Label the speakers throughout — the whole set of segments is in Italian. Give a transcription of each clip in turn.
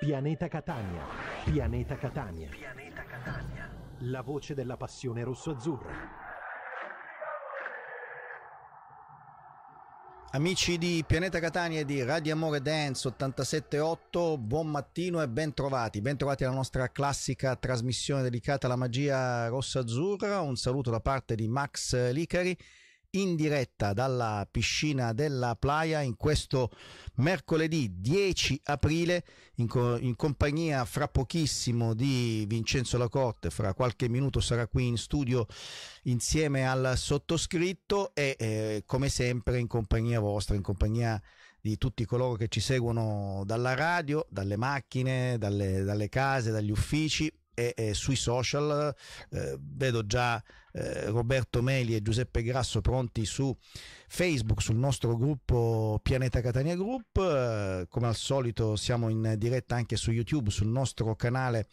Speaker 1: Pianeta Catania. Pianeta Catania. Pianeta Catania. La voce della passione rosso-azzurra.
Speaker 2: Amici di Pianeta Catania e di Radio Amore Dance 878, buon mattino e bentrovati. Bentrovati alla nostra classica trasmissione dedicata alla magia rossa-azzurra. Un saluto da parte di Max Licari in diretta dalla piscina della Playa in questo mercoledì 10 aprile in, co in, compagnia fra pochissimo di Vincenzo Lacorte, fra qualche minuto sarà qui in studio insieme al sottoscritto e eh, come sempre in compagnia vostra, in compagnia di tutti coloro che ci seguono dalla radio, dalle macchine, dalle, dalle case, dagli uffici e, e eh, sui social. Eh, vedo già eh, Roberto Meli e Giuseppe Grasso pronti su Facebook, sul nostro gruppo Pianeta Catania Group. Eh, come al solito siamo in diretta anche su YouTube, sul nostro canale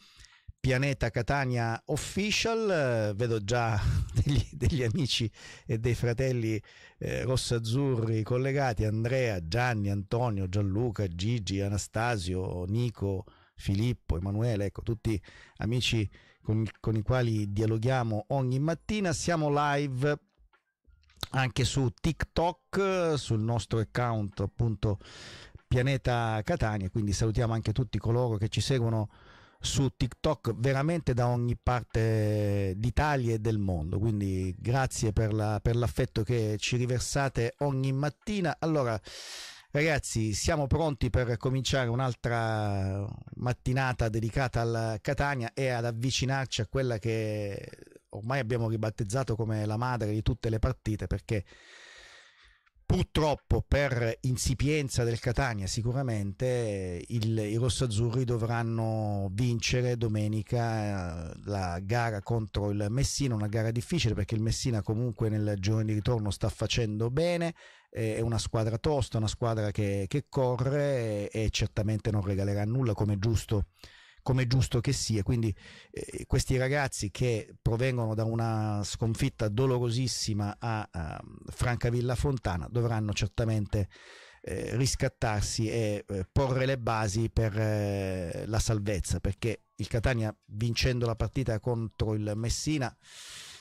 Speaker 2: Pianeta Catania Official, eh, vedo già degli, degli, amici e dei fratelli eh, rossazzurri collegati, Andrea, Gianni, Antonio, Gianluca, Gigi, Anastasio, Nico, Filippo, Emanuele, ecco tutti amici con, con i quali dialoghiamo ogni mattina. Siamo live anche su TikTok, sul nostro account appunto Pianeta Catania, quindi salutiamo anche tutti coloro che ci seguono su TikTok veramente da ogni parte d'Italia e del mondo. Quindi grazie per, la, per l'affetto che ci riversate ogni mattina. Allora, Ragazzi, siamo pronti per cominciare un'altra mattinata dedicata al Catania e ad avvicinarci a quella che ormai abbiamo ribattezzato come la madre di tutte le partite perché purtroppo per insipienza del Catania sicuramente il, i rossazzurri dovranno vincere domenica eh, la gara contro il Messina, una gara difficile perché il Messina comunque nel giorno di ritorno sta facendo bene, è una squadra tosta, una squadra che, che corre e, e, certamente non regalerà nulla come giusto, come giusto che sia. Quindi eh, questi ragazzi che provengono da una sconfitta dolorosissima a, a Francavilla Fontana dovranno certamente eh, riscattarsi e eh, porre le basi per eh, la salvezza perché il Catania vincendo la partita contro il Messina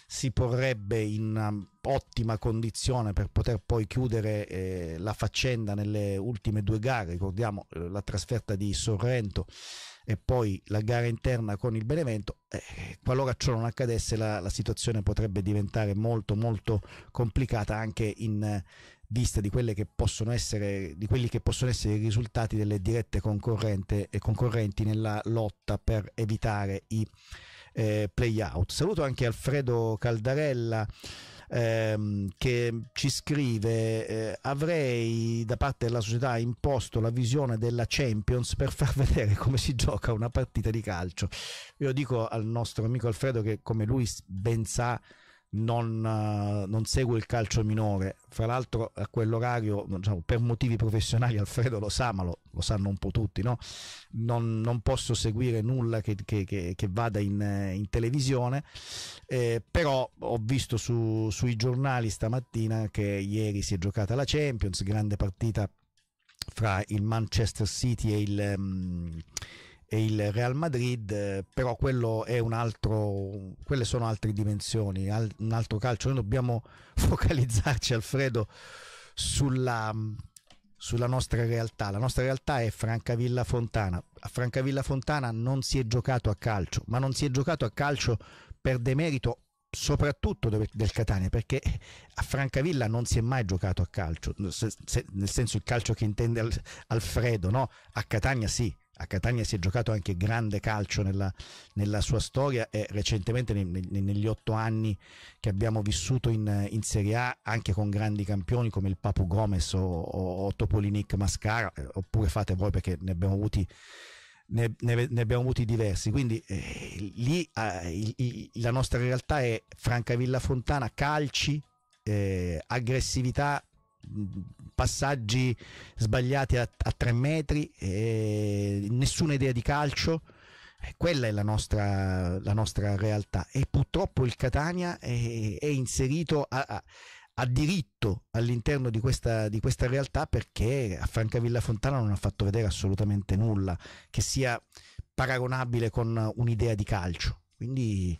Speaker 2: si porrebbe in um, ottima condizione per poter poi chiudere eh, la faccenda nelle ultime due gare, ricordiamo eh, la trasferta di Sorrento e poi la gara interna con il Benevento, eh, qualora ciò non accadesse la, la, situazione potrebbe diventare molto molto complicata anche in eh, vista di, essere, di quelli che possono essere i risultati delle dirette eh, concorrenti nella lotta per evitare i eh, playout. Saluto anche Alfredo Caldarella ehm, che ci scrive eh, avrei da parte della società imposto la visione della Champions per far vedere come si gioca una partita di calcio. Io dico al nostro amico Alfredo che come lui ben sa non, eh, non, segue il calcio minore. Fra l'altro, a quell'orario, diciamo, per motivi professionali, Alfredo lo sa, ma lo, lo sanno un po' tutti, no? non, non, posso seguire nulla che, che, che, che vada in, in televisione. Eh, però ho visto su, sui giornali stamattina che ieri si è giocata la Champions, grande partita fra il Manchester City e il. Um, e il Real Madrid, però quello è un altro, quelle sono altre dimensioni, un altro calcio. Noi dobbiamo focalizzarci, Alfredo, sulla, sulla nostra realtà. La nostra realtà è Francavilla Fontana. A Francavilla Fontana non si è giocato a calcio, ma non si è giocato a calcio per demerito soprattutto del Catania, perché a Francavilla non si è mai giocato a calcio, nel senso il calcio che intende Alfredo, no? A Catania sì, a Catania si è giocato anche grande calcio nella, nella sua storia e recentemente ne, negli otto anni che abbiamo vissuto in, in, Serie A anche con grandi campioni come il Papu Gomez o, o, o Topolinik Mascara eh, oppure fate voi perché ne abbiamo avuti ne, ne, ne, abbiamo avuti diversi. Quindi eh, lì eh, il, il, la nostra realtà è Francavilla Fontana, calci, eh, aggressività passaggi sbagliati a, a tre metri, eh, nessuna idea di calcio. Eh, quella è la nostra, la nostra, realtà e purtroppo il Catania è, è inserito a, a ha diritto all'interno di questa, di questa, realtà perché a Francavilla Fontana non ha fatto vedere assolutamente nulla che sia paragonabile con un'idea di calcio. Quindi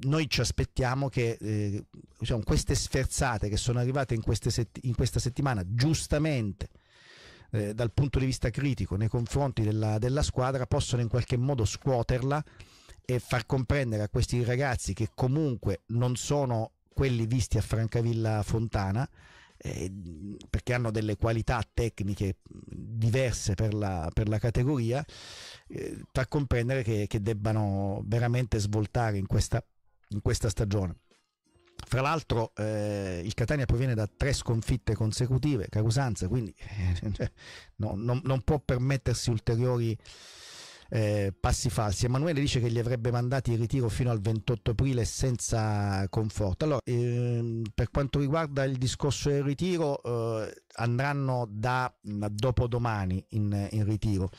Speaker 2: noi ci aspettiamo che eh, diciamo, queste sferzate che sono arrivate in, sett- in questa settimana, giustamente eh, dal punto di vista critico nei confronti della, della squadra, possono in qualche modo scuoterla e far comprendere a questi ragazzi che comunque non sono quelli visti a Francavilla Fontana eh, perché hanno delle qualità tecniche diverse per la, per la categoria, eh, far comprendere che, che, debbano veramente svoltare in questa, in questa stagione. Fra l'altro eh, il Catania proviene da tre sconfitte consecutive, Carusanza, quindi eh, no, non, non può permettersi ulteriori eh, passi falsi. Emanuele dice che li avrebbe mandati in ritiro fino al 28 aprile senza conforto. Allora, ehm, per quanto riguarda il discorso del ritiro, eh, andranno da dopodomani in, in ritiro.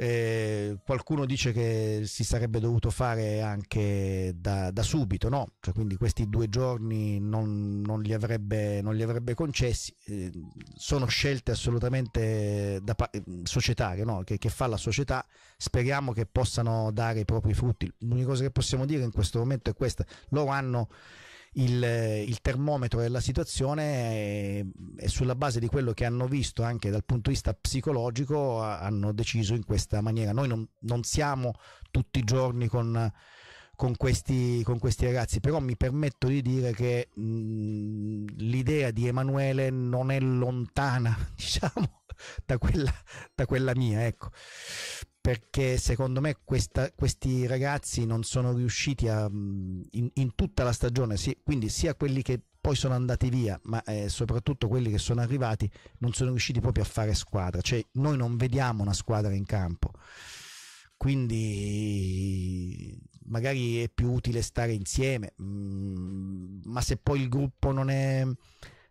Speaker 2: Eh, qualcuno dice che si sarebbe dovuto fare anche da, da subito, no? Cioè, quindi questi due giorni non, non, li, avrebbe, non li, avrebbe, concessi. Eh, sono scelte assolutamente da, eh, societarie no? che, che, fa la società. Speriamo che possano dare i propri frutti. L'unica cosa che possiamo dire in questo momento è questa. Loro hanno il, il termometro della situazione e sulla base di quello che hanno visto anche dal punto di vista psicologico hanno deciso in questa maniera. Noi non, non siamo tutti i giorni con, con, questi, con, questi, ragazzi, però mi permetto di dire che mh, l'idea di Emanuele non è lontana, diciamo, da quella, da quella mia. Ecco perché secondo me questa, questi ragazzi non sono riusciti a, mm, in, in, tutta la stagione, quindi sia quelli che poi sono andati via, ma eh, soprattutto quelli che sono arrivati, non sono riusciti proprio a fare squadra, cioè noi non vediamo una squadra in campo. Quindi magari è più utile stare insieme, mh, mm, ma se poi il gruppo non è,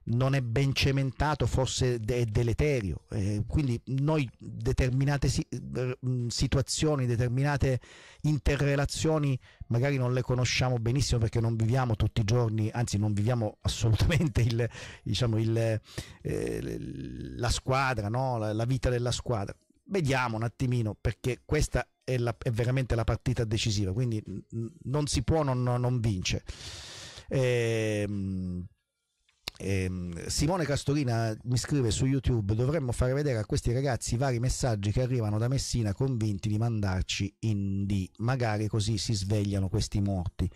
Speaker 2: non è ben cementato, forse è deleterio. Eh, quindi noi determinate eh, mm, situazioni, determinate interrelazioni magari non le conosciamo benissimo perché non viviamo tutti i giorni, anzi non viviamo assolutamente il, diciamo il, eh, la squadra, no? la, la, vita della squadra. Vediamo un attimino perché questa è, la, è veramente la partita decisiva, quindi non si può non, non vincere. Eh, Ehm, Simone Castorina mi scrive su YouTube: dovremmo fare vedere a questi ragazzi i vari messaggi che arrivano da Messina convinti di mandarci in D. Magari così si svegliano questi morti.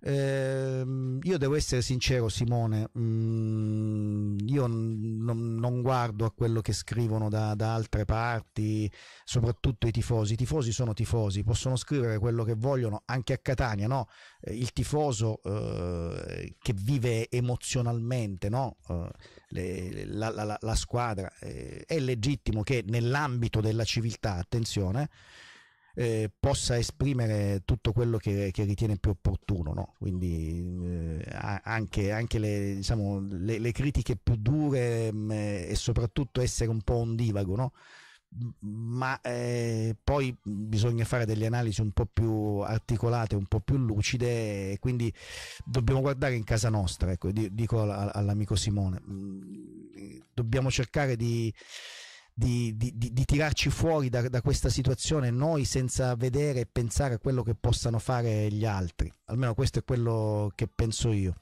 Speaker 2: Eh, io devo essere sincero, Simone, mh, mm, io non, non, guardo a quello che scrivono da, da, altre parti, soprattutto i tifosi. I tifosi sono tifosi, possono scrivere quello che vogliono anche a Catania, no? Eh, il tifoso eh, che vive emozionalmente no? Eh, le, la, la, la, squadra eh, è legittimo che nell'ambito della civiltà, attenzione, eh, possa esprimere tutto quello che, che ritiene più opportuno, no? quindi eh, anche, anche le, diciamo, le, le, critiche più dure mh, mm, eh, e soprattutto essere un po' ondivago, no? ma eh, poi bisogna fare delle analisi un po' più articolate, un po' più lucide, quindi dobbiamo guardare in casa nostra, ecco, dico all'amico Simone, mm, eh, dobbiamo cercare di di, di, di, di tirarci fuori da, da, questa situazione noi senza vedere e pensare a quello che possano fare gli altri. Almeno questo è quello che penso io.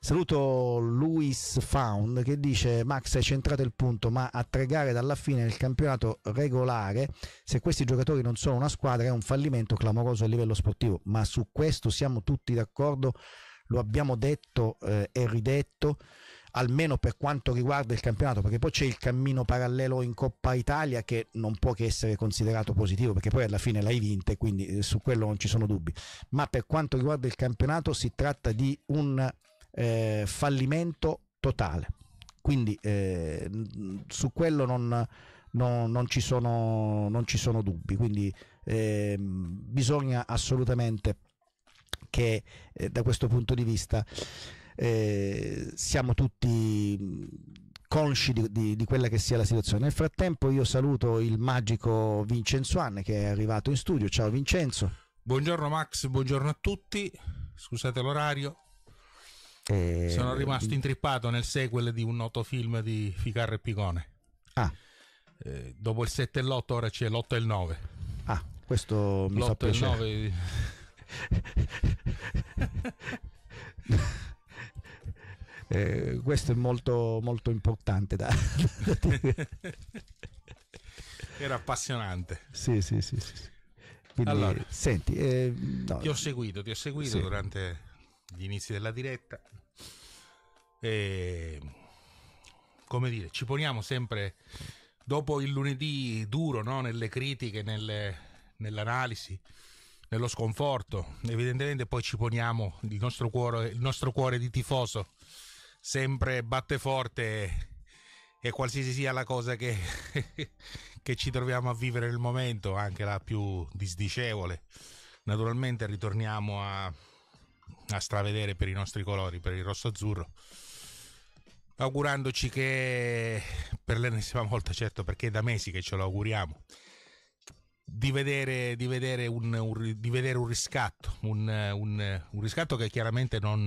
Speaker 2: Saluto Luis Found che dice Max hai centrato il punto ma a tre gare dalla fine del campionato regolare se questi giocatori non sono una squadra è un fallimento clamoroso a livello sportivo ma su questo siamo tutti d'accordo lo abbiamo detto eh, e ridetto almeno per quanto riguarda il campionato, perché poi c'è il cammino parallelo in Coppa Italia che non può che essere considerato positivo, perché poi alla fine l'hai vinta e quindi eh, su quello non ci sono dubbi. Ma per quanto riguarda il campionato si tratta di un eh, fallimento totale. Quindi eh, su quello non, non, non, ci sono, non, ci sono, dubbi, quindi eh, bisogna assolutamente che eh, da questo punto di vista eh, siamo tutti consci di, di, di, quella che sia la situazione. Nel frattempo io saluto il magico Vincenzo Anne che è arrivato in studio. Ciao Vincenzo.
Speaker 3: Buongiorno Max, buongiorno a tutti. Scusate l'orario. Eh, Sono rimasto intrippato nel sequel di un noto film di Ficarra e Picone. Ah. Eh, dopo il 7 e l'8 ora c'è l'8 e il 9.
Speaker 2: Ah, questo mi l'8 fa piacere. L'8 e
Speaker 3: il 9.
Speaker 2: eh, questo è molto, molto importante da, da dire.
Speaker 3: Era appassionante.
Speaker 4: Sì, sì, sì. sì.
Speaker 3: Quindi, allora, senti, eh, no. ti ho seguito, ti ho seguito sì. durante gli inizi della diretta. E, come dire, ci poniamo sempre dopo il lunedì duro no? nelle critiche, nelle, nell'analisi, nello sconforto. Evidentemente poi ci poniamo il nostro cuore, il nostro cuore di tifoso sempre batte forte e qualsiasi sia la cosa che, che ci troviamo a vivere nel momento, anche la più disdicevole. Naturalmente ritorniamo a, a stravedere per i nostri colori, per il rosso-azzurro augurandoci che per l'ennesima volta, certo, perché è da mesi che ce lo auguriamo, di vedere, di vedere, un, un, di vedere un, riscatto, un, un, riscatto che chiaramente non,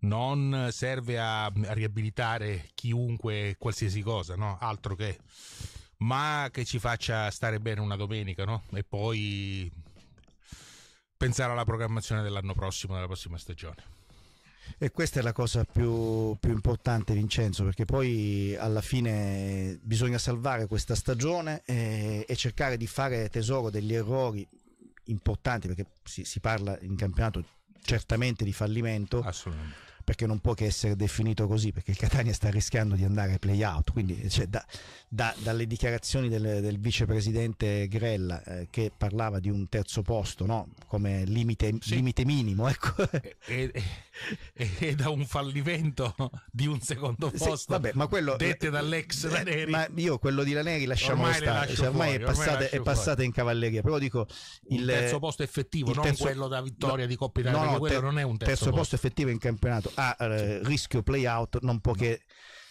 Speaker 3: non serve a, riabilitare chiunque qualsiasi cosa, no? Altro che ma che ci faccia stare bene una domenica, no? E poi pensare alla programmazione dell'anno prossimo, della prossima stagione.
Speaker 2: E questa è la cosa più, più, importante, Vincenzo, perché poi alla fine bisogna salvare questa stagione e, eh, e cercare di fare tesoro degli errori importanti, perché si, si parla in campionato certamente di fallimento. Assolutamente perché non può che essere definito così, perché il Catania sta rischiando di andare play out, quindi cioè, da, da, dalle dichiarazioni del, del vicepresidente Grella eh, che parlava di un terzo posto no? come limite, sì. limite minimo. Ecco.
Speaker 3: E, e, e da un fallimento di un secondo posto sì, vabbè, ma quello, dette eh, dall'ex Laneri eh,
Speaker 2: ma io quello di Laneri lasciamo ormai stare cioè, ormai, fuori, è passata, ormai è passata in cavalleria però dico il, il terzo posto
Speaker 3: effettivo non terzo, quello da vittoria no, di Coppa Italia no, no, quello ter, non è un terzo, terzo posto. posto
Speaker 2: effettivo in campionato a ah, eh, rischio play out non può che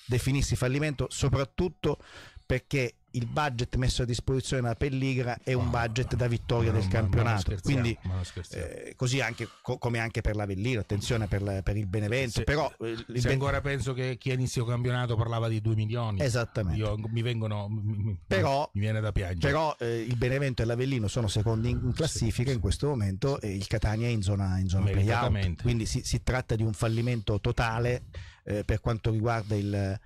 Speaker 2: definirsi fallimento soprattutto perché il budget messo a disposizione da Pelligra è un ah. budget da vittoria del campionato. Quindi, eh, così anche, co- come anche per l'Avellino, attenzione per, la, per il Benevento. Se, però, eh, il ben... ancora
Speaker 3: penso che chi ha all'inizio campionato parlava di 2 milioni, esattamente. Io, mi, vengono, mi, però, mi viene da piangere.
Speaker 2: Però eh, il Benevento e l'Avellino sono secondi in classifica sì, in questo momento e il Catania è in zona, in zona playout. Quindi si, si, tratta di un fallimento totale eh, per quanto riguarda il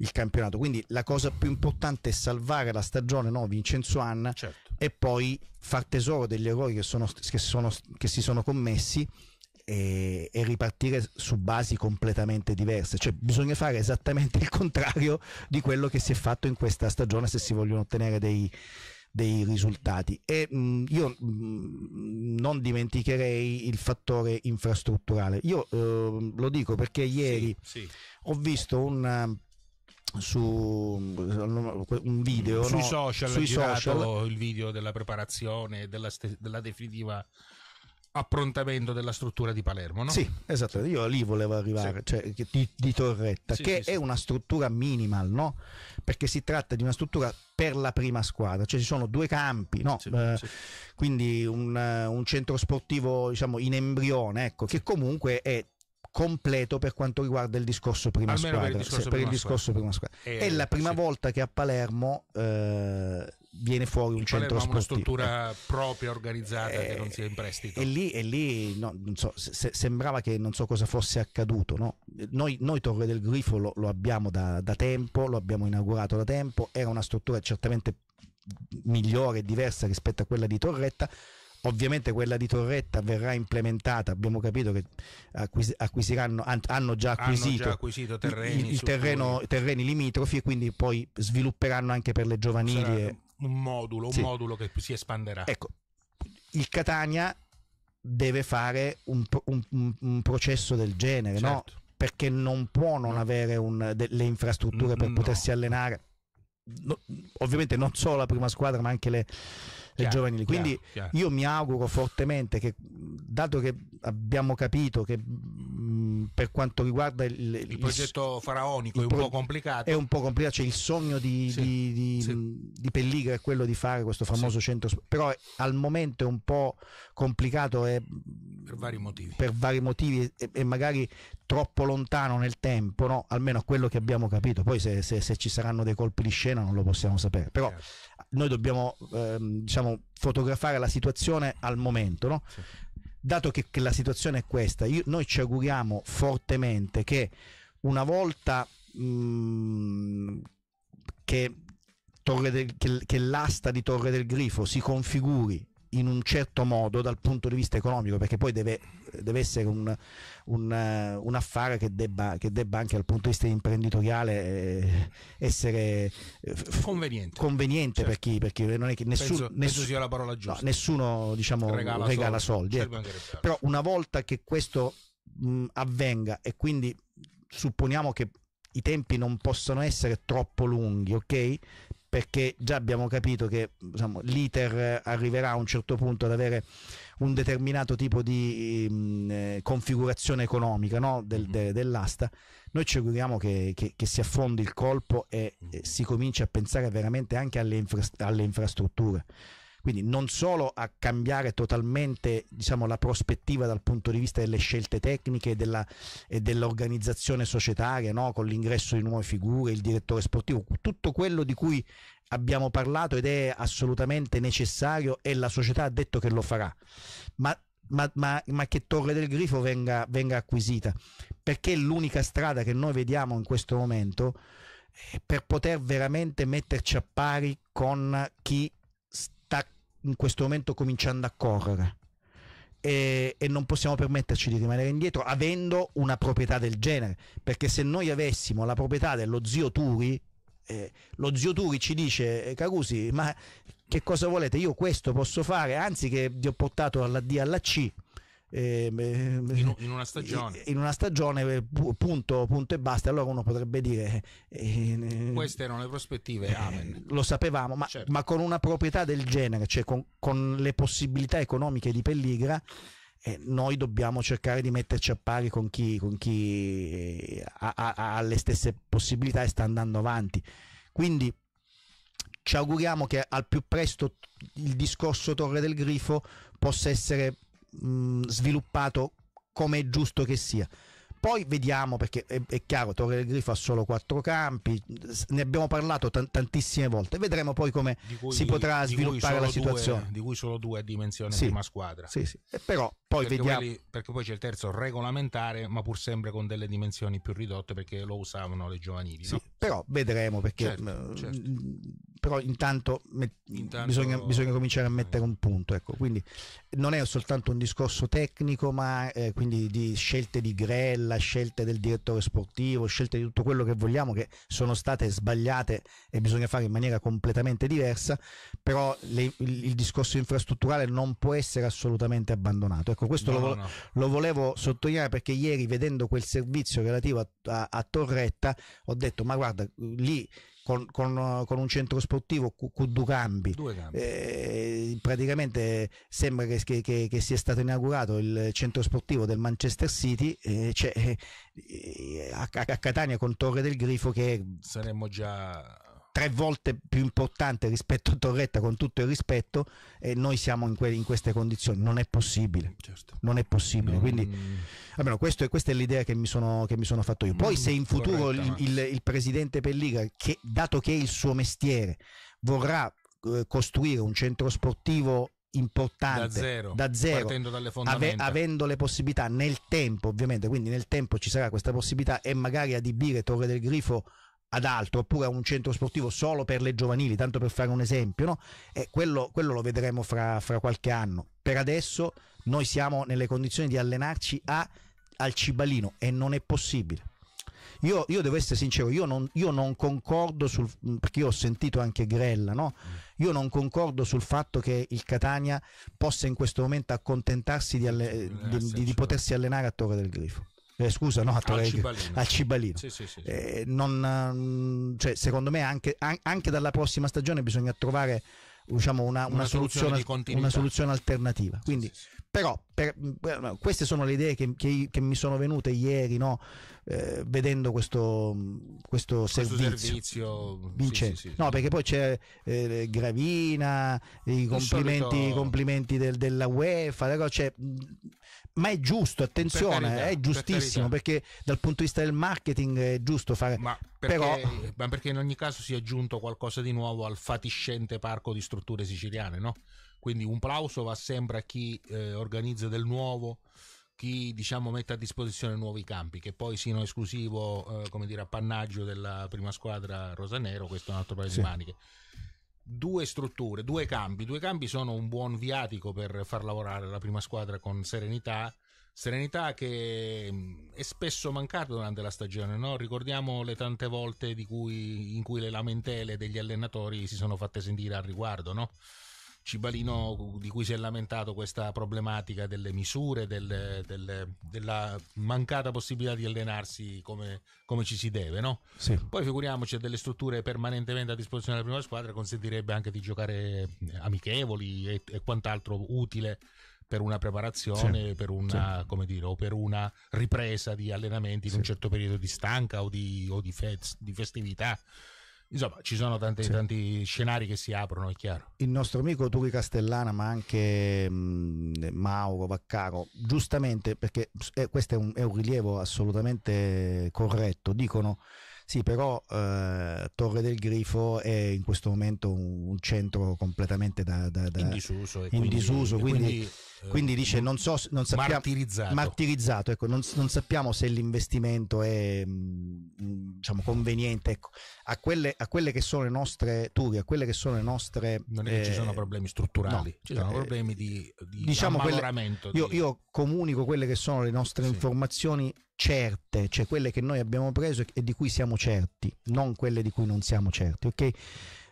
Speaker 2: il campionato. Quindi la cosa più importante è salvare la stagione, no? Vincenzo Anna, certo. e poi far tesoro degli errori che, sono, che, sono, che si sono commessi e, e, ripartire su basi completamente diverse. Cioè, bisogna fare esattamente il contrario di quello che si è fatto in questa stagione se si vogliono ottenere dei, dei risultati. E mh, io mh, non dimenticherei il fattore infrastrutturale. Io eh, lo dico perché ieri sì, sì. ho visto un su un video sui no? social sui social
Speaker 3: il video della preparazione della, della definitiva approntamento della struttura di Palermo, no? Sì,
Speaker 2: esatto, io lì volevo arrivare, sì. cioè di, di Torretta, sì, che sì, è una struttura minimal, no? Perché si tratta di una struttura per la prima squadra, cioè ci sono due campi, no? eh, quindi un, un, centro sportivo diciamo in embrione, ecco, che comunque è completo per quanto riguarda il discorso prima Almeno squadra. Per il discorso, se, prima, il discorso prima, squadra. Eh, È la prima sì. volta che a Palermo eh, viene fuori un il centro Palermo sportivo. una struttura
Speaker 3: eh. propria organizzata che non sia in prestito. Eh, e lì, e lì no,
Speaker 2: so, se, sembrava che non so cosa fosse accaduto. No? Noi, noi, Torre del Grifo lo, lo abbiamo da, da tempo, lo abbiamo inaugurato da tempo, era una struttura certamente migliore e diversa rispetto a quella di Torretta Ovviamente quella di Torretta verrà implementata, abbiamo capito che acquisiranno, hanno già acquisito, hanno già acquisito terreni, il, il terreno, terreni limitrofi e quindi poi svilupperanno anche per le giovanili. Sarà
Speaker 3: un modulo, un sì. modulo che si espanderà. Ecco,
Speaker 2: il Catania deve fare un, un, un processo del genere, certo. no? perché non può non avere un, delle infrastrutture per no. potersi allenare. No, ovviamente non solo la prima squadra, ma anche le, chiaro, giovanili. Quindi chiaro, chiaro. io mi auguro fortemente che, dato che abbiamo capito che mh, mm, per quanto riguarda il, il, il progetto
Speaker 3: faraonico il è un po' complicato, è
Speaker 2: un po' complicato, cioè il sogno di, sì, di, di, sì. Mm, di Pelligra è quello di fare questo famoso sì. centro, però al momento è un po' complicato e, mm,
Speaker 3: per vari motivi,
Speaker 2: per vari motivi e, e, magari troppo lontano nel tempo, no? almeno quello che abbiamo capito, poi se, se, se, ci saranno dei colpi di scena non lo possiamo sapere, però... Certo noi dobbiamo ehm, diciamo, fotografare la situazione al momento. No? Sì. Dato che, che, la situazione è questa, io, noi ci auguriamo fortemente che una volta mh, mhmm, che, del, che, che l'asta di Torre del Grifo si configuri in un certo modo dal punto di vista economico, perché poi deve, deve essere un, un, eh, un affare che debba, che debba, anche dal punto di vista imprenditoriale eh, essere eh, conveniente, conveniente certo. per, chi, per, non è che nessuno, penso, nessuno, penso la parola giusta. No, nessuno diciamo, regala, regala, soldi, soldi eh. però una volta che questo mh, mm, avvenga e quindi supponiamo che i tempi non possano essere troppo lunghi, ok? perché già abbiamo capito che diciamo, l'iter arriverà a un certo punto ad avere un determinato tipo di mh, mm, eh, configurazione economica no? Del, mm-hmm. de, dell'asta. Noi ci auguriamo che, che, che, si affondi il colpo e, mm. e si cominci a pensare veramente anche alle, infra, alle infrastrutture quindi non solo a cambiare totalmente diciamo, la prospettiva dal punto di vista delle scelte tecniche e, della, e dell'organizzazione societaria, no? con l'ingresso di nuove figure, il direttore sportivo, tutto quello di cui abbiamo parlato ed è assolutamente necessario e la società ha detto che lo farà, ma, ma, ma, ma che Torre del Grifo venga, venga acquisita, perché è l'unica strada che noi vediamo in questo momento eh, per poter veramente metterci a pari con chi in questo momento cominciando a correre e, e, non possiamo permetterci di rimanere indietro avendo una proprietà del genere perché se noi avessimo la proprietà dello zio Turi eh, lo zio Turi ci dice eh, Carusi ma che cosa volete io questo posso fare anzi che vi ho portato alla D alla C eh, in, in, una stagione in una stagione eh, punto, punto e basta allora uno potrebbe dire eh, eh
Speaker 3: queste erano le prospettive eh, amen.
Speaker 2: lo sapevamo ma, certo. ma, con una proprietà del genere cioè con, con le possibilità economiche di Pelligra eh, noi dobbiamo cercare di metterci a pari con chi, con chi ha, ha, ha, le stesse possibilità e sta andando avanti. Quindi ci auguriamo che al più presto il discorso Torre del Grifo possa essere mh, mm, sviluppato come è giusto che sia. Poi vediamo perché è, è, chiaro, Torre del Grifo ha solo quattro campi, ne abbiamo parlato t- tantissime volte, vedremo poi come cui, si potrà sviluppare la situazione. Due,
Speaker 3: di cui solo due a dimensione sì, prima squadra. Sì, sì. Eh, però poi perché vediamo. Quelli, perché poi c'è il terzo regolamentare, ma pur sempre con delle dimensioni più ridotte perché lo usavano le giovanili. Sì, no?
Speaker 2: Però vedremo perché. Certo, mm, certo. Però intanto, intanto bisogna, bisogna, cominciare a mettere un punto. Ecco. Quindi non è soltanto un discorso tecnico, ma eh, quindi di scelte di grella, scelte del direttore sportivo, scelte di tutto quello che vogliamo, che sono state sbagliate e bisogna fare in maniera completamente diversa. Però le, il, il, discorso infrastrutturale non può essere assolutamente abbandonato. Ecco, Ecco, questo no, lo, no. lo, volevo sottolineare perché ieri vedendo quel servizio relativo a, a, a Torretta ho detto ma guarda lì con, con, con un centro sportivo con due campi, due campi. Eh, praticamente sembra che, che, che, che, sia stato inaugurato il centro sportivo del Manchester City eh, cioè, eh, a, a Catania con Torre del Grifo che saremmo già tre volte più importante rispetto a Torretta, con tutto il rispetto, e noi siamo in, que in queste condizioni. Non è possibile. Certo. Non è possibile. Non... Quindi, almeno questo, questa è l'idea che, che, mi sono fatto io. Mm, Poi, se in futuro Corretta, il, il, il, presidente Pelliga, che, dato che è il suo mestiere, vorrà eh, costruire un centro sportivo importante da zero, da zero ave, avendo le possibilità nel tempo ovviamente quindi nel tempo ci sarà questa possibilità e magari adibire Torre del Grifo ad altro, oppure a un centro sportivo solo per le giovanili, tanto per fare un esempio, no? E eh, quello, quello lo vedremo fra, fra, qualche anno. Per adesso noi siamo nelle condizioni di allenarci a, al cibalino e non è possibile. Io, io devo essere sincero, io non, io non, concordo sul, perché io ho sentito anche Grella, no? Mm. Io non concordo sul fatto che il Catania possa in questo momento accontentarsi di, alle, di, di, di potersi allenare a Torre del Grifo eh, scusa, no, a Torre, al Cibalino. Sì, sì, sì, eh, non, mm, cioè, secondo me anche, anche, dalla prossima stagione bisogna trovare diciamo, una, una, una, soluzione, una, soluzione, alternativa. Quindi, però per, mm, eh, queste sono le idee che, che, che mi sono venute ieri no? eh, vedendo questo, mm, questo, questo
Speaker 3: servizio, servizio sì,
Speaker 2: no perché poi c'è eh, Gravina i complimenti, solito... complimenti del, della UEFA cioè, ma è giusto, attenzione, carità, è giustissimo per perché dal punto di vista del marketing è giusto fare... Ma perché, però...
Speaker 3: ma perché in ogni caso si è aggiunto qualcosa di nuovo al fatiscente parco di strutture siciliane, no? Quindi un plauso va sempre a chi eh, organizza del nuovo, chi diciamo, mette a disposizione nuovi campi, che poi siano esclusivo, eh, come dire, appannaggio della prima squadra rosanero, questo è un altro paio sì. di maniche due strutture, due cambi. Due cambi sono un buon viatico per far lavorare la prima squadra con serenità. Serenità che mm, è spesso mancata durante la stagione, no? ricordiamo le tante volte cui, in cui le lamentele degli allenatori si sono fatte sentire al riguardo. No? Cibalino di cui si è lamentato questa problematica delle misure, del, del, della mancata possibilità di allenarsi come, come ci si deve. No? Sì. Poi figuriamoci delle strutture permanentemente a disposizione della prima squadra consentirebbe anche di giocare eh, amichevoli e, e quant'altro utile per una preparazione, sì, per una, sì. dire, o per una ripresa di allenamenti in un certo periodo di stanca o di, o di, fe- di festività. Insomma, ci sono tanti, sì. tanti, scenari che si aprono, è chiaro.
Speaker 2: Il nostro amico Turi Castellana, ma anche mh, mm, Mauro Vaccaro, giustamente, perché eh, questo è un, è un, rilievo assolutamente corretto, dicono sì, però eh, Torre del Grifo è in questo momento un, un centro completamente da, da, da in disuso. In quindi, disuso quindi, quindi quindi dice: Non so, non sappiamo. Martirizzato. martirizzato ecco, non, non, sappiamo se l'investimento è mm, mm, diciamo, conveniente. Ecco. A, quelle, a, quelle, che sono le nostre turi, a quelle che sono le nostre. Non è che eh, ci sono eh, problemi
Speaker 3: strutturali, no, ci sono eh, problemi di, di diciamo quelle, io,
Speaker 2: io, comunico quelle che sono le nostre sì. informazioni certe, cioè quelle che noi abbiamo preso e di cui siamo certi, non quelle di cui non siamo certi, ok?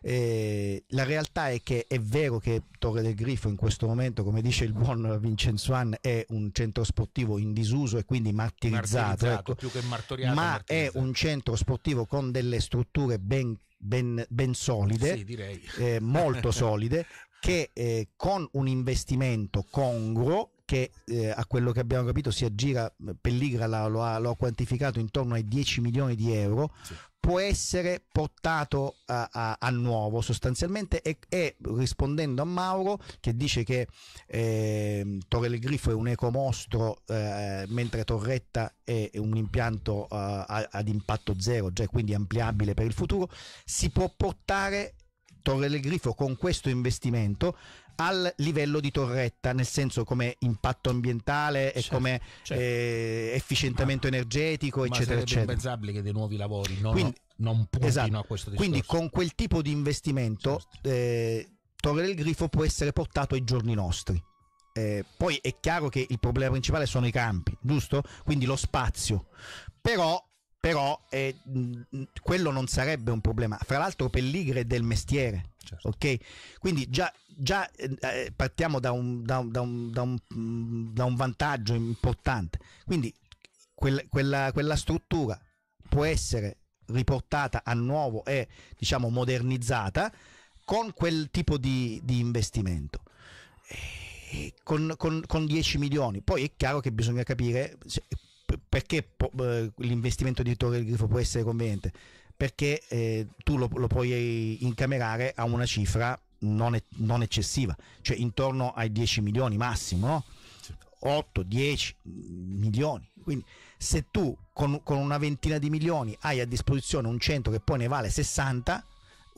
Speaker 2: Eh, la realtà è che è vero che Torre del Grifo in questo momento, come dice il buon Vincenzo Ann, è un centro sportivo in disuso e quindi martirizzato, martirizzato
Speaker 3: ecco. ma
Speaker 2: è un centro sportivo con delle strutture ben, ben, ben solide, sì, eh, molto solide, che eh, con un investimento congruo che eh, a quello che abbiamo capito si aggira, Pelligra lo ha, lo ha quantificato intorno ai 10 milioni di euro, sì può essere portato a, a, a nuovo sostanzialmente e, e, rispondendo a Mauro che dice che eh, Torre Grifo è un ecomostro eh, mentre Torretta è un impianto eh, ad impatto zero, cioè quindi ampliabile per il futuro, si può portare Torre del Grifo con questo investimento al livello di torretta, nel senso come impatto ambientale e certo, come
Speaker 3: certo. Eh, efficientamento ma, energetico, ma eccetera, eccetera. È impensabile che dei nuovi lavori non, Quindi, non puntino esatto. a questo discorso. Quindi
Speaker 2: con quel tipo di investimento certo. eh, Torre del Grifo può essere portato ai giorni nostri. Eh, poi è chiaro che il problema principale sono i campi, giusto? Quindi lo spazio. Però però eh, quello non sarebbe un problema. Fra l'altro Pelligre è del mestiere, Certo. Ok? Quindi già, già eh, eh partiamo da un, da, un, da, un, da un, vantaggio importante. Quindi quella, quella, quella struttura può essere riportata a nuovo e diciamo modernizzata con quel tipo di, di investimento. E eh, con, con, con 10 milioni. Poi è chiaro che bisogna capire se, perché eh, l'investimento di Torre del Grifo può essere conveniente? perché eh, tu lo, lo puoi incamerare a una cifra non, non, eccessiva, cioè intorno ai 10 milioni massimo, no? 8, 10 milioni. Quindi se tu con, con, una ventina di milioni hai a disposizione un centro che poi ne vale 60,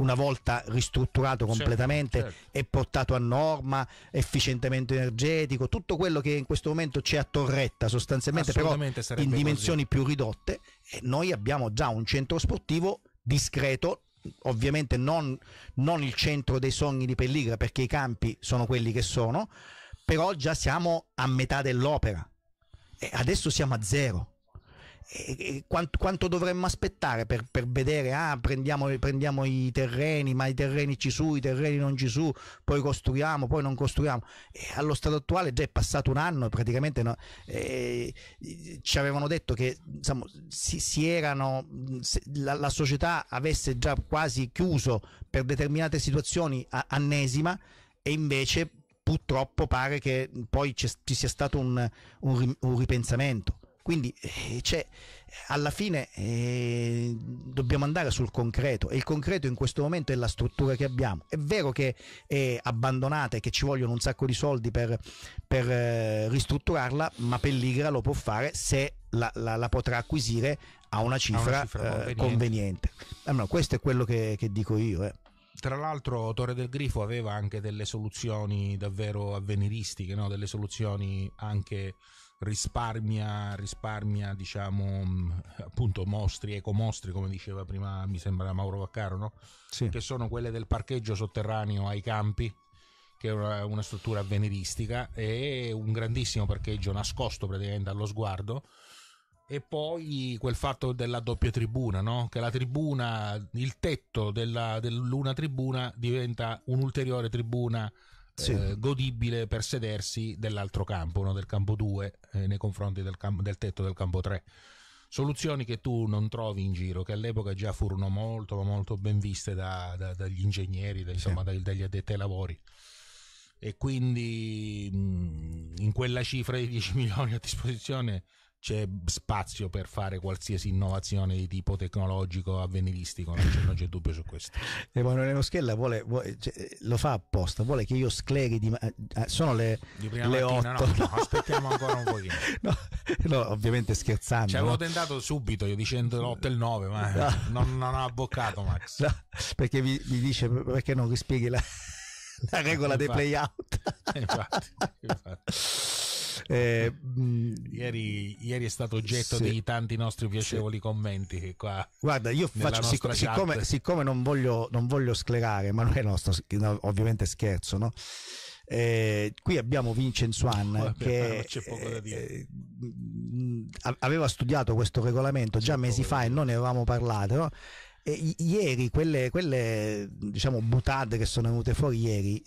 Speaker 2: una volta ristrutturato certo, completamente certo, certo. e portato a norma, efficientamento energetico, tutto quello che in questo momento c'è a torretta sostanzialmente, però in dimensioni così. più ridotte, e noi abbiamo già un centro sportivo discreto, ovviamente non, non, il centro dei sogni di Pelligra perché i campi sono quelli che sono, però già siamo a metà dell'opera e adesso siamo a zero e, e quanto, quanto, dovremmo aspettare per, per vedere, ah, prendiamo, prendiamo, i terreni, ma i terreni ci su, i terreni non ci su, poi costruiamo, poi non costruiamo. E allo stato attuale già è passato un anno e praticamente no, eh, ci avevano detto che insomma, si, si erano, la, la, società avesse già quasi chiuso per determinate situazioni a, annesima e invece purtroppo pare che poi ci sia stato un, un, un ripensamento. Quindi cioè, alla fine eh, dobbiamo andare sul concreto e il concreto in questo momento è la struttura che abbiamo. È vero che è abbandonata e che ci vogliono un sacco di soldi per, per eh, ristrutturarla, ma Pelligra lo può fare se la, la, la potrà acquisire a una cifra, a una cifra eh, conveniente.
Speaker 3: Allora, eh, questo è quello che, che dico io. Eh. Tra l'altro Torre del Grifo aveva anche delle soluzioni davvero avveniristiche, no? delle soluzioni anche risparmia, risparmia diciamo mm, appunto mostri, ecomostri come diceva prima mi sembra Mauro Vaccaro no? sì. che sono quelle del parcheggio sotterraneo ai campi che è una, una struttura avveniristica e un grandissimo parcheggio nascosto praticamente allo sguardo e poi quel fatto della doppia tribuna, no? che la tribuna, il tetto della, dell'una tribuna diventa un'ulteriore tribuna sì. eh, godibile per sedersi dell'altro campo, no? del campo 2 eh, nei confronti del, campo, del tetto del campo 3 soluzioni che tu non trovi in giro, che all'epoca già furono molto, molto ben viste da, da, dagli ingegneri, da, insomma, sì. dagli addetti ai lavori. E quindi mm, in quella cifra di 10 milioni a disposizione c'è spazio per fare qualsiasi innovazione di tipo tecnologico avveniristico, non c'è, non c'è dubbio su questo.
Speaker 2: Emanuele Moschella vuole, vuole, cioè, lo fa apposta, vuole che io scleri di... Eh, sono le, le 8. No, no, aspettiamo ancora un pochino. no, no, ovviamente scherzando. Ci avevo no? tentato
Speaker 3: subito, io dicendo l'8 e il 9, ma no. non, non ha boccato Max.
Speaker 2: perché mi, mi, dice, perché non rispieghi la,
Speaker 3: la regola eh, infatti, dei play out?
Speaker 5: Eh, infatti. infatti.
Speaker 3: Eh, mm, ieri, ieri, è stato oggetto sì, di tanti nostri piacevoli sì. commenti che qua. Guarda, io faccio sic- siccome,
Speaker 2: siccome, non voglio, non voglio sclerare, ma non è nostro, ovviamente scherzo, no? Eh, qui abbiamo Vincenzo Ann che
Speaker 4: eh,
Speaker 2: mm, mm, aveva studiato questo regolamento c'è già mesi fa e non ne avevamo parlato. No? I- ieri quelle, quelle diciamo, butade che sono venute fuori ieri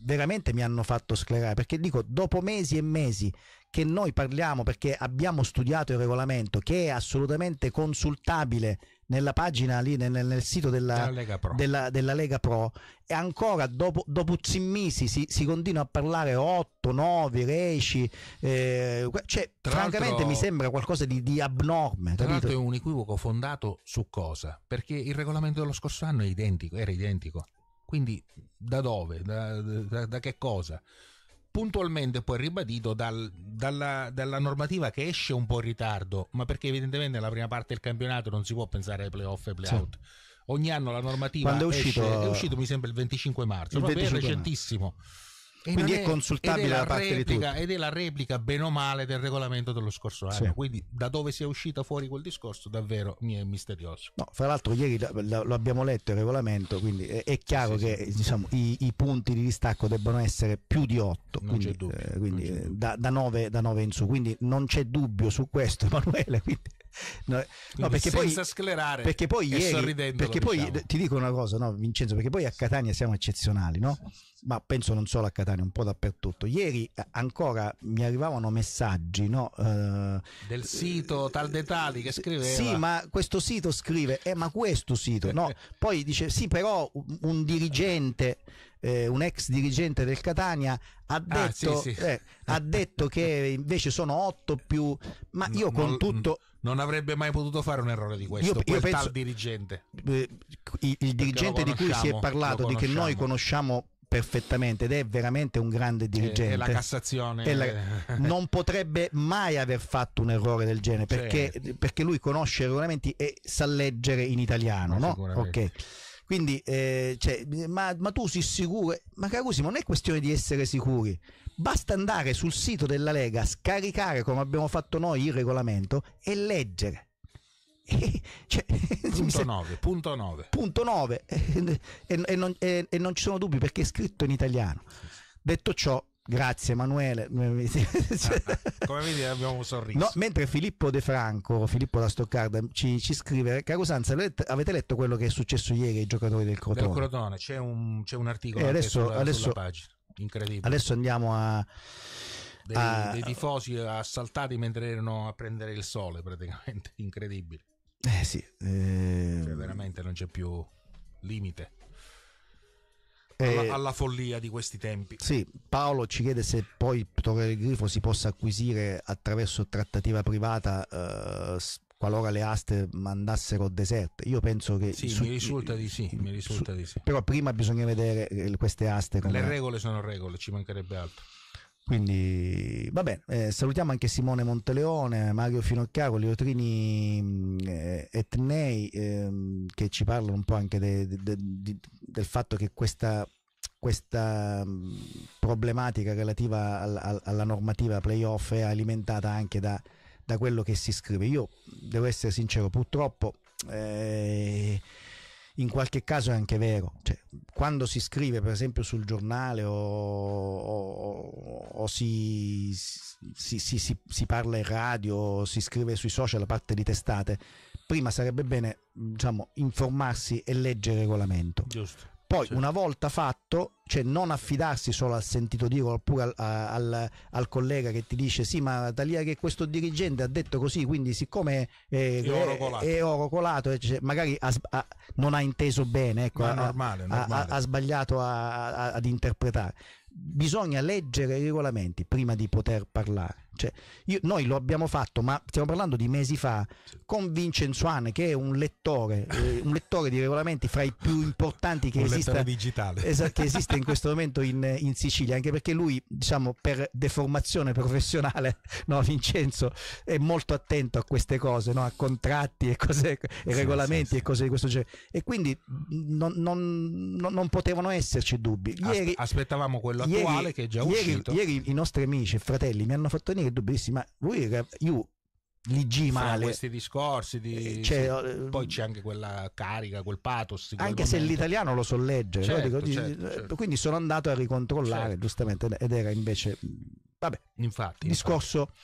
Speaker 2: veramente mi hanno fatto sclerare perché dico dopo mesi e mesi che noi parliamo perché abbiamo studiato il regolamento che è assolutamente consultabile nella pagina lì, nel, nel sito della, Lega della, della, Lega Pro, e ancora dopo, dopo mesi si, si continua a parlare 8, 9, 10 eh, cioè, tra francamente mi sembra qualcosa di, di abnorme. Tra l'altro è un
Speaker 3: equivoco fondato su cosa? Perché il regolamento dello scorso anno identico, era identico. Quindi da dove? da, da, da che cosa? puntualmente poi ribadito dal, dalla, dalla, normativa che esce un po' in ritardo, ma perché evidentemente nella prima parte del campionato non si può pensare ai playoff e playout. Sì. Ogni anno la normativa Quando è uscito, esce, è uscito mi sembra il 25 marzo, il 25 è recentissimo. Marzo quindi è, è, consultabile la, la, parte replica, di tutti. Ed è la replica, bene o male, del regolamento dello scorso anno. Sì. Quindi da dove sia uscita fuori quel discorso davvero mi è misterioso.
Speaker 2: No, fra l'altro ieri lo abbiamo letto il regolamento, quindi è, chiaro sì, che sì. Diciamo, i, i, punti di distacco debbano essere più di 8, non quindi, c'è dubbio, eh, quindi c'è eh, Da, da, 9, da 9 in su. Quindi non c'è dubbio su questo, Emanuele. Quindi no,
Speaker 3: no, perché senza poi, sclerare perché poi ieri
Speaker 2: perché poi diciamo. ti dico una cosa no Vincenzo perché poi a Catania siamo eccezionali no? ma penso non solo a Catania un po' dappertutto ieri eh, ancora mi arrivavano messaggi no? Uh,
Speaker 3: del sito eh, tal detali che scriveva sì ma
Speaker 2: questo sito scrive eh ma questo sito no? poi dice sì però un dirigente eh, un ex dirigente del Catania ha ah, detto, ah, sì, sì. Eh, ha detto che invece sono 8 più ma io con tutto
Speaker 3: non avrebbe mai potuto fare un errore di questo. Io, io penso, dirigente.
Speaker 2: Eh, il, il dirigente di cui si è parlato, di che noi conosciamo perfettamente ed è veramente un grande dirigente. E la Cassazione e la, non potrebbe mai aver fatto un errore del genere perché, cioè. perché lui conosce i regolamenti e sa leggere in italiano. No? Ok. Quindi, eh, cioè, ma, ma, tu sei sicuro? Ma Carusi, non è questione di essere sicuri, Basta andare sul sito della Lega, scaricare come abbiamo fatto noi il regolamento e leggere.
Speaker 3: Cioè, punto, 9, punto 9.
Speaker 2: Punto 9. E, e, non, e, e, non, ci sono dubbi perché è scritto in italiano. Detto ciò, grazie Emanuele. Ah,
Speaker 3: come vedi abbiamo un sorriso. No,
Speaker 2: mentre Filippo De Franco, Filippo da Stoccarda ci, ci scrive, caro Sanza, avete letto quello che è successo ieri ai giocatori del Crotone? Del
Speaker 3: Crotone c'è un, c'è un articolo adesso, sulla, adesso, sulla pagina incredibile. Adesso
Speaker 2: andiamo a... Dei, a... dei
Speaker 3: tifosi assaltati mentre erano a prendere il sole, praticamente, incredibile.
Speaker 2: Eh sì, eh... Cioè, veramente
Speaker 3: non c'è più limite. Alla, eh, alla, follia di questi tempi.
Speaker 2: Sì, Paolo ci chiede se poi toccare del grifo si possa acquisire attraverso trattativa privata eh, qualora le aste mandassero deserte. Io penso che. Sì, su, mi risulta
Speaker 3: di sì, mi risulta su, di sì.
Speaker 2: Però prima bisogna vedere eh, queste aste. Come... Le
Speaker 3: regole sono regole, ci mancherebbe altro.
Speaker 2: Quindi va bene, eh, salutiamo anche Simone Monteleone, Mario Finocchiaro, Leotrini mm, eh, Etnei eh, che ci parlano un po' anche de, de, de, del fatto che questa, questa mm, problematica relativa alla normativa playoff è alimentata anche da, da quello che si scrive. Io devo essere sincero, purtroppo eh, in qualche caso è anche vero, cioè, quando si scrive per esempio sul giornale o, o, o si, si, si, si, parla in radio o si scrive sui social a parte di testate, prima sarebbe bene diciamo, informarsi e leggere il regolamento. Giusto poi, certo. una volta fatto, cioè non affidarsi solo al sentito dire oppure al, al, al, collega che ti dice sì ma da che questo dirigente ha detto così quindi siccome eh, è, oro colato, è oro colato magari ha, ha, non ha inteso bene ecco, ha, normale, normale. ha, sbagliato ad interpretare bisogna leggere i regolamenti prima di poter parlare cioè, io, noi lo abbiamo fatto, ma stiamo parlando di mesi fa, con Vincenzo Anne, che è un lettore, eh, un lettore di regolamenti fra i più importanti che, esista,
Speaker 3: es- che esiste
Speaker 2: in questo momento in, in, Sicilia, anche perché lui, diciamo, per deformazione professionale, no, Vincenzo è molto attento a queste cose, no, a contratti e, cose, e regolamenti sì, sì, e cose di questo genere. E quindi non, non, non, non potevano esserci dubbi.
Speaker 3: Ieri, Aspettavamo quello attuale ieri, che è già ieri, uscito. Ieri
Speaker 2: i nostri amici e fratelli mi hanno fatto venire che dovresti, ma voi io li
Speaker 3: gi male. questi discorsi di... Eh, cioè, poi eh, c'è anche quella carica, quel pathos. Quel anche momento. se l'italiano
Speaker 2: lo so leggere. Certo, dico, certo, eh, certo. Quindi sono andato a ricontrollare, certo. giustamente, ed era invece... Vabbè, infatti, discorso... Infatti.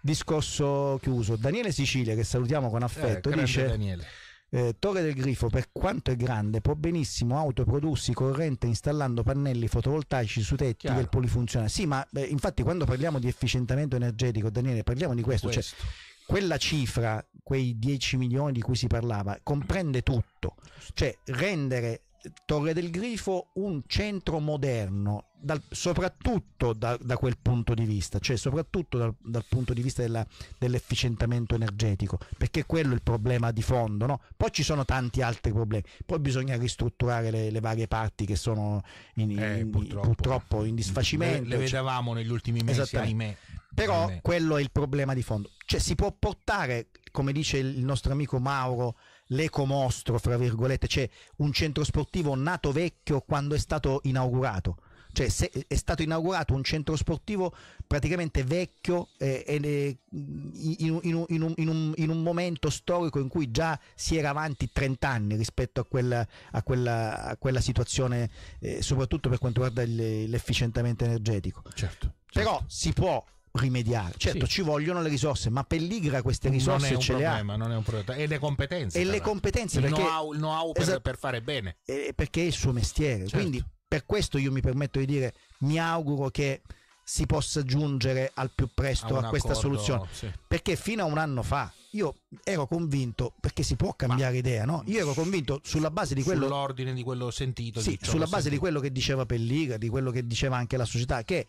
Speaker 2: Discorso chiuso. Daniele Sicilia, che salutiamo con affetto, eh, dice: Daniele eh, Torre del Grifo, per quanto è grande, può benissimo autoprodursi corrente installando pannelli fotovoltaici su tetti Chiaro. del polifunzionale. Sì, ma beh, infatti quando parliamo di efficientamento energetico, Daniele, parliamo di questo. Cioè, questo. Cioè, quella cifra, quei 10 milioni di cui si parlava, comprende tutto, cioè rendere Torre del Grifo un centro moderno, dal, soprattutto da, da, quel punto di vista, cioè soprattutto dal, dal punto di vista della, dell'efficientamento energetico, perché quello è il problema di fondo. No? Poi ci sono tanti altri problemi, poi bisogna ristrutturare le, le varie parti che sono in, eh, in, eh, purtroppo. purtroppo. in disfacimento. Le, le vedevamo
Speaker 3: negli ultimi mesi, ahimè. Però ahimè.
Speaker 2: quello è il problema di fondo. Cioè si può portare, come dice il nostro amico Mauro, l'ecomostro, fra virgolette, cioè un centro sportivo nato vecchio quando è stato inaugurato. Cioè è stato inaugurato un centro sportivo praticamente vecchio eh, eh, in, in, in, un, in, un, momento storico in cui già si era avanti 30 anni rispetto a quella, a quella, a quella situazione, eh, soprattutto per quanto riguarda l'efficientamento energetico. Certo, certo. Però si può rimediare. Certo, sì. ci vogliono le risorse, ma Pelligra queste risorse non ce problema, le ha.
Speaker 3: Non è un problema, e le competenze. E le competenze, il perché, know-how, il know-how per, esatto, per, fare bene.
Speaker 2: perché è il suo mestiere. Certo. Quindi per questo io mi permetto di dire, mi auguro che si possa giungere al più presto a, a questa accordo, soluzione. Sì. Perché fino a un anno fa io ero convinto, perché si può cambiare Ma idea, no? Io ero convinto sulla base di quello...
Speaker 3: Sull'ordine di quello sentito. Sì, diciamo, sulla base sentito. di
Speaker 2: quello che diceva Pelliga, di quello che diceva anche la società, che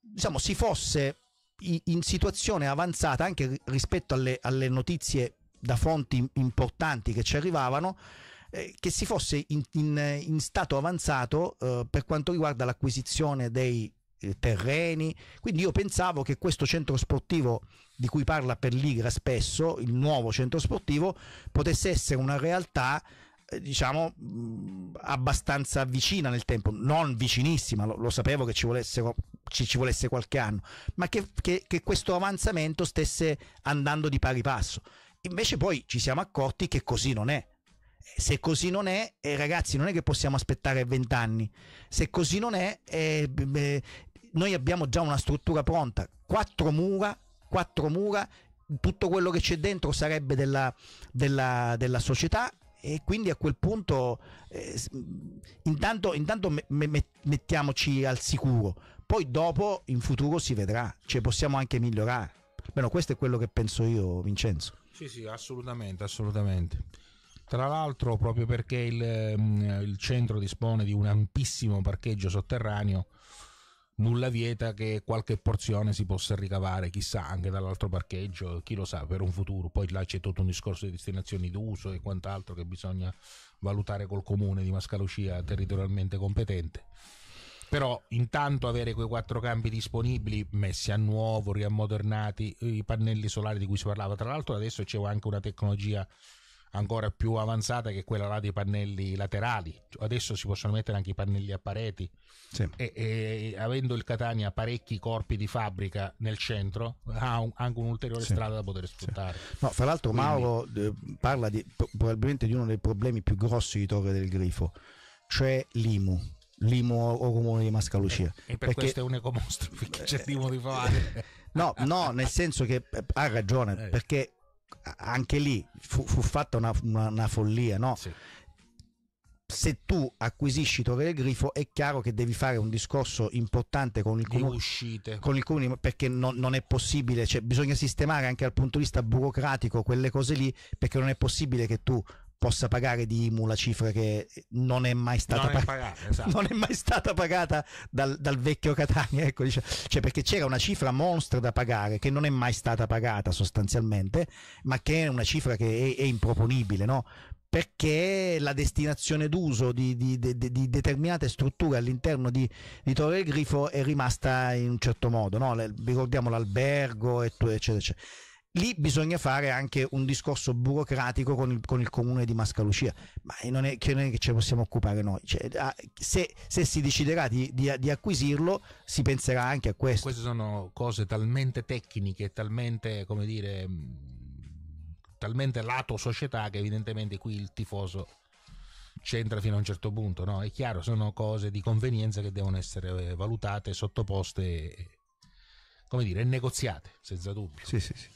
Speaker 2: diciamo, si fosse in situazione avanzata anche rispetto alle, alle notizie da fonti importanti che ci arrivavano, eh, che si fosse in, in, in stato avanzato eh, per quanto riguarda l'acquisizione dei eh, terreni. Quindi io pensavo che questo centro sportivo di cui parla per l'Igra spesso, il nuovo centro sportivo, potesse essere una realtà eh, diciamo mm, abbastanza vicina nel tempo, non vicinissima, lo, lo sapevo che ci volesse, ci, ci volesse, qualche anno, ma che, che, che questo avanzamento stesse andando di pari passo. Invece poi ci siamo accorti che così non è, eh, se così non è, eh, ragazzi, non è che possiamo aspettare vent'anni. Se così non è, eh, eh, noi abbiamo già una struttura pronta, quattro mura, quattro mura, tutto quello che c'è dentro sarebbe della, della, della società e quindi a quel punto eh, intanto, intanto me, me, mettiamoci al sicuro, poi dopo in futuro si vedrà, cioè possiamo anche migliorare. Almeno
Speaker 3: questo è quello che penso io, Vincenzo. Sì, sì, assolutamente, assolutamente. Tra l'altro, proprio perché il, mm, il centro dispone di un ampissimo parcheggio sotterraneo, nulla vieta che qualche porzione si possa ricavare, chissà, anche dall'altro parcheggio, chi lo sa, per un futuro. Poi là c'è tutto un discorso di destinazioni d'uso e quant'altro che bisogna valutare col comune di Mascalucia territorialmente competente. Però intanto avere quei quattro campi disponibili, messi a nuovo, riammodernati, i pannelli solari di cui si parlava. Tra l'altro adesso c'è anche una tecnologia ancora più avanzata che quella là dei pannelli laterali. Cioè, adesso si possono mettere anche i pannelli a pareti. Sì. E, e, avendo il Catania parecchi corpi di fabbrica nel centro, ha un, anche un'ulteriore sì. strada da poter sfruttare. Sì. No, fra l'altro, Quindi... Mauro
Speaker 2: eh, parla di, probabilmente di uno dei problemi più grossi di Torre del Grifo, cioè l'IMU. Limo o comune di Mascalucia. E, eh, e per perché, questo
Speaker 3: è un ecomostrife che cerchiamo di fare.
Speaker 2: No, no, nel senso che eh, ha ragione, eh. perché anche lì fu, fu fatta una, una, una, follia, no? Sì. Se tu acquisisci Torre del Grifo è chiaro che devi fare un discorso importante con il comune, con il comune perché non, non è possibile, cioè bisogna sistemare anche dal punto di vista burocratico quelle cose lì perché non è possibile che tu possa pagare di IMU la cifra che non è mai stata, non pag- è pagata, esatto. non è mai stata pagata dal, dal vecchio Catania, ecco, diciamo. cioè perché c'era una cifra monstra da pagare che non è mai stata pagata sostanzialmente, ma che è una cifra che è, è improponibile, no? perché la destinazione d'uso di, di, di, di determinate strutture all'interno di, Torre del Grifo è rimasta in un certo modo, no? ricordiamo l'albergo, eccetera, eccetera lì bisogna fare anche un discorso burocratico con il, con il comune di Mascalucia, ma eh, non è, che non è che ce ne possiamo occupare noi. Cioè, ah, se, se, si deciderà di, di, di,
Speaker 3: acquisirlo, si penserà anche a questo. Queste sono cose talmente tecniche, talmente, come dire, mm, talmente lato società che evidentemente qui il tifoso c'entra fino a un certo punto, no? È chiaro, sono cose di convenienza che devono essere eh, valutate, sottoposte, come dire, negoziate, senza dubbio. Sì, sì, sì.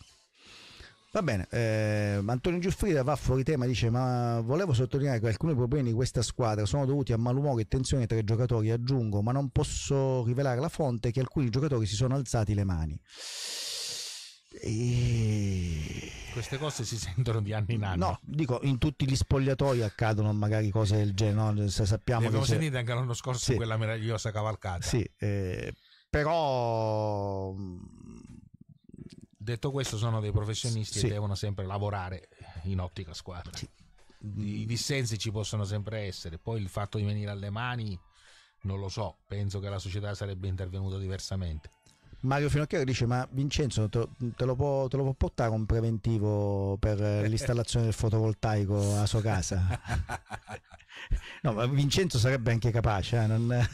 Speaker 2: Va bene, eh, Antonio Giuffrida va fuori tema, dice ma volevo sottolineare che alcuni problemi di questa squadra sono dovuti a malumore e tensione tra i giocatori, aggiungo, ma non posso rivelare la fonte che alcuni giocatori si sono alzati le mani.
Speaker 3: E... Queste cose si sentono di anno in anno. No,
Speaker 2: dico in tutti gli spogliatoi accadono magari cose del genere. No? Se sappiamo ne abbiamo sentito
Speaker 3: anche l'anno scorso sì. quella meravigliosa cavalcata.
Speaker 2: Sì, eh,
Speaker 3: però Detto questo, sono dei professionisti sì. e devono sempre lavorare in ottica squadra. Sì. I dissensi ci possono sempre essere, poi il fatto di venire alle mani non lo so, penso che la società sarebbe intervenuta diversamente.
Speaker 2: Mario Finocchiaro dice: Ma Vincenzo, te, te, lo può, te lo può portare un preventivo per eh, l'installazione del fotovoltaico a sua casa? No, ma Vincenzo sarebbe anche capace. Eh? Non...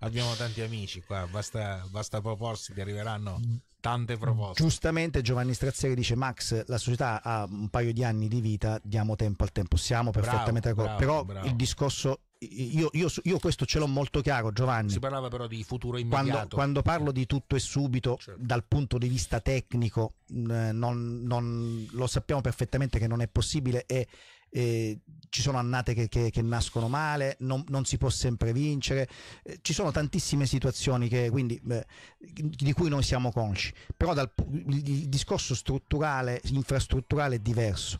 Speaker 3: Abbiamo tanti amici qua, basta, basta proporsi, ti arriveranno mm. tante proposte.
Speaker 2: Giustamente Giovanni Strazieri dice Max, la società ha un paio di anni di vita, diamo tempo al tempo, siamo perfettamente d'accordo, però bravo. il discorso io, io, io, questo ce l'ho molto chiaro, Giovanni. Si parlava però di futuro immediato. Quando, quando parlo di tutto e subito, certo. dal punto di vista tecnico, eh, non, non, lo sappiamo perfettamente che non è possibile e, e ci sono annate che, che, che nascono male, non, non, si può sempre vincere, eh, ci sono tantissime situazioni che, quindi, eh, di cui noi siamo consci, però dal, il, il discorso strutturale, infrastrutturale è diverso.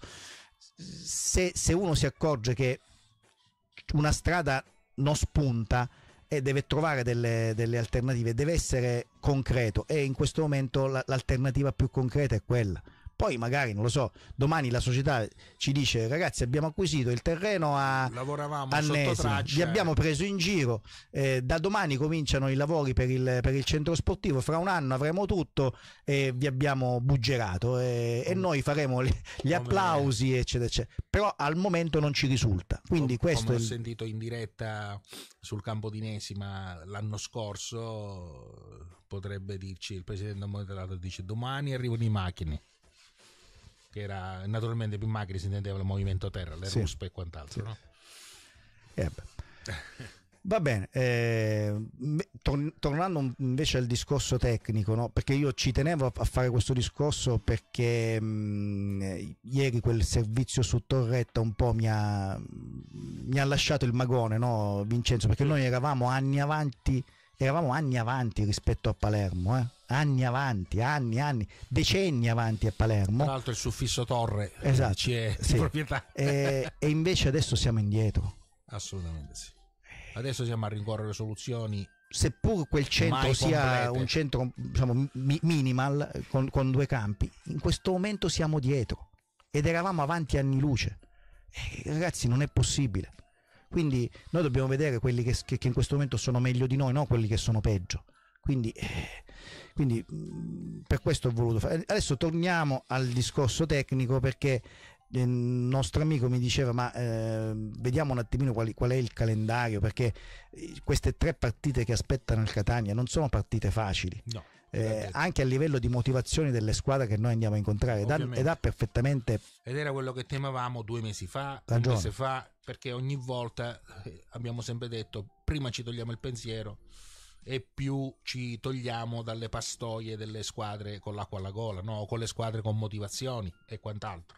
Speaker 2: Se, se uno si accorge che una strada non spunta, e deve trovare delle, delle, alternative, deve essere concreto e in questo momento l'alternativa più concreta è quella. Poi magari, non lo so, domani la società ci dice ragazzi abbiamo acquisito il terreno a
Speaker 3: Lavoravamo Annesima, li eh. abbiamo
Speaker 2: preso in giro, eh, da domani cominciano i lavori per il, per il, centro sportivo, fra un anno avremo tutto e vi abbiamo buggerato eh, e, mm. e noi faremo le, gli applausi è. eccetera eccetera. Però al momento non ci risulta. Quindi Come questo... Ho il...
Speaker 3: sentito in diretta sul campo di Nesima l'anno scorso potrebbe dirci il presidente Montellato dice domani arrivano i macchine che era naturalmente più macri si intendeva il movimento terra, le sì. ruspe e quant'altro. Sì. No?
Speaker 2: Eh Va bene, eh, tornando invece al discorso tecnico, no? perché io ci tenevo a fare questo discorso perché mh, mm, eh, ieri quel servizio su Torretta un po' mi ha, mi ha lasciato il magone, no, Vincenzo, perché noi eravamo anni avanti eravamo anni avanti rispetto a Palermo, eh? anni avanti, anni, anni, decenni avanti a Palermo. Tra
Speaker 3: l'altro il suffisso torre eh, esatto, è sì. proprietà. E,
Speaker 2: e invece adesso siamo indietro.
Speaker 3: Assolutamente sì. Adesso siamo a rincorrere soluzioni seppur quel centro sia un
Speaker 2: centro diciamo, minimal con, con, due campi, in questo momento siamo dietro ed eravamo avanti anni luce. Eh, ragazzi, non è possibile. Quindi noi dobbiamo vedere quelli che, che, che in questo momento sono meglio di noi, non quelli che sono peggio. Quindi, eh, quindi, mm, per questo ho voluto fare. Adesso torniamo al discorso tecnico perché eh, il nostro amico mi diceva ma eh, vediamo un attimino quali, qual, è il calendario perché eh, queste tre partite che aspettano il Catania non sono partite facili. No eh, anche a livello di motivazione delle squadre che noi andiamo a incontrare ed ha, ed ha, perfettamente
Speaker 3: ed era quello che temevamo due mesi fa ragione. un mese fa perché ogni volta eh, abbiamo sempre detto prima ci togliamo il pensiero e più ci togliamo dalle pastoie delle squadre con l'acqua alla gola no? con le squadre con motivazioni e quant'altro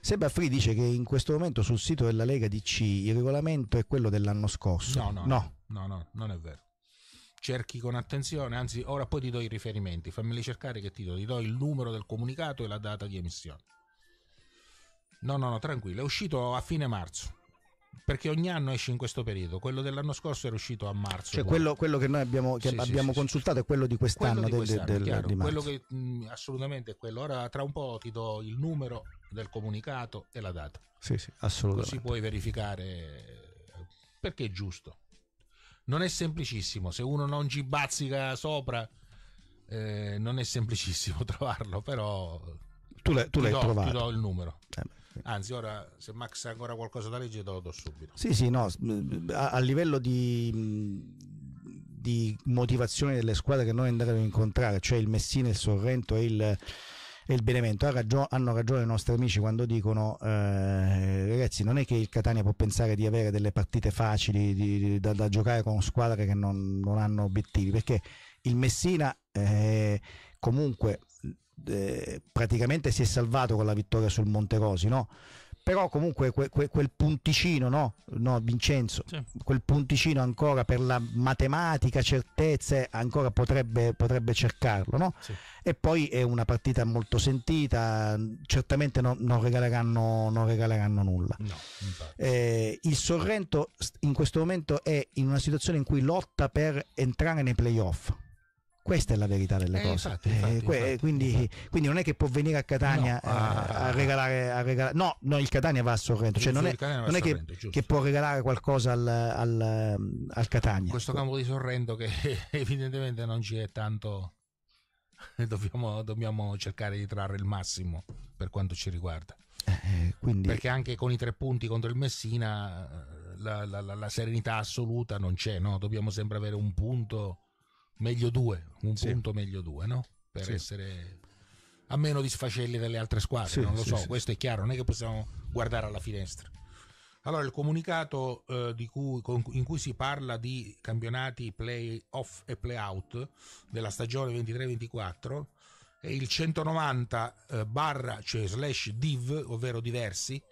Speaker 2: Seba Free dice che in questo momento sul sito della Lega DC il regolamento è quello dell'anno scorso no no, no,
Speaker 3: no, no non è vero cerchi con attenzione, anzi ora poi ti do i riferimenti, fammeli cercare che ti do, ti do il numero del comunicato e la data di emissione. No, no, no, tranquillo, è uscito a fine marzo. Perché ogni anno esce in questo periodo, quello dell'anno scorso era uscito a marzo. Cioè, quello,
Speaker 2: quello che noi abbiamo, che sì, abbiamo sì, consultato sì, è quello di quest'anno. Quello di, quest'anno, del, del, del, quello che,
Speaker 3: mh, mm, assolutamente è quello. Ora tra un po' ti do il numero del comunicato e la data.
Speaker 5: Sì, sì, assolutamente. Così
Speaker 3: puoi verificare perché è giusto non è semplicissimo. Se uno non ci bazzica sopra, eh, non è semplicissimo trovarlo, però. Tu, le, tu l'hai do, trovato. Ti do il numero. Eh Anzi, ora se Max ha ancora qualcosa da leggere, te lo do subito.
Speaker 2: Sì, sì, no, a, a livello di, di motivazione delle squadre che noi andremo a incontrare, cioè il Messina, il Sorrento e il e il Benevento. hanno ragione i nostri amici quando dicono eh, ragazzi non è che il Catania può pensare di avere delle partite facili di, di, da, da, giocare con squadre che non, non hanno obiettivi perché il Messina eh, comunque eh, praticamente si è salvato con la vittoria sul Monterosi no? però comunque que, que, quel punticino, no? no Vincenzo, sì. quel punticino ancora per la matematica, certezze, ancora potrebbe, potrebbe cercarlo. No? Sì. E poi è una partita molto sentita, certamente no, non, regaleranno, non, regaleranno, nulla. Eh, il Sorrento in questo momento è in una situazione in cui lotta per entrare nei playoff questa è la verità delle eh, cose. Infatti, eh, infatti, eh, que- infatti, quindi, quindi, non è che può venire a Catania no, eh, ah, a, a, ah. regalare, a, regalare, No, no, il Catania va a Sorrento. Cioè non è, non è che, che, può regalare qualcosa al, al, al Catania. Questo ecco.
Speaker 3: campo di Sorrento che evidentemente non ci è tanto. Dobbiamo, dobbiamo, cercare di trarre il massimo per quanto ci riguarda.
Speaker 6: Eh, eh quindi... Perché
Speaker 3: anche con i tre punti contro il Messina la, la, la, la serenità assoluta non c'è, no? dobbiamo sempre avere un punto meglio due, un sì. punto meglio due, no? Per sì. essere a meno di sfacelli delle altre squadre, sì, non lo so, questo è chiaro, non è che possiamo guardare alla finestra. Allora, il comunicato eh, cui, con, in cui si parla di campionati play-off e play-out della stagione 23-24 è il 190 eh, barra, cioè slash div, ovvero diversi,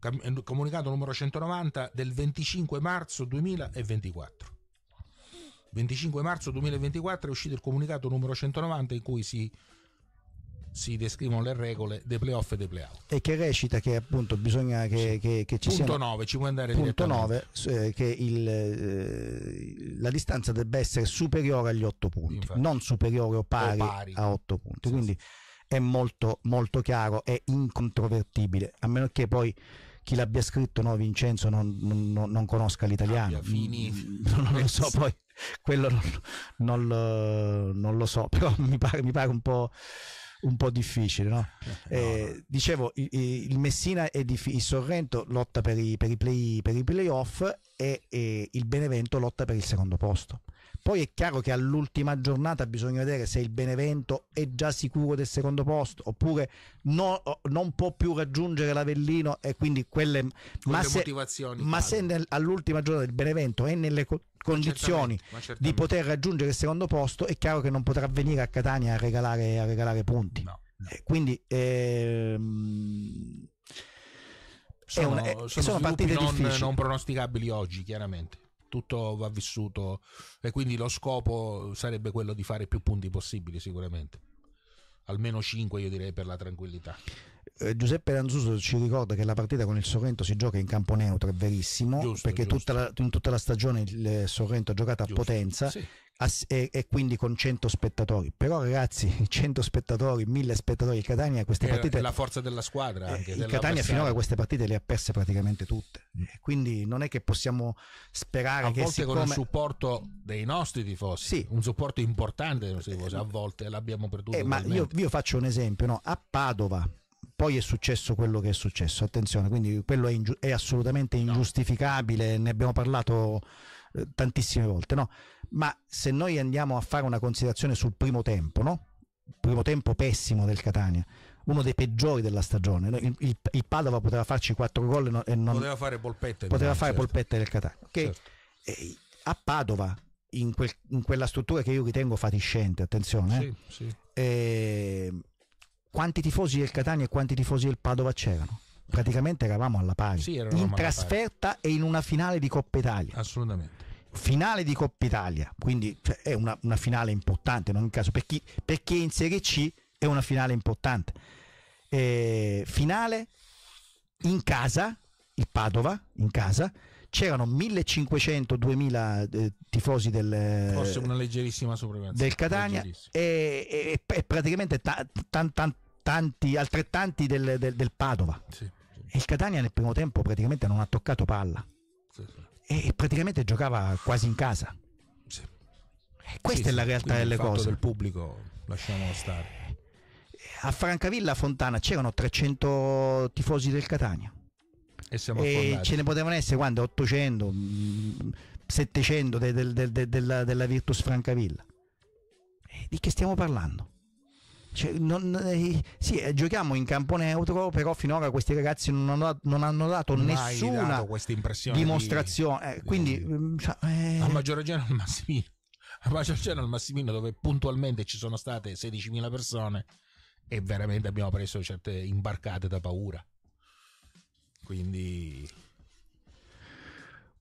Speaker 3: cam- comunicato numero 190 del 25 marzo 2024. 25 marzo 2024 è uscito il comunicato numero 190 in cui si si descrivono le regole dei playoff e dei playout.
Speaker 2: E che recita che appunto bisogna che, sì. che, che ci sia. Punto 9, ci puoi andare Punto 9, eh, che il, eh, la distanza debba essere superiore agli 8 punti, Infatti. non superiore o pari, o pari, a 8 punti. Sì, Quindi sì. è molto, molto chiaro, è incontrovertibile, a meno che poi chi l'abbia scritto, no, Vincenzo, non, non, non conosca l'italiano.
Speaker 3: fini. Non lo so, poi
Speaker 2: quello non, non, lo, non, lo, so, però mi pare, mi pare un, po', un po'. difficile, no? Eh, no. Dicevo, il, il Messina e il Sorrento lotta per i, per i, play, per i playoff e, e il Benevento lotta per il secondo posto. Poi è chiaro che all'ultima giornata bisogna vedere se il Benevento è già sicuro del secondo posto oppure no, non può più raggiungere l'Avellino e quindi quelle, ma se, motivazioni. Ma se all'ultima giornata il Benevento è nelle condizioni ma certamente, ma certamente. di poter raggiungere il secondo posto, è chiaro che non potrà venire a Catania a regalare, a regalare punti. No, no. Eh, quindi ehm, sono, è una, eh, sono, sono partite non, difficili. non
Speaker 3: pronosticabili oggi, chiaramente tutto va vissuto e quindi lo scopo sarebbe quello di fare più punti possibili sicuramente almeno 5 io direi per la tranquillità
Speaker 2: eh, Giuseppe Ranzuso ci ricorda che la partita con il Sorrento si gioca in campo neutro, è verissimo, giusto, perché giusto. Tutta la, in tutta la stagione il Sorrento ha giocato a giusto, Potenza, sì e, e, quindi con 100 spettatori. Però ragazzi, 100 spettatori, 1000 spettatori, il Catania queste e eh, partite... la forza
Speaker 3: della squadra eh, anche. Il Catania finora
Speaker 2: queste partite le ha perse praticamente tutte. Quindi non è che possiamo sperare a che... A volte siccome... con il
Speaker 3: supporto dei nostri tifosi, sì. un supporto importante dei nostri tifosi, eh, a volte l'abbiamo perduto. Eh, ma io,
Speaker 2: io, faccio un esempio, no? a Padova poi è successo quello che è successo, attenzione, quindi quello è, ingi- è assolutamente ingiustificabile, no. ne abbiamo parlato eh, tantissime volte, no? ma se noi andiamo a fare una considerazione sul primo tempo, no? primo tempo pessimo del Catania, uno dei peggiori della stagione. Il, il, il Padova poteva farci quattro gol e non, e poteva
Speaker 3: fare polpette, poteva fare certo.
Speaker 2: polpette del Catania. Okay? Certo. a Padova, in, quel, in, quella struttura che io ritengo fatiscente, attenzione, sì, eh? sì. Eh, quanti tifosi del Catania e quanti tifosi del Padova c'erano? Praticamente eravamo alla pari, sì, in trasferta pari. e in una finale di Coppa Italia. Assolutamente finale di Coppa Italia, quindi cioè, è una, una, finale importante non in caso, per chi, per chi, è in Serie C è una finale importante. Eh, finale in casa, il Padova, in casa, c'erano 1500-2000 eh, tifosi del, eh, Forse una
Speaker 3: leggerissima del Catania e,
Speaker 2: e, e, praticamente ta, tan, tan, tanti, altrettanti del, del, del Padova. Sì, sì. il Catania nel primo tempo praticamente non ha toccato palla. Sì, e praticamente giocava quasi in casa. Sì.
Speaker 3: Eh, questa sì, è la realtà delle il cose. Il pubblico lasciamo stare.
Speaker 2: Eh, a Francavilla Fontana c'erano 300 tifosi del Catania.
Speaker 3: E, e ce ne potevano
Speaker 2: essere quando 800, 700 mm, de, de, de, della, della Virtus Francavilla. E eh, di che stiamo parlando? Cioè, non, eh, sì, eh, giochiamo in campo neutro, però finora questi ragazzi non hanno, non hanno dato non nessuna dato dimostrazione. Eh, di, mm, cioè, eh, quindi, cioè,
Speaker 3: eh, a maggior ragione al Massimino, a maggior ragione al Massimino, dove puntualmente ci sono state 16.000 persone e veramente abbiamo preso certe imbarcate da paura. Quindi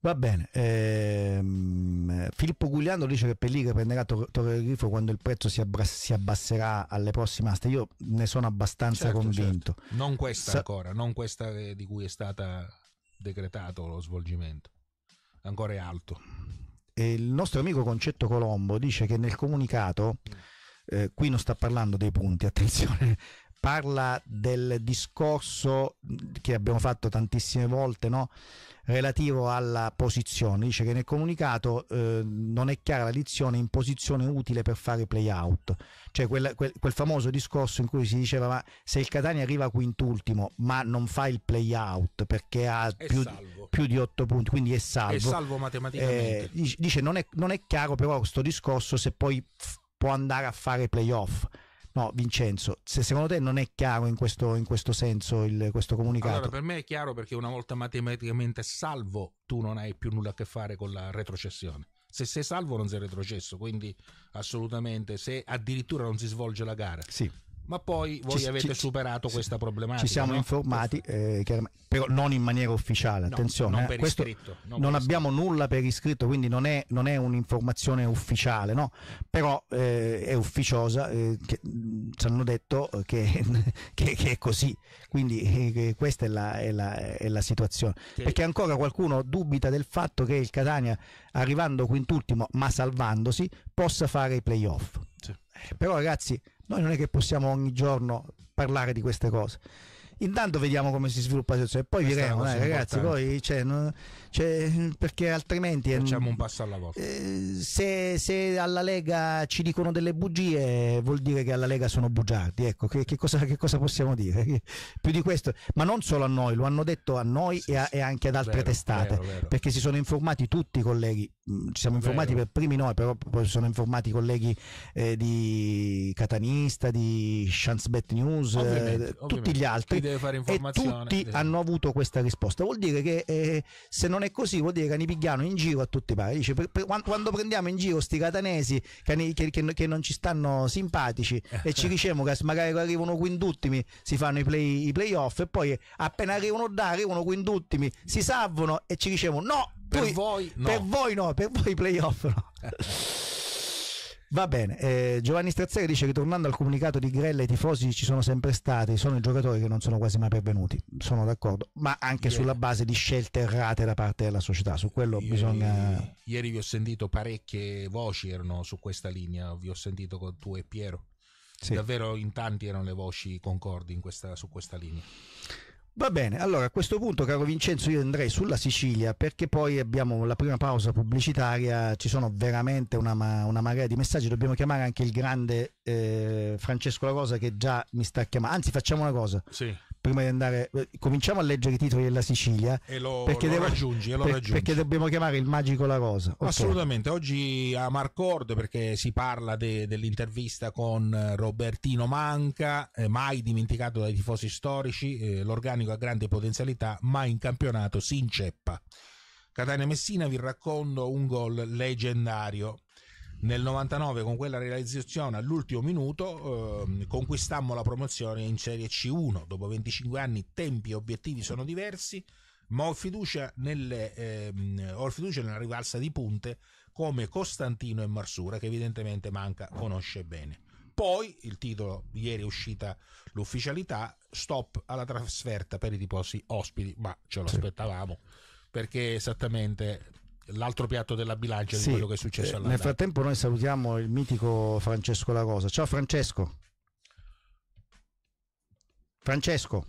Speaker 2: Va bene, ehm, Filippo Gugliano dice che Pellica prenderà Torre del Grifo quando il prezzo si, si, abbasserà alle prossime aste. Io ne sono abbastanza certo, certo. convinto. Certo. Non questa Sa
Speaker 3: ancora, non questa eh, di cui è stato decretato lo svolgimento, ancora è alto.
Speaker 2: E il nostro amico Concetto Colombo dice che nel comunicato, mm. eh, qui non sta parlando dei punti, attenzione, parla del discorso che abbiamo fatto tantissime volte no? relativo alla posizione. Dice che nel comunicato eh, non è chiara la dizione in posizione utile per fare play out, cioè quel, quel, quel famoso discorso in cui si diceva ma se il Catania arriva quintultimo ma non fa il play out perché ha più, più, di 8 punti, quindi è salvo. È salvo matematicamente. Eh, dice non è, non è chiaro però questo discorso se poi può andare a fare playoff. off No, Vincenzo, se secondo te non è chiaro in questo, in questo senso il, questo comunicato? Allora,
Speaker 3: per me è chiaro perché una volta matematicamente salvo, tu non hai più nulla a che fare con la retrocessione. Se sei salvo non sei retrocesso, quindi assolutamente, se addirittura non si svolge la gara. Sì ma poi voi ci, avete ci, superato ci, questa problematica. Ci siamo no? informati,
Speaker 2: eh, però non in maniera ufficiale, no, attenzione. Non, eh, per iscritto, non, non per abbiamo nulla per iscritto, quindi non è, non è un'informazione ufficiale, no? però eh, è ufficiosa, eh, che, ci hanno detto che, che, che è così, quindi eh, questa è la, è la, è la situazione. Perché ancora qualcuno dubita del fatto che il Catania, arrivando quintultimo ma salvandosi, possa fare i playoff. Sì. Eh, però ragazzi noi non è che possiamo ogni giorno parlare di queste cose intanto vediamo come si sviluppa la situazione. Poi vedremo, eh, ragazzi. Poi, cioè, non, cioè, perché altrimenti. Facciamo un passo alla volta. Eh, se, se, alla Lega ci dicono delle bugie, vuol dire che alla Lega sono bugiardi. Ecco, che, che, cosa, che cosa, possiamo dire? più di questo, ma non solo a noi, lo hanno detto a noi sì, e, a, sì, e, anche ad altre vero, testate, vero, vero. perché si sono informati tutti i colleghi. Mm, ci siamo informati per primi noi, però poi sono informati i colleghi eh, di Catanista, di Chance Bet News, ovviamente, ovviamente. tutti gli altri deve fare informazione. tutti esatto. hanno avuto questa risposta. Vuol dire che eh, se non è così, vuol dire che Canipigliano in giro a tutti pare. Dice, per, per, quando, prendiamo in giro sti catanesi che, che, che, che non ci stanno simpatici eh. e ci diciamo che magari arrivano quindultimi, si fanno i, play, i playoff e poi appena arrivano da, arrivano quindultimi, si salvano e ci diciamo no. Per, tu, voi, no. per voi no, per voi playoff no. Eh. Va bene, eh, Giovanni Strazzeri dice che tornando al comunicato di Grella i tifosi ci sono sempre stati, sono i giocatori che non sono quasi mai pervenuti, sono d'accordo, ma anche yeah. sulla base di scelte errate da parte della società, su quello ieri, bisogna...
Speaker 3: Ieri vi ho sentito parecchie voci erano su questa linea, vi ho sentito con tu e Piero, sì. davvero in tanti erano le voci concordi questa, su questa linea.
Speaker 2: Va bene, allora a questo punto, caro Vincenzo, io andrei sulla Sicilia perché poi abbiamo la prima pausa pubblicitaria, ci sono veramente una, una marea di messaggi, dobbiamo chiamare anche il grande eh, Francesco La Rosa che già mi sta chiamando. Anzi, facciamo una cosa. Sì prima di andare, eh, cominciamo a leggere i titoli della Sicilia. E lo, perché lo devo, raggiungi, e lo per, raggiungi. Perché dobbiamo chiamare il magico La Rosa. Okay. Assolutamente,
Speaker 3: oggi a Marcord perché si parla de, dell'intervista con eh, Robertino Manca, eh, mai dimenticato dai tifosi storici, eh, l'organico ha grandi potenzialità, ma in campionato si inceppa. Catania Messina vi racconto un gol leggendario. Nel 99 con quella realizzazione all'ultimo minuto eh, conquistammo la promozione in Serie C1. Dopo 25 anni tempi e obiettivi sono diversi, ma ho fiducia, nelle, ehm, ho fiducia nella rivalsa di punte come Costantino e Marsura che evidentemente Manca conosce bene. Poi il titolo, ieri è uscita l'ufficialità, stop alla trasferta per i tifosi ospiti, ma ce lo aspettavamo perché esattamente l'altro piatto della bilancia sì, di quello che è successo eh,
Speaker 2: all'anno. Nel frattempo noi salutiamo il mitico Francesco Lagosa. Ciao Francesco. Francesco.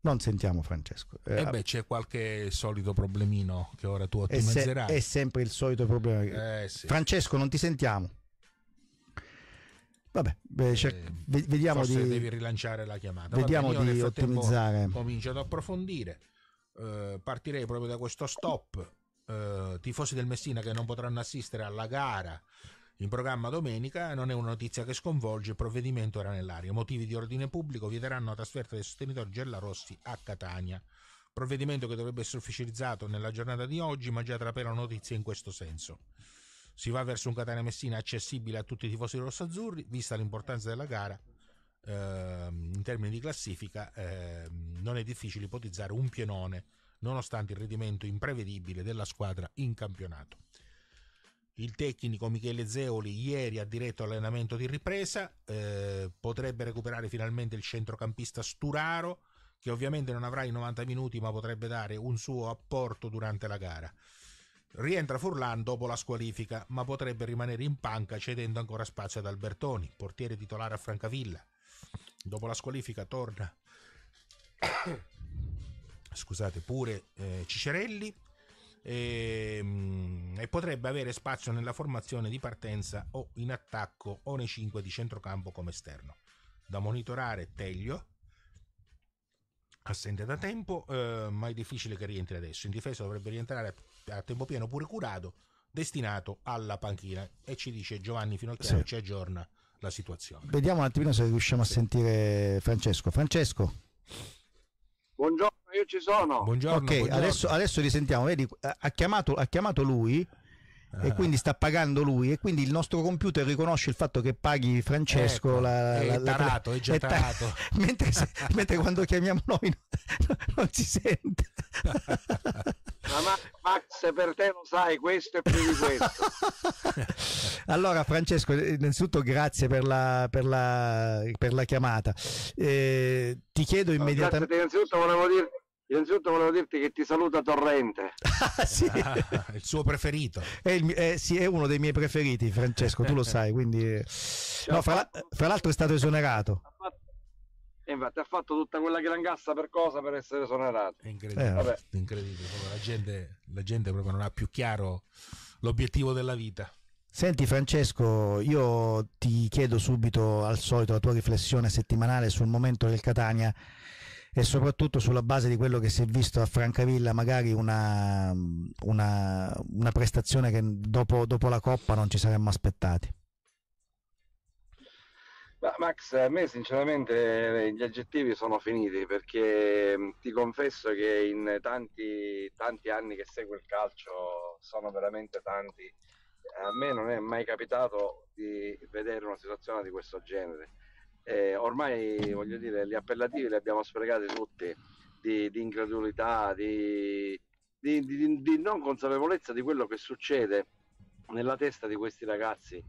Speaker 2: Non sentiamo Francesco. Eh, eh, beh,
Speaker 3: c'è qualche solito problemino che ora tu ottimizzerai. Se, è
Speaker 2: sempre il solito problema. Eh, sì. Francesco, non ti sentiamo. Vabbè, beh, eh, vediamo di... devi
Speaker 3: rilanciare la chiamata. Vediamo Vabbè, di ottimizzare. Comincio ad approfondire. Eh, partirei proprio da questo stop eh, tifosi del Messina che non potranno assistere alla gara in programma domenica non è una notizia che sconvolge, il provvedimento era nell'aria. Motivi di ordine pubblico vieteranno la trasferta dei sostenitori Rossi a Catania. Provvedimento che dovrebbe essere ufficializzato nella giornata di oggi, ma già trapela notizie in questo senso. Si va verso un Catania Messina accessibile a tutti i tifosi rossazzurri, vista l'importanza della gara. Eh, in termini di classifica, eh, non è difficile ipotizzare un pienone nonostante il rendimento imprevedibile della squadra in campionato. Il tecnico Michele Zeoli ieri ha diretto allenamento di ripresa, eh, potrebbe recuperare finalmente il centrocampista Sturaro, che ovviamente non avrà i 90 minuti ma potrebbe dare un suo apporto durante la gara. Rientra Furlan dopo la squalifica, ma potrebbe rimanere in panca cedendo ancora spazio ad Albertoni, portiere titolare a Francavilla. Dopo la squalifica torna scusate, pure eh, Cicerelli e, ehm, e, potrebbe avere spazio nella formazione di partenza o in attacco o nei 5 di centrocampo come esterno. Da monitorare Teglio, assente da tempo, eh, ma è difficile che rientri adesso. In difesa dovrebbe rientrare a tempo pieno pure Curato, destinato alla panchina. E ci dice Giovanni fino Finocchiaro, sì. ci aggiorna la situazione. Vediamo
Speaker 2: un attimino se riusciamo sì. a sentire Francesco. Francesco.
Speaker 7: Buongiorno io ci sono. Buongiorno. Ok, buongiorno. Adesso,
Speaker 2: adesso risentiamo. Vedi, ha chiamato, ha chiamato lui. E ah. quindi sta pagando lui, e quindi il nostro computer riconosce il fatto che paghi Francesco. Ecco, la, è tarato, la, è già tarato. Tar- mentre, se, mentre, quando chiamiamo noi non, non si sente. Ma
Speaker 7: Max, per te lo sai, questo è più di
Speaker 2: questo. allora, Francesco, innanzitutto grazie per la, per la, per la chiamata. Eh,
Speaker 7: ti chiedo immediatamente. innanzitutto volevo dirti Innanzitutto volevo dirti che ti saluta Torrente. Ah, sì. ah,
Speaker 2: il suo preferito. È, il, eh, sì, è, uno dei miei preferiti, Francesco, tu lo sai. Quindi... Eh, cioè, no, fra, fra, l'altro è stato esonerato.
Speaker 7: Eh, infatti ha fatto tutta quella grangassa per cosa per essere esonerato. È incredibile.
Speaker 3: Eh, incredibile. La, gente, la gente proprio non ha più chiaro l'obiettivo della vita.
Speaker 2: Senti Francesco, io ti chiedo subito al solito la tua riflessione settimanale sul momento del Catania e soprattutto sulla base di quello che si è visto a Francavilla magari una, una, una prestazione che dopo, dopo la Coppa non ci saremmo aspettati.
Speaker 7: Max, a me sinceramente gli aggettivi sono finiti perché mm, ti confesso che in tanti, tanti anni che seguo il calcio sono veramente tanti. A me non è mai capitato di vedere una situazione di questo genere eh, ormai voglio dire gli appellativi li abbiamo sprecati tutti di, di incredulità, di, di, di, non consapevolezza di quello che succede nella testa di questi ragazzi.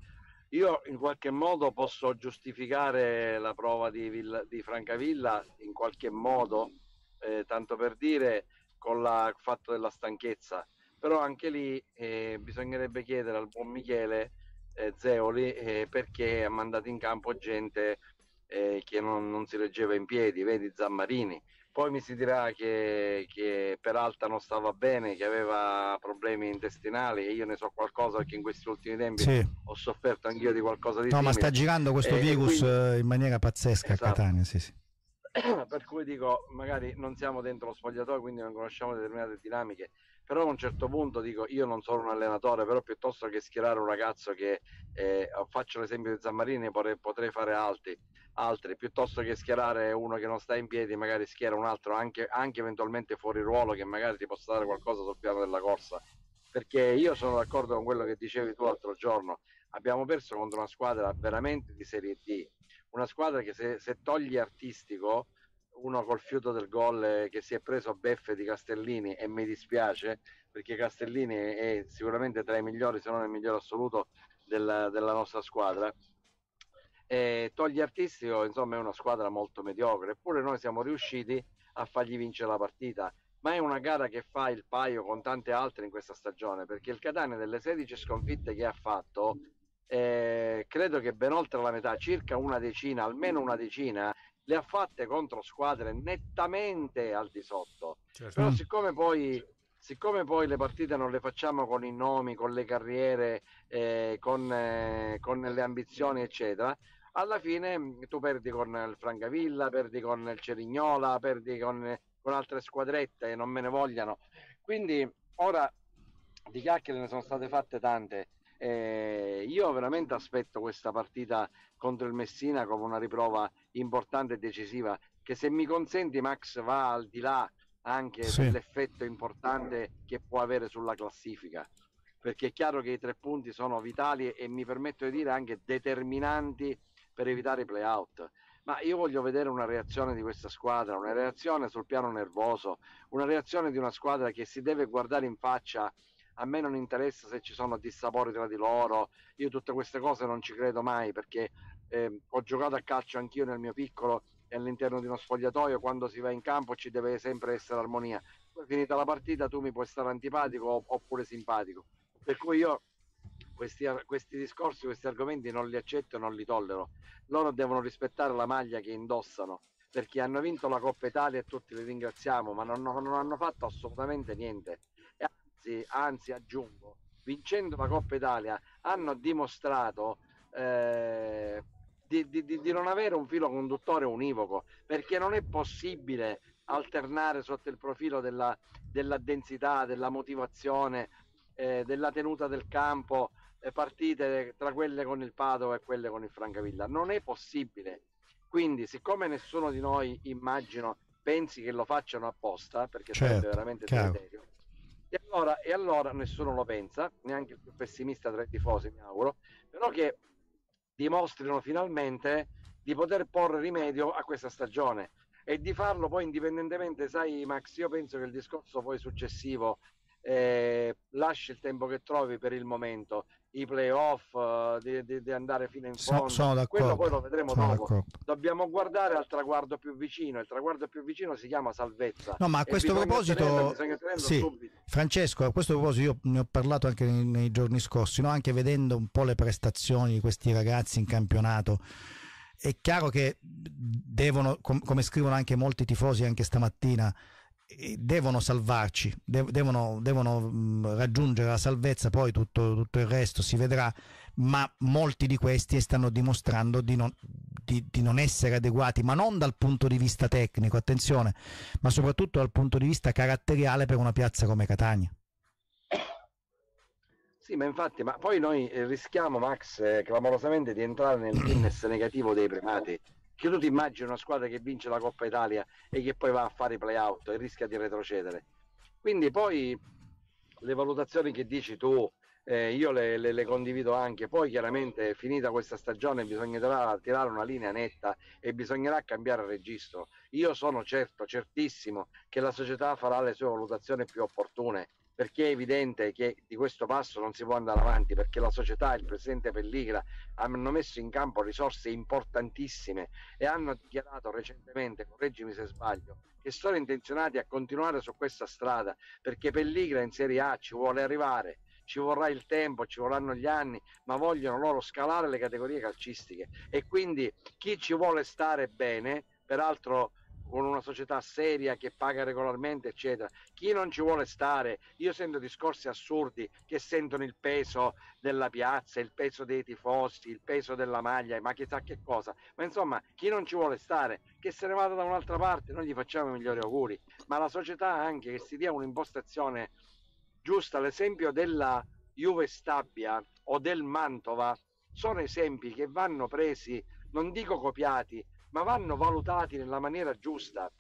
Speaker 7: Io in qualche modo posso giustificare la prova di, Villa, Francavilla, in qualche modo, eh, tanto per dire, con il fatto della stanchezza, però anche lì eh, bisognerebbe chiedere al buon Michele eh, Zeoli eh, perché ha mandato in campo gente eh, che non, non, si reggeva in piedi, vedi Zammarini. Poi mi si dirà che, che Peralta non stava bene, che aveva problemi intestinali e io ne so qualcosa perché in questi ultimi tempi sì. ho sofferto anch'io di qualcosa di... No, simile. ma sta girando questo eh, virus
Speaker 2: quindi... in maniera pazzesca esatto. a Catania, sì, sì.
Speaker 7: per cui dico, magari non siamo dentro lo spogliatoio, quindi non conosciamo determinate dinamiche però a un certo punto dico io non sono un allenatore, però piuttosto che schierare un ragazzo che eh, faccio l'esempio di Zammarini, potrei, potrei fare altri, altri, piuttosto che schierare uno che non sta in piedi, magari schiera un altro anche, anche eventualmente fuori ruolo che magari ti possa dare qualcosa sul piano della corsa. Perché io sono d'accordo con quello che dicevi tu l'altro giorno, abbiamo perso contro una squadra veramente di Serie D, una squadra che se, se togli artistico uno col fiuto del gol che si è preso a beffe di Castellini e mi dispiace perché Castellini è sicuramente tra i migliori, se non il migliore assoluto della, della nostra squadra. E togli Artistico, insomma, è una squadra molto mediocre, eppure noi siamo riusciti a fargli vincere la partita. Ma è una gara che fa il paio con tante altre in questa stagione, perché il Catania delle 16 sconfitte che ha fatto, eh, credo che ben oltre la metà, circa una decina, almeno una decina, le ha fatte contro squadre nettamente al di sotto. Certo. Però mm. siccome poi, siccome poi, le partite non le facciamo con i nomi, con le carriere, eh, con, eh, con, le ambizioni, eccetera, alla fine mm, tu perdi con il Francavilla, perdi con il Cerignola, perdi con, con altre squadrette e non me ne vogliano. Quindi ora di chiacchiere ne sono state fatte tante eh, io veramente aspetto questa partita contro il Messina come una riprova importante e decisiva che se mi consenti Max va al di là anche sì. dell'effetto importante che può avere sulla classifica perché è chiaro che i tre punti sono vitali e mi permetto di dire anche determinanti per evitare i playout ma io voglio vedere una reazione di questa squadra, una reazione sul piano nervoso, una reazione di una squadra che si deve guardare in faccia a me non interessa se ci sono dissapori tra di loro, io tutte queste cose non ci credo mai perché eh, ho giocato a calcio anch'io nel mio piccolo e all'interno di uno sfogliatoio quando si va in campo ci deve sempre essere armonia. Poi finita la partita tu mi puoi stare antipatico oppure simpatico, per cui io questi, questi, discorsi, questi argomenti non li accetto e non li tollero. Loro devono rispettare la maglia che indossano perché hanno vinto la Coppa Italia e tutti li ringraziamo, ma non, non hanno fatto assolutamente niente anzi, anzi aggiungo, vincendo la Coppa Italia, hanno dimostrato eh, di, di, di, non avere un filo conduttore univoco, perché non è possibile alternare sotto il profilo della, della densità, della motivazione, eh, della tenuta del campo, eh, partite tra quelle con il Padova e quelle con il Francavilla. Non è possibile. Quindi, siccome nessuno di noi immagino pensi che lo facciano apposta, perché certo, sarebbe veramente deleterio, e allora, e allora nessuno lo pensa, neanche il più pessimista tra i tifosi, mi auguro, però che dimostrino finalmente di poter porre rimedio a questa stagione e di farlo poi indipendentemente, sai Max, io penso che il discorso poi successivo eh, lasci il tempo che trovi per il momento, i playoff, eh, di, di, di, andare fino in fondo. Sono, Quello poi lo vedremo sono dopo. D'accordo. Dobbiamo guardare al traguardo più vicino. Il traguardo più vicino si chiama salvezza. No, ma a questo proposito, tenere, sì,
Speaker 2: Francesco, a questo proposito, io ne ho parlato anche nei, nei giorni scorsi, no? anche vedendo un po' le prestazioni di questi ragazzi in campionato è chiaro che
Speaker 8: devono,
Speaker 2: com- come scrivono anche molti tifosi anche stamattina, devono salvarci, devono, devono, raggiungere la salvezza, poi tutto, tutto, il resto si vedrà, ma molti di questi stanno dimostrando di non, di, di non, essere adeguati, ma non dal punto di vista tecnico, attenzione, ma soprattutto dal punto di vista caratteriale per una piazza come Catania.
Speaker 7: Sì, ma infatti, ma poi noi rischiamo, Max, eh, clamorosamente di entrare nel business negativo dei primati che tu ti immagini una squadra che vince la Coppa Italia e che poi va a fare i playout e rischia di retrocedere. Quindi poi le valutazioni che dici tu, eh, io le, le, le, condivido anche, poi chiaramente finita questa stagione bisognerà tirare una linea netta e bisognerà cambiare registro. Io sono certo, certissimo che la società farà le sue valutazioni più opportune perché è evidente che di questo passo non si può andare avanti perché la società e il presidente Pelligra hanno messo in campo risorse importantissime e hanno dichiarato recentemente, correggimi se sbaglio, che sono intenzionati a continuare su questa strada perché Pelligra in Serie A ci vuole arrivare ci vorrà il tempo, ci vorranno gli anni, ma vogliono loro scalare le categorie calcistiche e quindi chi ci vuole stare bene, peraltro con una società seria che paga regolarmente, eccetera. Chi non ci vuole stare, io sento discorsi assurdi che sentono il peso della piazza, il peso dei tifosi, il peso della maglia, ma chissà che cosa. Ma insomma, chi non ci vuole stare, che se ne vada da un'altra parte, noi gli facciamo i migliori auguri. Ma la società anche che si dia un'impostazione giusta, l'esempio della Juve Stabia o del Mantova sono esempi che vanno presi, non dico copiati, ma vanno valutati nella maniera giusta.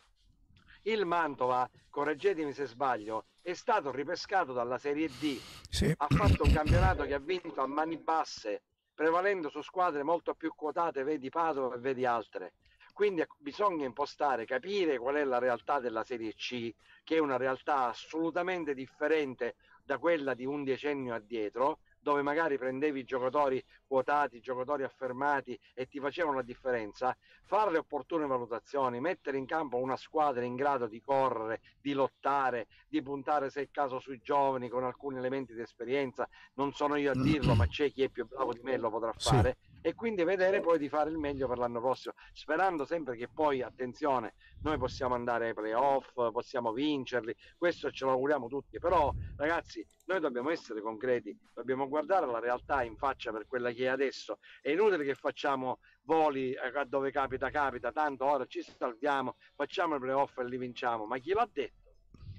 Speaker 7: Il Mantova, correggetemi se sbaglio, è stato ripescato dalla Serie D, sì. ha fatto un campionato che ha vinto a mani basse, prevalendo su squadre molto più quotate, vedi Padova e vedi altre. Quindi bisogna impostare, capire qual è la realtà della Serie C, che è una realtà assolutamente differente da quella di un decennio addietro, dove magari prendevi giocatori quotati, giocatori affermati e ti facevano la differenza, fare le opportune valutazioni, mettere in campo una squadra in grado di correre, di lottare, di puntare se è il caso sui giovani con alcuni elementi di esperienza, non sono io a dirlo, ma c'è chi è più bravo di me lo potrà fare. Sì e quindi vedere poi di fare il meglio per l'anno prossimo, sperando sempre che poi, attenzione, noi possiamo andare ai playoff, possiamo vincerli, questo ce lo auguriamo tutti, però ragazzi noi dobbiamo essere concreti, dobbiamo guardare la realtà in faccia per quella che è adesso, è inutile che facciamo voli dove capita capita, tanto ora ci salviamo, facciamo i playoff e li vinciamo, ma chi l'ha detto?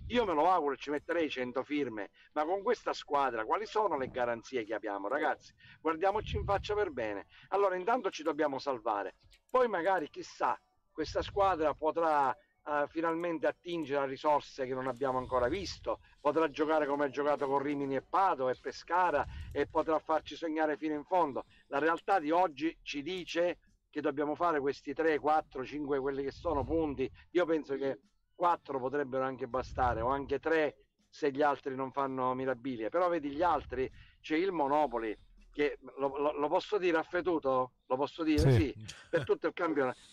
Speaker 7: Io me lo auguro, e ci metterei 100 firme, ma con questa squadra quali sono le garanzie che abbiamo? Ragazzi, guardiamoci in faccia per bene. Allora, intanto ci dobbiamo salvare, poi magari chissà, questa squadra potrà Uh, finalmente attingere a risorse che non abbiamo ancora visto, potrà giocare come ha giocato con Rimini e Pato e Pescara e potrà farci sognare fino in fondo. La realtà di oggi ci dice che dobbiamo fare questi 3, 4, 5, quelli che sono punti. Io penso che quattro potrebbero anche bastare, o anche tre se gli altri non fanno mirabilie. Però vedi gli altri, c'è il Monopoli, che lo, lo, lo posso dire affetuto? Lo posso dire? Sì, sì per, tutto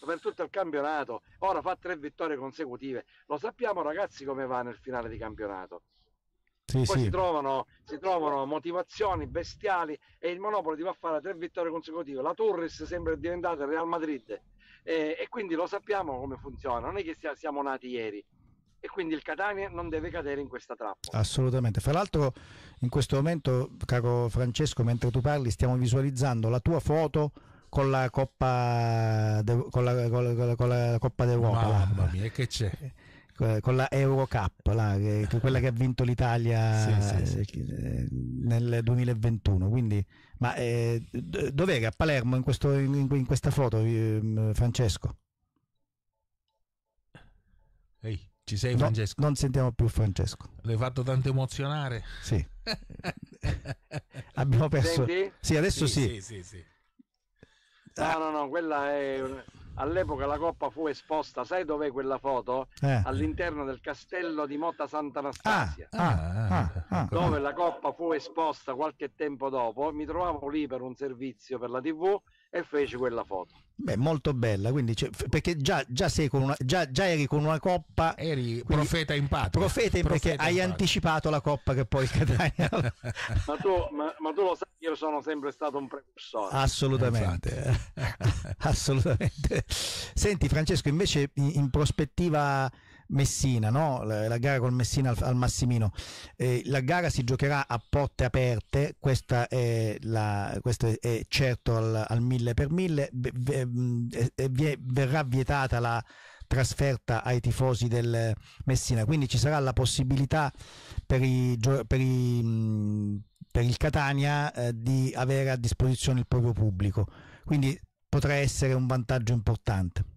Speaker 7: per, tutto il campionato. Ora fa tre vittorie consecutive. Lo sappiamo ragazzi come va nel finale di campionato. Sì, Poi sì. Si, trovano, si, trovano, motivazioni bestiali e il Monopoli ti va a fare tre vittorie consecutive. La Torres sembra diventata il Real Madrid eh, e quindi lo sappiamo come funziona, non è che siamo nati ieri e quindi il Catania non deve cadere in questa trappola.
Speaker 2: Assolutamente. Fra l'altro, in questo momento, caro Francesco, mentre tu parli, stiamo visualizzando la tua foto. Con la Coppa, de, con la, con la, con la Coppa d'Europa, mamma
Speaker 3: mia, che c'è? Eh,
Speaker 2: eh, con la Eurocup, la, eh, eh. quella che ha vinto l'Italia sì, sì, sì. nel 2021. Quindi, ma eh, dov'era a Palermo in, questo, in, in questa foto, eh, Francesco?
Speaker 3: Ehi, ci sei, Francesco?
Speaker 2: No, non sentiamo più, Francesco.
Speaker 3: L'hai fatto tanto emozionare? Sì. Abbiamo perso. Senti?
Speaker 7: Sì, adesso sì. sì. sì, sì. Ah. No, no, no, quella è all'epoca la coppa fu esposta, sai dov'è quella foto? Eh. All'interno del castello di Motta Sant'Anastasia,
Speaker 3: ah, ah,
Speaker 7: dove la coppa fu esposta qualche tempo dopo. Mi trovavo lì per un servizio per la TV e feci quella foto.
Speaker 2: Beh, molto bella, quindi, cioè, perché già, già, sei con una, già, già eri con una coppa. Eri quindi, profeta in patria. Profeta, in perché hai patria. anticipato la coppa che poi Catania.
Speaker 7: ma, tu, ma, ma, tu, lo sai io sono sempre stato un precursore. Assolutamente.
Speaker 2: Assolutamente. Senti Francesco, invece in, in prospettiva Messina, no? la, la, gara col Messina al, al Massimino. Eh, la gara si giocherà a porte aperte, questa è la, questo è, certo al, al 1000 per 1000, verrà vietata la trasferta ai tifosi del Messina, quindi ci sarà la possibilità per i, per i per il Catania eh, di avere a disposizione il proprio pubblico. Quindi potrà essere un vantaggio importante.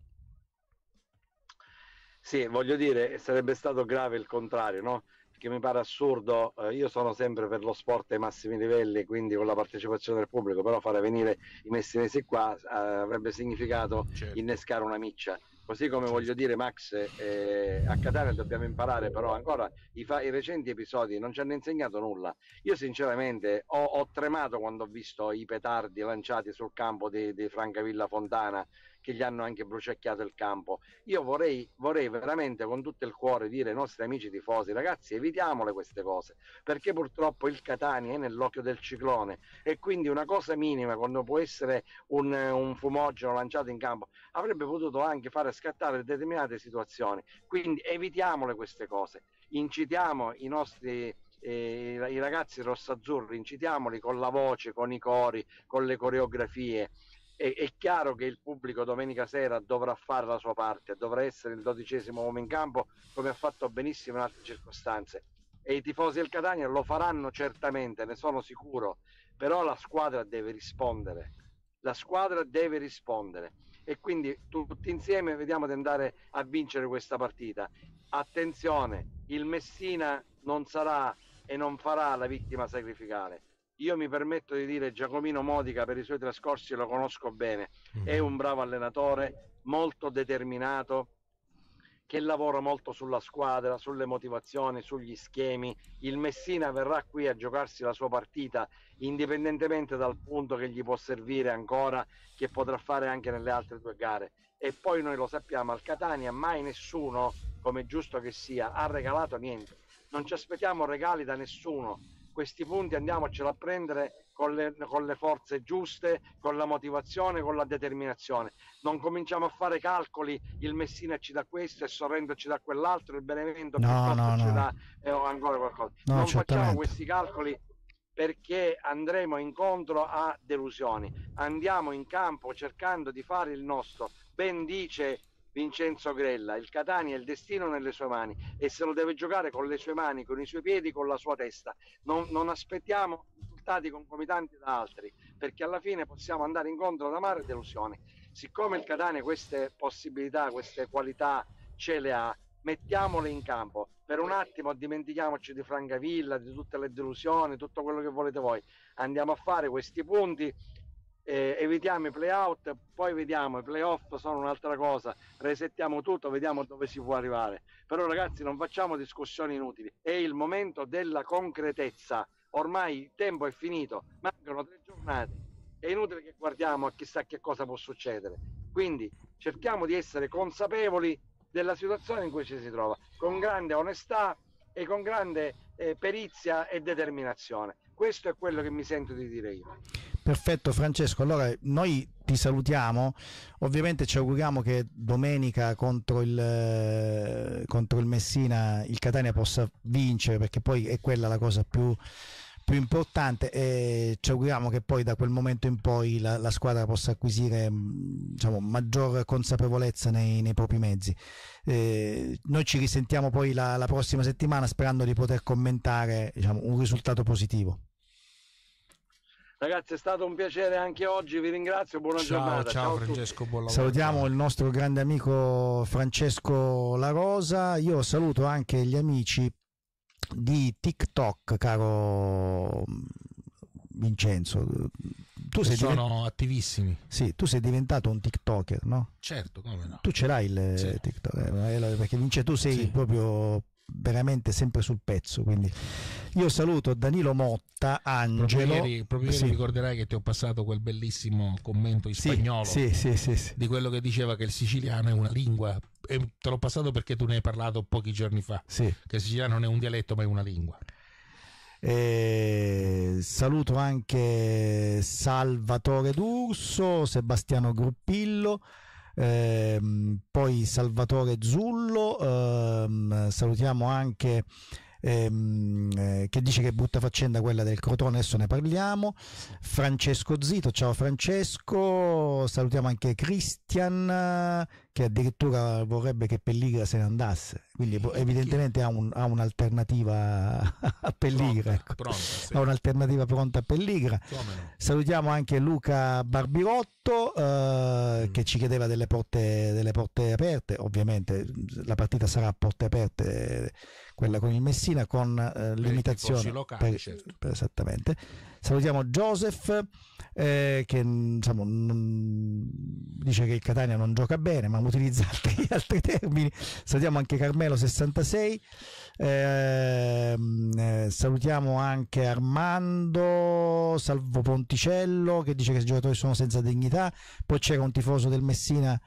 Speaker 7: Sì, voglio dire, sarebbe stato grave il contrario, no? Perché mi pare assurdo, eh, io sono sempre per lo sport ai massimi livelli, quindi con la partecipazione del pubblico, però fare venire i messinesi qua eh, avrebbe significato certo. innescare una miccia. Così come certo. voglio dire, Max, eh, a Catania dobbiamo imparare, però ancora i, fa- i, recenti episodi non ci hanno insegnato nulla. Io sinceramente ho, ho tremato quando ho visto i petardi lanciati sul campo di, di Francavilla Fontana che gli hanno anche bruciacchiato il campo. Io vorrei, vorrei veramente con tutto il cuore dire ai nostri amici tifosi, ragazzi, evitiamole queste cose, perché purtroppo il Catania è nell'occhio del ciclone e quindi una cosa minima, quando può essere un, un fumogeno lanciato in campo, avrebbe potuto anche fare scattare determinate situazioni. Quindi evitiamole queste cose, incitiamo i nostri eh, i ragazzi rossazzurri, incitiamoli con la voce, con i cori, con le coreografie, è, è, chiaro che il pubblico domenica sera dovrà fare la sua parte, dovrà essere il dodicesimo uomo in campo come ha fatto benissimo in altre circostanze e i tifosi del Catania lo faranno certamente, ne sono sicuro, però la squadra deve rispondere, la squadra deve rispondere e quindi tutti insieme vediamo di andare a vincere questa partita. Attenzione, il Messina non sarà e non farà la vittima sacrificale io mi permetto di dire Giacomino Modica per i suoi trascorsi lo conosco bene, è mm-hmm. un bravo allenatore, molto determinato, che lavora molto sulla squadra, sulle motivazioni, sugli schemi. Il Messina verrà qui a giocarsi la sua partita, indipendentemente dal punto che gli può servire ancora, che potrà fare anche nelle altre due gare. E poi noi lo sappiamo, al Catania mai nessuno, come giusto che sia, ha regalato niente. Non ci aspettiamo regali da nessuno, questi punti andiamocela a prendere con le, con le, forze giuste, con la motivazione, con la determinazione. Non cominciamo a fare calcoli, il Messina ci dà questo e Sorrento ci dà quell'altro, il Benevento no, no, ci no. dà eh, ancora qualcosa. No, non facciamo questi calcoli perché andremo incontro a delusioni. Andiamo in campo cercando di fare il nostro. Ben dice Vincenzo Grella. Il Catania è il destino nelle sue mani e se lo deve giocare con le sue mani, con i suoi piedi, con la sua testa. Non, non aspettiamo risultati concomitanti da altri perché alla fine possiamo andare incontro ad amare delusioni. Siccome il Catania queste possibilità, queste qualità ce le ha, mettiamole in campo. Per un attimo dimentichiamoci di Francavilla, di tutte le delusioni, tutto quello che volete voi. Andiamo a fare questi punti eh, evitiamo i playout, poi vediamo, i playoff sono un'altra cosa, resettiamo tutto, vediamo dove si può arrivare. Però ragazzi non facciamo discussioni inutili, è il momento della concretezza, ormai il tempo è finito, mancano tre giornate, è inutile che guardiamo a chissà che cosa può succedere. Quindi cerchiamo di essere consapevoli della situazione in cui ci si trova, con grande onestà e con grande eh, perizia e determinazione. Questo è quello che mi sento di dire io.
Speaker 2: Perfetto Francesco, allora noi ti salutiamo, ovviamente ci auguriamo che domenica contro il, eh, contro il Messina il Catania possa vincere perché poi è quella la cosa più più importante e ci auguriamo che poi da quel momento in poi la, la squadra possa acquisire mm, diciamo, maggior consapevolezza nei, nei propri mezzi. Eh, noi ci risentiamo poi la, la, prossima settimana sperando di poter commentare diciamo, un risultato positivo.
Speaker 7: Ragazzi, è stato un piacere anche oggi, vi ringrazio, buona ciao, giornata. Ciao, ciao Francesco, buon lavoro. Salutiamo
Speaker 2: il nostro grande amico Francesco La Rosa, io saluto anche gli amici di TikTok, caro Vincenzo. Tu sei sono divent...
Speaker 3: attivissimi.
Speaker 2: Sì, tu sei diventato un TikToker, no?
Speaker 3: Certo, come no?
Speaker 2: Tu ce l'hai il sì. TikTok, eh, perché Vince tu sei sì. proprio veramente sempre sul
Speaker 3: pezzo. Quindi io
Speaker 2: saluto Danilo Motta, Angelo. Proprio ieri, proprio ieri sì.
Speaker 3: ricorderai che ti ho passato quel bellissimo commento in sì, spagnolo sì, di quello che diceva che il siciliano è una lingua. E te l'ho passato perché tu ne hai parlato pochi giorni fa. Che il siciliano non è un dialetto, ma è una lingua.
Speaker 2: E saluto anche Salvatore D'Urso, Sebastiano Gruppillo ehm, poi Salvatore Zullo, ehm, salutiamo anche ehm, eh, che dice che butta faccenda quella del Crotone, adesso ne parliamo. Francesco Zito, ciao Francesco, salutiamo anche Christian che addirittura vorrebbe che Pelligra se ne andasse, quindi evidentemente ha, un, ha un'alternativa a Pelligra, pronta, ecco. pronta, sì. ha un'alternativa pronta a Pelligra. Salutiamo anche Luca Barbirotto eh, mm. che ci chiedeva delle porte, delle porte aperte, ovviamente la partita sarà a porte aperte quella con il Messina con eh, limitazione locali, per, certo. per, esattamente salutiamo Joseph eh, che insomma, non, dice che il Catania non gioca bene ma utilizza altri, altri termini salutiamo anche Carmelo 66 ehm, eh, salutiamo anche Armando Salvo Ponticello che dice che i giocatori sono senza dignità poi c'era un tifoso del Messina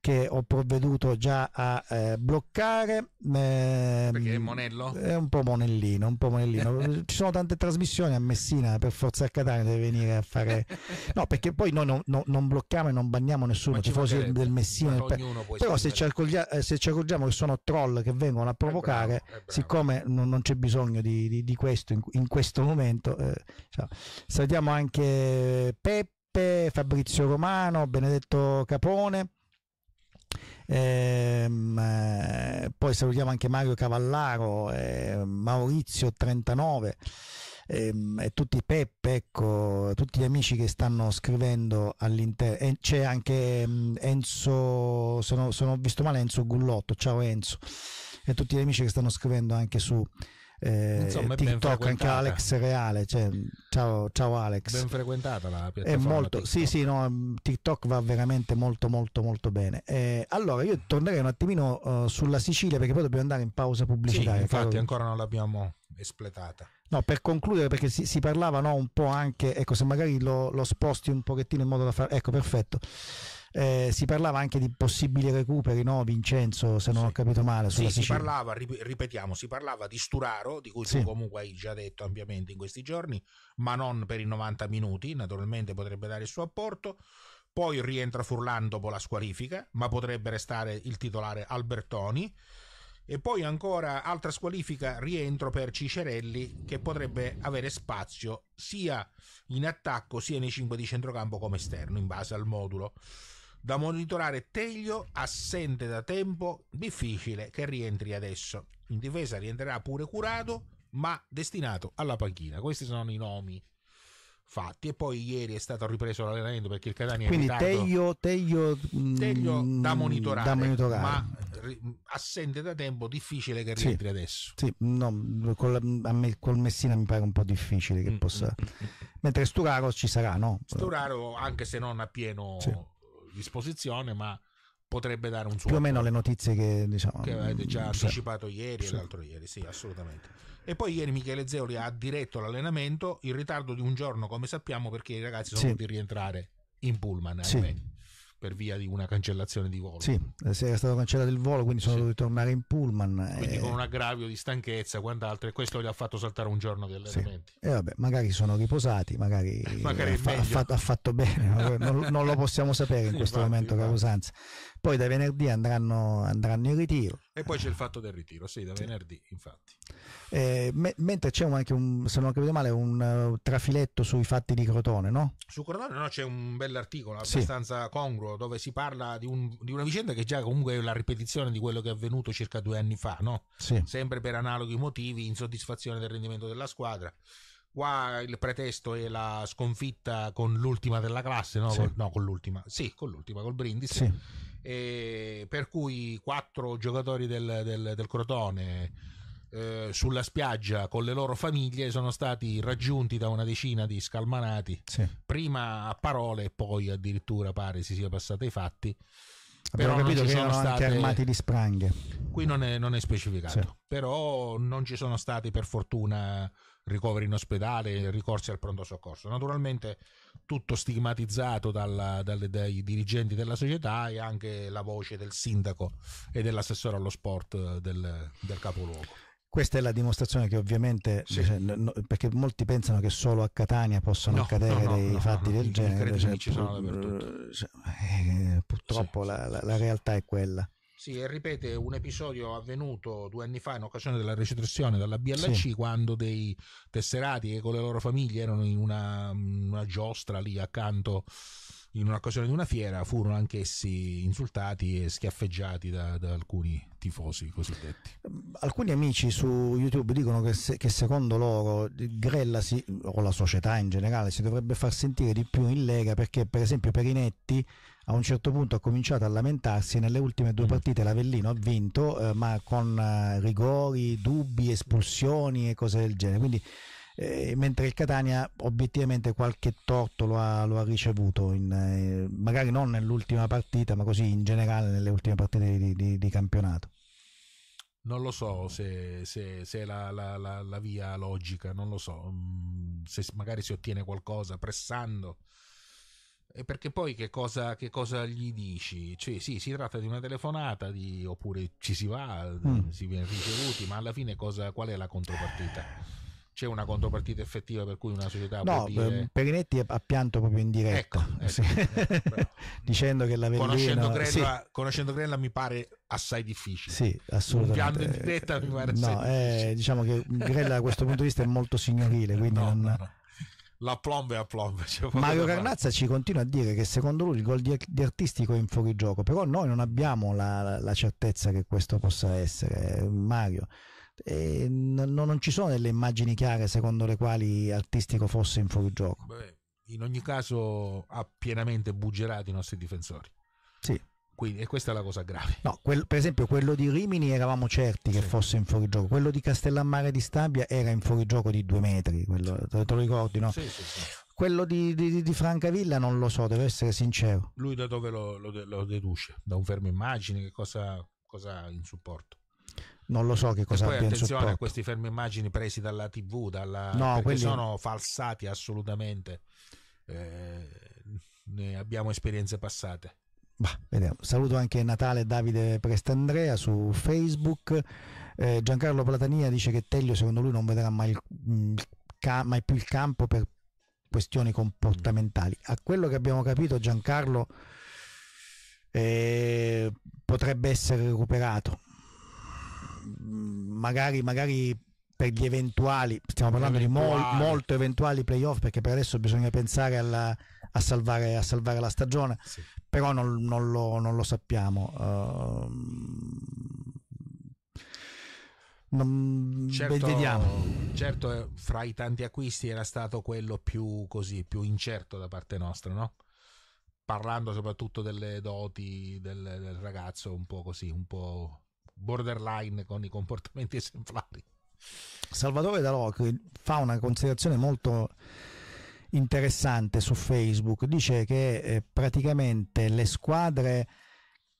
Speaker 2: che ho provveduto già a eh, bloccare. Eh, Perché è Monello? È un po' Monellino, un po' Monellino. Ci sono tante trasmissioni a Messina, per forza a Catania deve venire a fare... No, perché poi noi no, no, non blocchiamo e non banniamo nessuno, tifosi del Messina. Per... Però se ci, eh, se ci, accorgiamo che sono troll che vengono a provocare, è bravo, è bravo. siccome non, non, c'è bisogno di, di, di questo in, in, questo momento, eh, salutiamo anche Peppe, Fabrizio Romano, Benedetto Capone ehm, eh, poi salutiamo anche Mario Cavallaro, eh, Maurizio 39 ehm, e tutti i Peppe, ecco, tutti gli amici che stanno scrivendo all'interno. e c'è anche ehm, Enzo, se non ho visto male Enzo Gullotto, ciao Enzo, e tutti gli amici che stanno scrivendo anche su eh, Insomma, TikTok anche Alex Reale cioè, ciao, ciao, Alex ben
Speaker 3: frequentata la piattaforma è molto,
Speaker 2: sì sì no, mm, TikTok va veramente molto molto molto bene eh, allora io tornerei un attimino uh, sulla Sicilia perché poi dobbiamo andare in pausa pubblicitaria sì, infatti però...
Speaker 3: ancora non l'abbiamo espletata
Speaker 2: no per concludere perché si, si parlava no, un po' anche ecco se magari lo, lo sposti un pochettino in modo da fare ecco perfetto eh, si parlava anche di possibili recuperi, no Vincenzo, se non sì. ho capito male. Sulla sì, si parlava,
Speaker 3: ripetiamo, si parlava di Sturaro, di cui sì. tu comunque hai già detto ampiamente in questi giorni, ma non per i 90 minuti, naturalmente potrebbe dare il suo apporto. Poi rientra Furlan dopo la squalifica, ma potrebbe restare il titolare Albertoni. E poi ancora altra squalifica rientro per Cicerelli che potrebbe avere spazio sia in attacco sia nei 5 di centrocampo come esterno in base al modulo da monitorare Teglio assente da tempo, difficile che rientri adesso. In difesa rientrerà pure Curato, ma destinato alla panchina. Questi sono i nomi fatti e poi ieri è stato ripreso l'allenamento perché il Catania quindi è Teglio,
Speaker 2: teglio, teglio da, mm, monitorare, da, monitorare, ma
Speaker 3: assente da tempo difficile che rientri
Speaker 2: sì, adesso sì, no, col, me, col, Messina mi pare un po' difficile che mm, possa mm, mentre Sturaro ci sarà no?
Speaker 3: Sturaro anche se non a pieno sì disposizione, ma potrebbe dare un suo più o meno
Speaker 2: le notizie che diciamo che avete già mm, sì. anticipato
Speaker 3: ieri sì. e l'altro ieri sì assolutamente e poi ieri Michele Zeoli ha diretto l'allenamento in ritardo di un giorno come sappiamo perché i ragazzi sono sì. dovuti rientrare in pullman sì per via di una cancellazione di volo. Sì,
Speaker 2: eh, se era stato cancellato il volo, quindi sono sì. dovuti tornare in pullman. Quindi e... Eh, con
Speaker 3: un aggravio di stanchezza e quant'altro, e questo gli ha fatto saltare un giorno di allenamenti.
Speaker 2: Sì. E vabbè, magari sono riposati, magari, magari ha, ha, fatto, ha, fatto, bene, non, non, lo possiamo sapere in questo infatti, momento, infatti. caro Sanz. Poi da venerdì andranno, andranno, in ritiro.
Speaker 3: E poi c'è il fatto del ritiro, sì, da sì. venerdì, infatti.
Speaker 2: Eh, me, mentre c'è anche un, se non ho capito male, un uh, trafiletto sui fatti di Crotone, no?
Speaker 3: Su Crotone no, c'è un bell'articolo abbastanza sì. congruo Futuro, dove si parla di, un, di, una vicenda che già comunque è la ripetizione di quello che è avvenuto circa due anni fa, no? Sì. Sempre per analoghi motivi, insoddisfazione del rendimento della squadra. Qua il pretesto è la sconfitta con l'ultima della classe, no? Sì. Col, no, con l'ultima, sì, con l'ultima, col Brindisi. Sì. Eh, per cui quattro giocatori del, del, del Crotone eh, sulla spiaggia con le loro famiglie sono stati raggiunti da una decina di scalmanati, sì. prima a parole e poi addirittura pare si sia passata ai fatti. Abbiamo però capito che sono erano state... armati di spranghe. Qui non è, non è specificato, sì. però non ci sono stati per fortuna ricoveri in ospedale, ricorsi al pronto soccorso. Naturalmente tutto stigmatizzato dalla, dalle, dai dirigenti della società e anche la voce del sindaco e dell'assessore allo sport del, del capoluogo.
Speaker 2: Questa è la dimostrazione che ovviamente, sì. cioè, no, perché molti pensano che solo a Catania possano no, accadere no, dei fatti del genere, cioè, pur, cioè, eh, purtroppo sì, la, la, la realtà è quella.
Speaker 3: Sì, e ripete un episodio avvenuto due anni fa in occasione della recitazione dalla BLC sì. quando dei tesserati che con le loro famiglie erano in una, una giostra lì accanto in un'occasione di una fiera furono anch'essi insultati e schiaffeggiati da, da alcuni tifosi cosiddetti.
Speaker 2: Ehm, alcuni amici su YouTube dicono che, se, che secondo loro eh, Grella si, o la società in generale si dovrebbe far sentire di più in Lega perché per esempio Perinetti a un certo punto ha cominciato a lamentarsi nelle ultime due mm. partite l'Avellino ha vinto eh, ma con eh, rigori, dubbi, espulsioni e cose del genere. Quindi eh, mentre il Catania obiettivamente qualche torto lo ha, lo ha ricevuto, in, eh, magari non nell'ultima partita, ma così in generale nelle ultime partite di, di, di campionato.
Speaker 3: Non lo so se, se, se è la, la, la, la, via logica, non lo so, mm, se magari si ottiene qualcosa pressando. E perché poi che cosa, che cosa gli dici? Cioè, sì, si tratta di una telefonata di, oppure ci si va, mm. Eh, si viene ricevuti, ma alla fine cosa, qual è la contropartita? c'è una contropartita effettiva per cui una società no, dire...
Speaker 2: Perinetti ha pianto proprio in diretta ecco, ecco sì. ecco, dicendo che la Vellino conoscendo Grella, sì.
Speaker 3: conoscendo Grella mi pare assai difficile
Speaker 2: sì assolutamente un pianto in diretta mi pare no, eh, diciamo che Grella da questo punto di vista è molto signorile quindi no, non... no, no
Speaker 3: la plombe a plombe. Mario
Speaker 2: Carnazza ci continua a dire che secondo lui il gol di, di artistico è in fuorigioco, però noi non abbiamo la, la certezza che questo possa essere. Mario, eh, non, non, ci sono delle immagini chiare secondo le quali Artistico fosse in fuorigioco.
Speaker 3: Beh, in ogni caso ha pienamente buggerato i nostri difensori. Sì. Quindi, e questa è la cosa grave.
Speaker 2: No, quel, per esempio, quello di Rimini eravamo certi che sì. fosse in fuorigioco, quello di Castellammare di Stabia era in fuorigioco di due metri, quello, te, lo ricordi? No? Sì, sì, quello di, di, di, Francavilla non lo so, devo essere sincero.
Speaker 3: Lui da dove lo, lo, lo deduce? Da un fermo immagine? Che cosa, cosa in supporto?
Speaker 2: non lo so che cosa abbia attenzione sottotto. a
Speaker 3: questi fermi immagini presi dalla tv dalla, no, quelli... sono falsati assolutamente eh, ne abbiamo esperienze passate
Speaker 2: Bah, Saluto anche Natale Davide Prestandrea su Facebook. Eh, Giancarlo Platania dice che Teglio secondo lui non vedrà mai, il, mm, mai, più il campo per questioni comportamentali. A quello che abbiamo capito Giancarlo eh, potrebbe essere recuperato magari, magari per gli eventuali, stiamo parlando eventuali. di mol, molto eventuali playoff perché per adesso bisogna pensare alla, a, salvare, a, salvare, la stagione, sì. però non, non, lo, non, lo, sappiamo. Uh, non, certo, vediamo.
Speaker 3: Certo, eh, fra i tanti acquisti era stato quello più, così, più incerto da parte nostra, no? Parlando soprattutto delle doti del, del ragazzo un po' così, un po' borderline con i comportamenti esemplari.
Speaker 2: Salvatore Dalò fa una considerazione molto interessante su Facebook, dice che eh, praticamente le squadre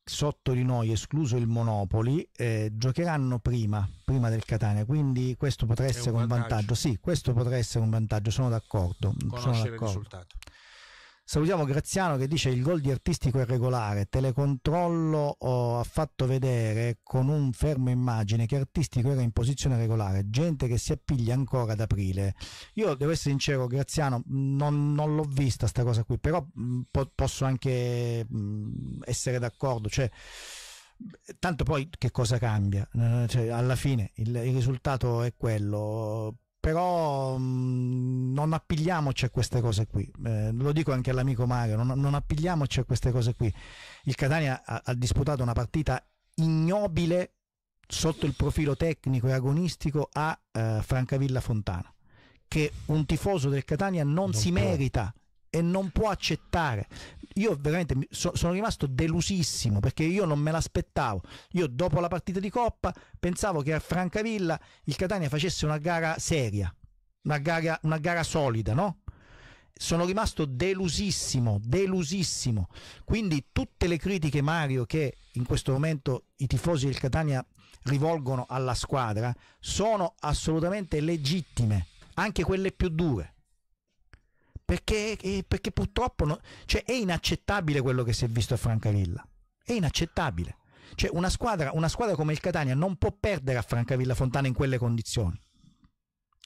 Speaker 2: sotto di noi, escluso il Monopoli, eh, giocheranno prima, prima, del Catania, quindi questo potrà essere un vantaggio. vantaggio. Sì, questo potrà essere un vantaggio, sono d'accordo. Conoscere sono d'accordo. il risultato. Salutiamo Graziano che dice il gol di artistico è regolare, telecontrollo oh, ha fatto vedere con un fermo immagine che artistico era in posizione regolare, gente che si appiglia ancora ad aprile. Io devo essere sincero Graziano, non, non l'ho vista sta cosa qui, però mm, po- posso anche mh, mm, essere d'accordo, cioè tanto poi che cosa cambia? Eh, cioè, alla fine il, il, risultato è quello però mh, mm, non appigliamoci a queste cose qui eh, lo dico anche all'amico Mario non, non, appigliamoci a queste cose qui il Catania ha, ha disputato una partita ignobile sotto il profilo tecnico e agonistico a eh, Francavilla Fontana che un tifoso del Catania non, non si può. merita e non può accettare io veramente so, sono rimasto delusissimo perché io non me l'aspettavo. Io dopo la partita di Coppa pensavo che a Francavilla il Catania facesse una gara seria, una gara, una gara solida, no? Sono rimasto delusissimo, delusissimo. Quindi tutte le critiche, Mario, che in questo momento i tifosi del Catania rivolgono alla squadra sono assolutamente legittime, anche quelle più dure perché, perché purtroppo no, cioè è inaccettabile quello che si è visto a Francavilla. È inaccettabile. Cioè una squadra, una squadra come il Catania non può perdere a Francavilla Fontana in quelle condizioni.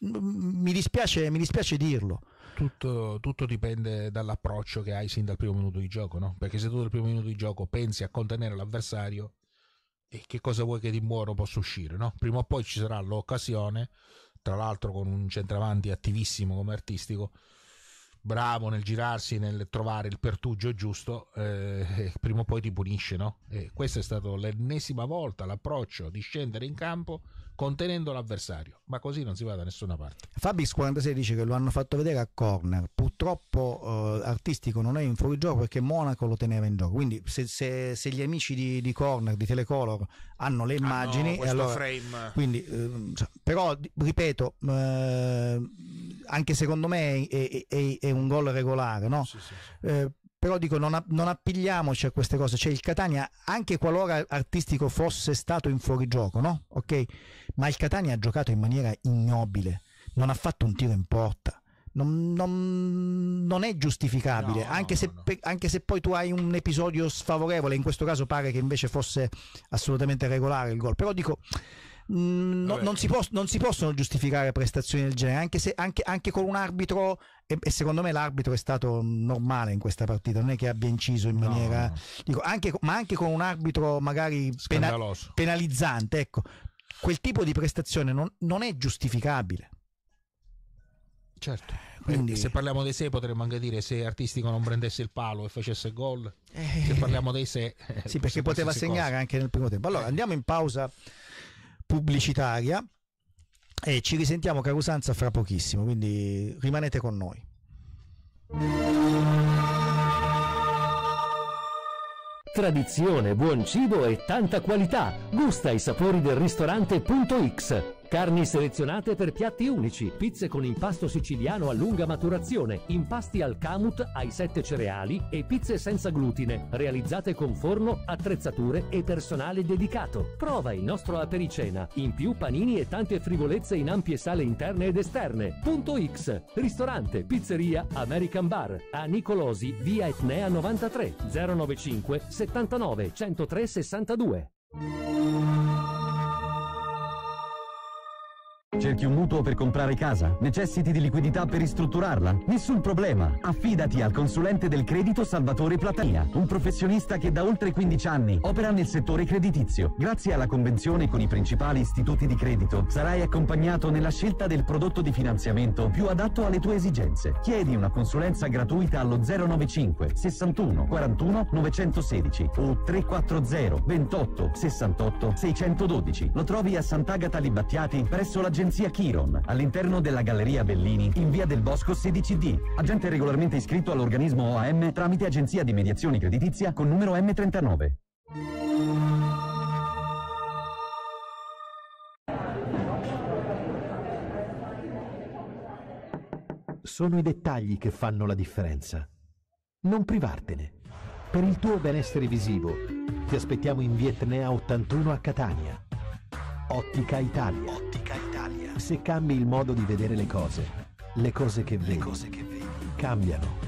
Speaker 3: Mi dispiace, mi dispiace, dirlo. Tutto, tutto, dipende dall'approccio che hai sin dal primo minuto di gioco, no? Perché se tu dal primo minuto di gioco pensi a contenere l'avversario, e che cosa vuoi che di buono possa uscire, no? Prima o poi ci sarà l'occasione, tra l'altro con un centravanti attivissimo come artistico, bravo nel girarsi, nel trovare il pertugio giusto, eh, prima o poi ti punisce. No? E questa è stata l'ennesima volta l'approccio di scendere in campo contenendo l'avversario, ma così non si va da nessuna parte.
Speaker 2: Fabis 46 dice che lo hanno fatto vedere a corner, purtroppo eh, artistico non è in fuorigioco perché Monaco lo teneva in gioco, quindi se, se, se gli amici di, di, corner, di Telecolor hanno le immagini, ah no, allora, frame. Quindi, eh, però ripeto, eh, anche secondo me è, è, è, è un gol regolare, no? sì, sì, sì. Eh, però dico non, non, appigliamoci a queste cose cioè il Catania anche qualora artistico fosse stato in fuorigioco no? ok ma il Catania ha giocato in maniera ignobile non ha fatto un tiro in porta non, non, non è giustificabile no, anche, no, se, per, anche, se, poi tu hai un episodio sfavorevole in questo caso pare che invece fosse assolutamente regolare il gol però dico no, non, si poss- non, si possono giustificare prestazioni del genere, anche, se, anche, anche con un arbitro, e, e, secondo me l'arbitro è stato normale in questa partita, non è che abbia inciso in maniera, no. dico, anche, ma anche con un arbitro magari pena- penalizzante, ecco, quel tipo di prestazione non, non è giustificabile. Certo, eh, Quindi... Eh, se
Speaker 3: parliamo dei sé potremmo anche dire se Artistico non prendesse il palo e facesse gol, eh... se parliamo dei sé... Eh, sì, perché poteva segnare cosa.
Speaker 2: anche nel primo tempo. Allora eh. andiamo in pausa pubblicitaria e ci risentiamo Carusanza fra pochissimo, quindi rimanete con noi.
Speaker 6: Tradizione, buon cibo e tanta qualità. Gusta i sapori del ristorante.x Carni selezionate per piatti unici, pizze con impasto siciliano a lunga maturazione, impasti al camut ai sette cereali e pizze senza glutine, realizzate con forno, attrezzature e personale dedicato. Prova il nostro apericena, in più panini e tante frivolezze in ampie sale interne ed esterne. Punto X, ristorante, pizzeria, American Bar, a Nicolosi, via Etnea 93, 095 79 103 62.
Speaker 9: Cerchi un mutuo per comprare casa? Necessiti di liquidità per ristrutturarla? Nessun problema! Affidati al consulente del credito Salvatore Platania, un professionista che da oltre 15 anni opera nel settore creditizio. Grazie alla convenzione con i principali istituti di credito, sarai accompagnato nella scelta del prodotto di finanziamento più adatto alle tue esigenze. Chiedi una consulenza gratuita allo 095 61 41 916 o 340 28 68 612. Lo trovi a Sant'Agata Libattiati presso l'agenzia Agenzia Chiron, all'interno della Galleria Bellini, in via del Bosco 16D. Agente regolarmente iscritto all'organismo OAM tramite Agenzia di Mediazione Creditizia con numero M39.
Speaker 1: Sono i dettagli che fanno la differenza. Non privartene. Per il tuo benessere visivo, ti aspettiamo in Vietnea 81 a Catania Ottica Italia. Ottica Italia. Se cambi il modo di vedere le cose, le cose che vedi, cose che vedi. cambiano.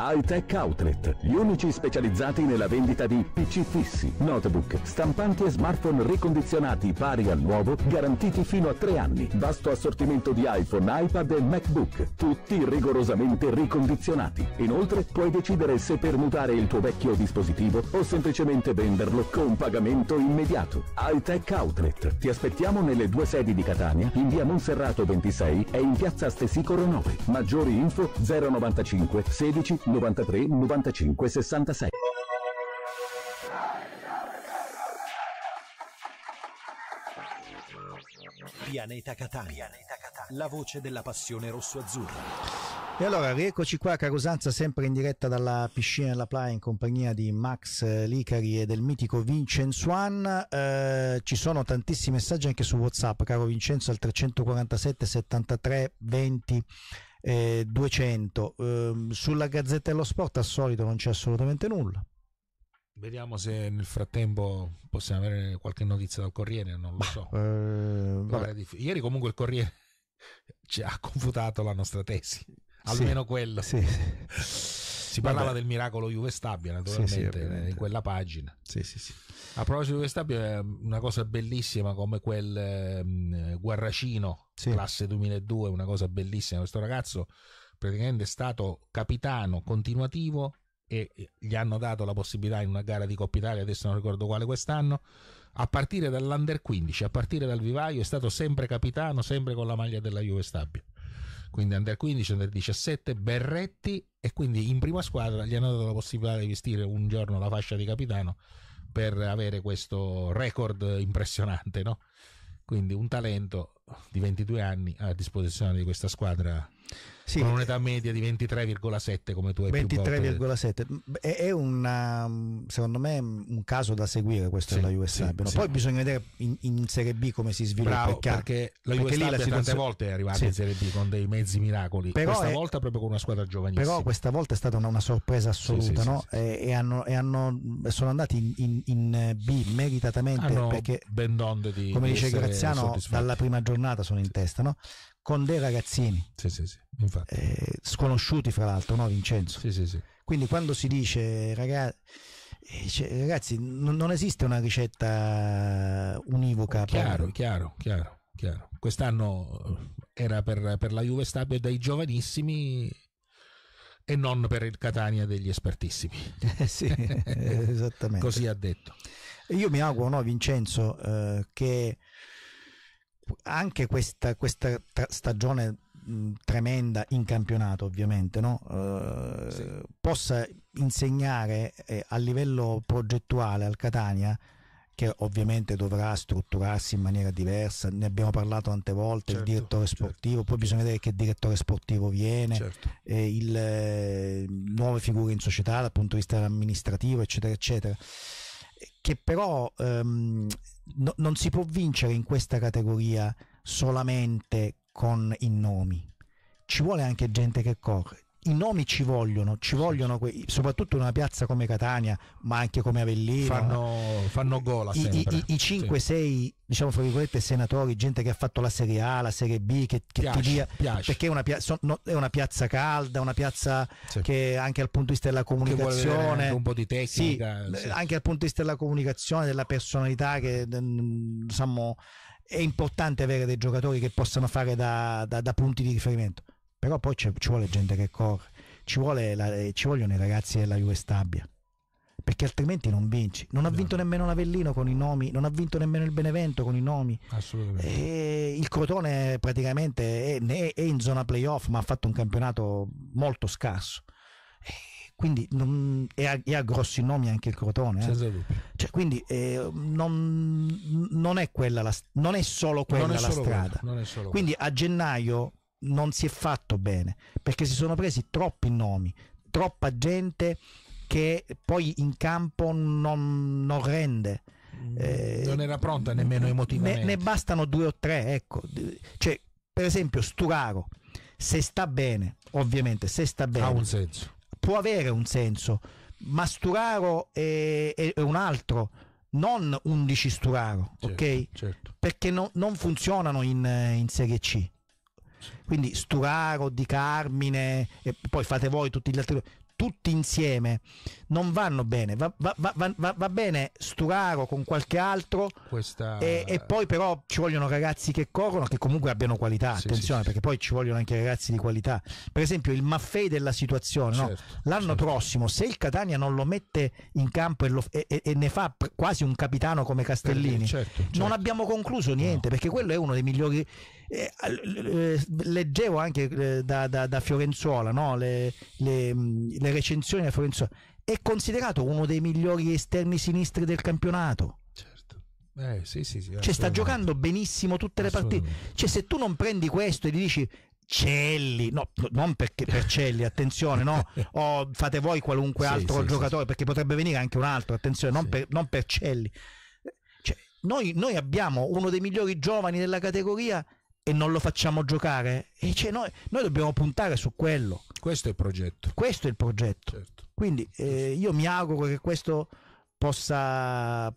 Speaker 10: Hightech Outlet, gli unici specializzati nella vendita di PC fissi, notebook, stampanti e smartphone ricondizionati pari al nuovo, garantiti fino a tre anni. Vasto assortimento di iPhone, iPad e MacBook, tutti rigorosamente ricondizionati. Inoltre puoi decidere se permutare il tuo vecchio dispositivo o semplicemente venderlo con pagamento immediato. Hightech Outlet, ti aspettiamo nelle due sedi di Catania, in via Monserrato 26 e in piazza Stesicoro 9. Maggiori info 095 16 93 95 66.
Speaker 1: Pianeta Catania. La voce della passione rosso-azzurra. E
Speaker 2: allora rieccoci qua a Carosanza sempre in diretta dalla piscina della Playa in compagnia di Max eh, Licari e del mitico Vincenzo Ann. Eh, ci sono tantissimi messaggi anche su Whatsapp, caro Vincenzo al 347 73 20 eh, 200. Eh, sulla Gazzetta dello Sport al solito non c'è assolutamente nulla.
Speaker 3: Vediamo se nel frattempo possiamo avere qualche notizia dal Corriere, non lo so. Bah, eh, Ieri comunque il Corriere ci ha confutato la nostra tesi, almeno sì, quello. Sì. Si parlava Vabbè. del miracolo Juve Stabia, naturalmente, sì, sì, in quella pagina. Sì, sì, sì. A proposito di Juve Stabia, eh, una cosa bellissima come quel eh, Guarracino, sì. classe 2002, una cosa bellissima. Questo ragazzo praticamente è stato capitano continuativo e gli hanno dato la possibilità in una gara di Coppa Italia, adesso non ricordo quale quest'anno, a partire dall'Under 15, a partire dal vivaio, è stato sempre capitano, sempre con la maglia della Juve Stabia quindi under 15, under 17, berretti e quindi in prima squadra gli hanno dato la possibilità di vestire un giorno la fascia di capitano per avere questo record impressionante, no? Quindi un talento di 22 anni a disposizione di questa squadra sì. con un'età media di 23,7 come tu hai
Speaker 2: 23,7 è, un um, secondo me un caso da seguire questo sì, della US Open. Sì, no? Poi bisogna vedere in, in, Serie B come si sviluppa Bravo, perché, la perché US Open tante volte è arrivata in
Speaker 3: Serie B con dei mezzi miracoli, però questa è, volta proprio con una squadra giovanissima. Però
Speaker 2: questa volta è stata una, una sorpresa assoluta no? e, e, hanno, e hanno, sono andati in, in B meritatamente hanno perché
Speaker 3: di, come dice Graziano
Speaker 2: dalla prima giornata sono in testa no? con dei ragazzini. Sì, sì, sì. Infatti infatti. Eh, sconosciuti fra l'altro, no Vincenzo? Sì, sì, sì. Quindi quando si dice eh, ragazzi, cioè,
Speaker 3: ragazzi non, esiste una ricetta univoca. Chiaro, per... chiaro, chiaro, chiaro. Quest'anno eh, era per, per la Juve Stabio dei giovanissimi e non per il Catania degli espertissimi. Eh, sì,
Speaker 5: esattamente.
Speaker 2: Così ha detto. Io mi auguro, no, Vincenzo, eh, che anche questa, questa stagione Mm, tremenda in campionato ovviamente no? uh, sì. possa insegnare eh, a livello progettuale al Catania che ovviamente dovrà strutturarsi in maniera diversa, ne abbiamo parlato tante volte, certo, il direttore certo. sportivo, certo. poi bisogna vedere che direttore sportivo viene, certo. eh, il, eh, nuove figure in società dal punto di vista amministrativo, eccetera, eccetera, che però ehm, no, non si può vincere in questa categoria solamente con i nomi. Ci vuole anche gente che corre. I nomi ci vogliono, ci vogliono que- soprattutto in una piazza come Catania, ma anche come
Speaker 3: Avellino. Fanno, fanno gola I, i, i 5-6,
Speaker 2: sì. diciamo fra virgolette, senatori, gente che ha fatto la Serie A, la Serie B, che, che piace, ti dia. Piace. Perché è una, pia- so, no, è una, piazza calda, una piazza sì. che anche dal punto di vista della comunicazione. Anche un po' di tecnica. Sì, anche dal punto di vista della comunicazione, della personalità che mm, diciamo è importante avere dei giocatori che possano fare da, da, da punti di riferimento, però poi ci vuole gente che corre, ci, la, ci vogliono i ragazzi della Juve Stabia perché altrimenti non vinci. Non ha esatto. vinto nemmeno l'Avellino con i nomi, non ha vinto nemmeno il Benevento con i nomi. Assolutamente. E il Crotone praticamente è, è in zona playoff, ma ha fatto un campionato molto scarso quindi non, e, ha, e, ha, grossi nomi anche il Crotone. Eh? Cioè, quindi eh, non, non, è la, non, è solo quella è solo la strada. Quella, quindi quella. a gennaio non si è fatto bene perché si sono presi troppi nomi, troppa gente che poi in campo non, non rende. Mm, eh, non
Speaker 3: era pronta nemmeno emotivamente.
Speaker 2: Ne, ne bastano due o tre, ecco. Cioè, per esempio, Sturaro, se sta bene, ovviamente, se sta bene, ha un senso può avere un senso, ma Sturaro è, è, è un altro, non 11 Sturaro, certo, ok? Certo. Perché no, non funzionano in, in Serie C. Quindi Sturaro, Di Carmine, e poi fate voi tutti gli altri tutti insieme non vanno bene. Va, va, va, va bene Sturaro con qualche altro, Questa... e, e, poi però ci vogliono ragazzi che corrono, che comunque abbiano qualità. Sì, attenzione, sì, perché sì. poi ci vogliono anche ragazzi di qualità. Per esempio, il Maffei della situazione certo, no? l'anno certo. prossimo, se il Catania non lo mette in campo e, lo, e, e ne fa quasi un capitano come eh, Castellini, certo, non certo. abbiamo concluso niente no. perché quello è uno dei migliori eh, eh, leggevo anche eh, da, da, da Fiorenzuola no? le, le, mm, le, recensioni da Fiorenzuola è considerato uno dei migliori esterni sinistri del campionato certo
Speaker 3: eh, sì, sì, sì, cioè, sta giocando
Speaker 2: benissimo tutte le partite cioè, se tu non prendi questo e gli dici Celli, no, non perché per Celli, attenzione, no, o fate voi qualunque altro giocatore, perché potrebbe venire anche un altro, attenzione, non, per, non per Celli. Cioè, noi, noi abbiamo uno dei migliori giovani della categoria e non lo facciamo giocare? E cioè, noi, noi, dobbiamo puntare su quello. Questo è il progetto. Questo è il progetto. Certo. Quindi eh, io mi auguro che questo possa,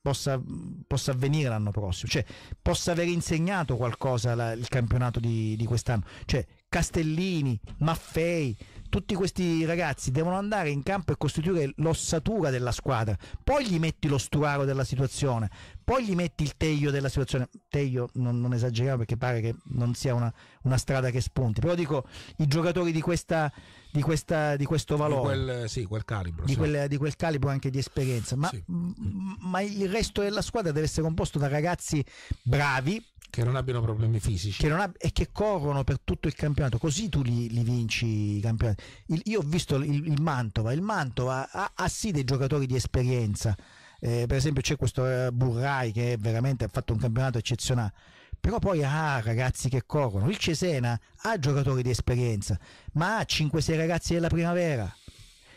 Speaker 2: possa, possa avvenire l'anno prossimo, cioè possa aver insegnato qualcosa la, il campionato di, di quest'anno. Cioè, Castellini, Maffei, tutti questi ragazzi devono andare in campo e costituire l'ossatura della squadra. Poi gli metti lo sturaro della situazione, poi gli metti il teglio della situazione. Teglio non, non esageriamo perché pare che non sia una, una, strada che spunti. Però dico i giocatori di, questa, di, questa, di questo valore.
Speaker 3: Di quel, sì, quel calibro. Di, sì. quel,
Speaker 2: di, quel, calibro anche di esperienza. Ma, sì.
Speaker 3: ma
Speaker 2: il resto della squadra deve essere composto da ragazzi bravi
Speaker 3: che non abbiano problemi fisici.
Speaker 2: Ab- e che corrono per tutto il campionato, così tu li, li vinci i campionati. Il, io ho visto il, il, Mantova, il Mantova ha, ha sì dei giocatori di esperienza. Eh, per esempio c'è questo eh, Burrai che veramente ha fatto un campionato eccezionale però poi ha ah, ragazzi che corrono il Cesena ha giocatori di esperienza ma ha 5-6 ragazzi della primavera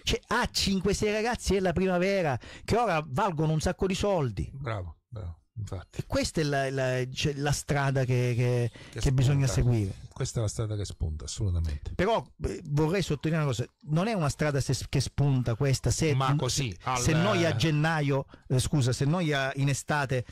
Speaker 2: cioè, ha 5-6 ragazzi della primavera che ora valgono un sacco di soldi
Speaker 3: bravo Infatti.
Speaker 2: Questa è la, la, cioè, la strada che, che, che bisponda, bisogna seguire
Speaker 3: questa è la strada che spunta, assolutamente.
Speaker 2: Però beh, vorrei sottolineare una cosa: non è una strada se, che spunta questa. Se, Ma così, al... se noi a gennaio, eh, scusa, se noi a, in estate,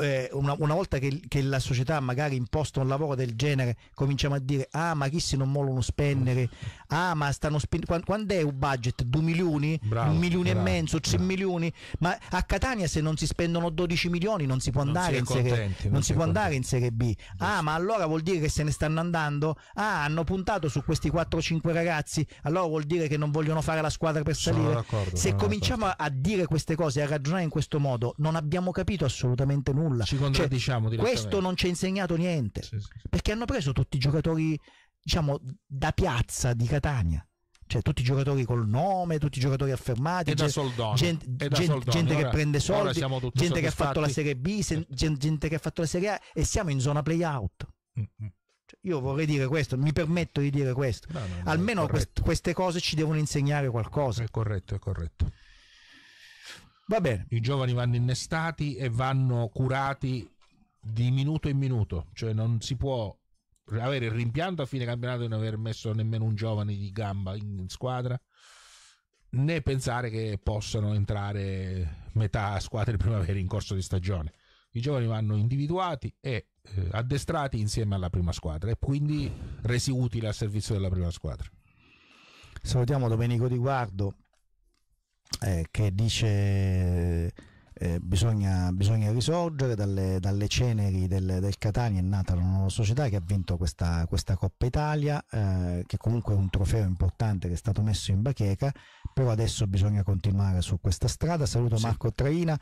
Speaker 2: eh, una, una, volta che, che, la società magari imposta un lavoro del genere, cominciamo a dire: Ah, ma chi si non mollono spendere? Ah, ma stanno spendendo. Quando, quando, è un budget? 2 milioni? Bravo, un milione bravo, e mezzo? 3 milioni? Ma a Catania, se non si spendono 12 milioni, non si può andare, non si in, serie, non non si può andare in Serie B. Ah, ma allora vuol dire che se ne stanno andando parlando, ah, hanno puntato su questi 4-5 ragazzi, allora vuol dire che non vogliono fare la squadra per salire. Se cominciamo a dire queste cose, a ragionare in questo modo, non abbiamo capito assolutamente nulla. Ci contraddiciamo cioè, Questo non ci ha insegnato niente, sì, sì, perché hanno preso tutti i giocatori, diciamo, da piazza di Catania cioè tutti i giocatori col nome, tutti i giocatori affermati, gente, gente, soldoni. gente ora, che prende soldi, gente che ha fatto la Serie B, se, gente, che ha fatto la Serie A e siamo in zona play out. Mm-hmm. Io vorrei dire questo, mi permetto di dire questo. No, no, Almeno quest- queste cose ci devono insegnare qualcosa. È corretto, è corretto.
Speaker 3: Va bene. I giovani vanno innestati e vanno curati di minuto in minuto, cioè non si può avere il rimpianto a fine campionato di non aver messo nemmeno un giovane di gamba in, squadra né pensare che possano entrare metà squadra di primavera in corso di stagione. I giovani vanno individuati e eh, addestrati insieme alla prima squadra e quindi resi utili al servizio della prima squadra. Salutiamo Domenico Di Guardo eh, che dice
Speaker 2: eh, bisogna, bisogna, risorgere dalle, dalle ceneri del, del, Catania è nata una nuova società che ha vinto questa, questa Coppa Italia eh, che comunque è un trofeo importante che è stato messo in bacheca però adesso bisogna continuare su questa strada saluto sì. Marco Traina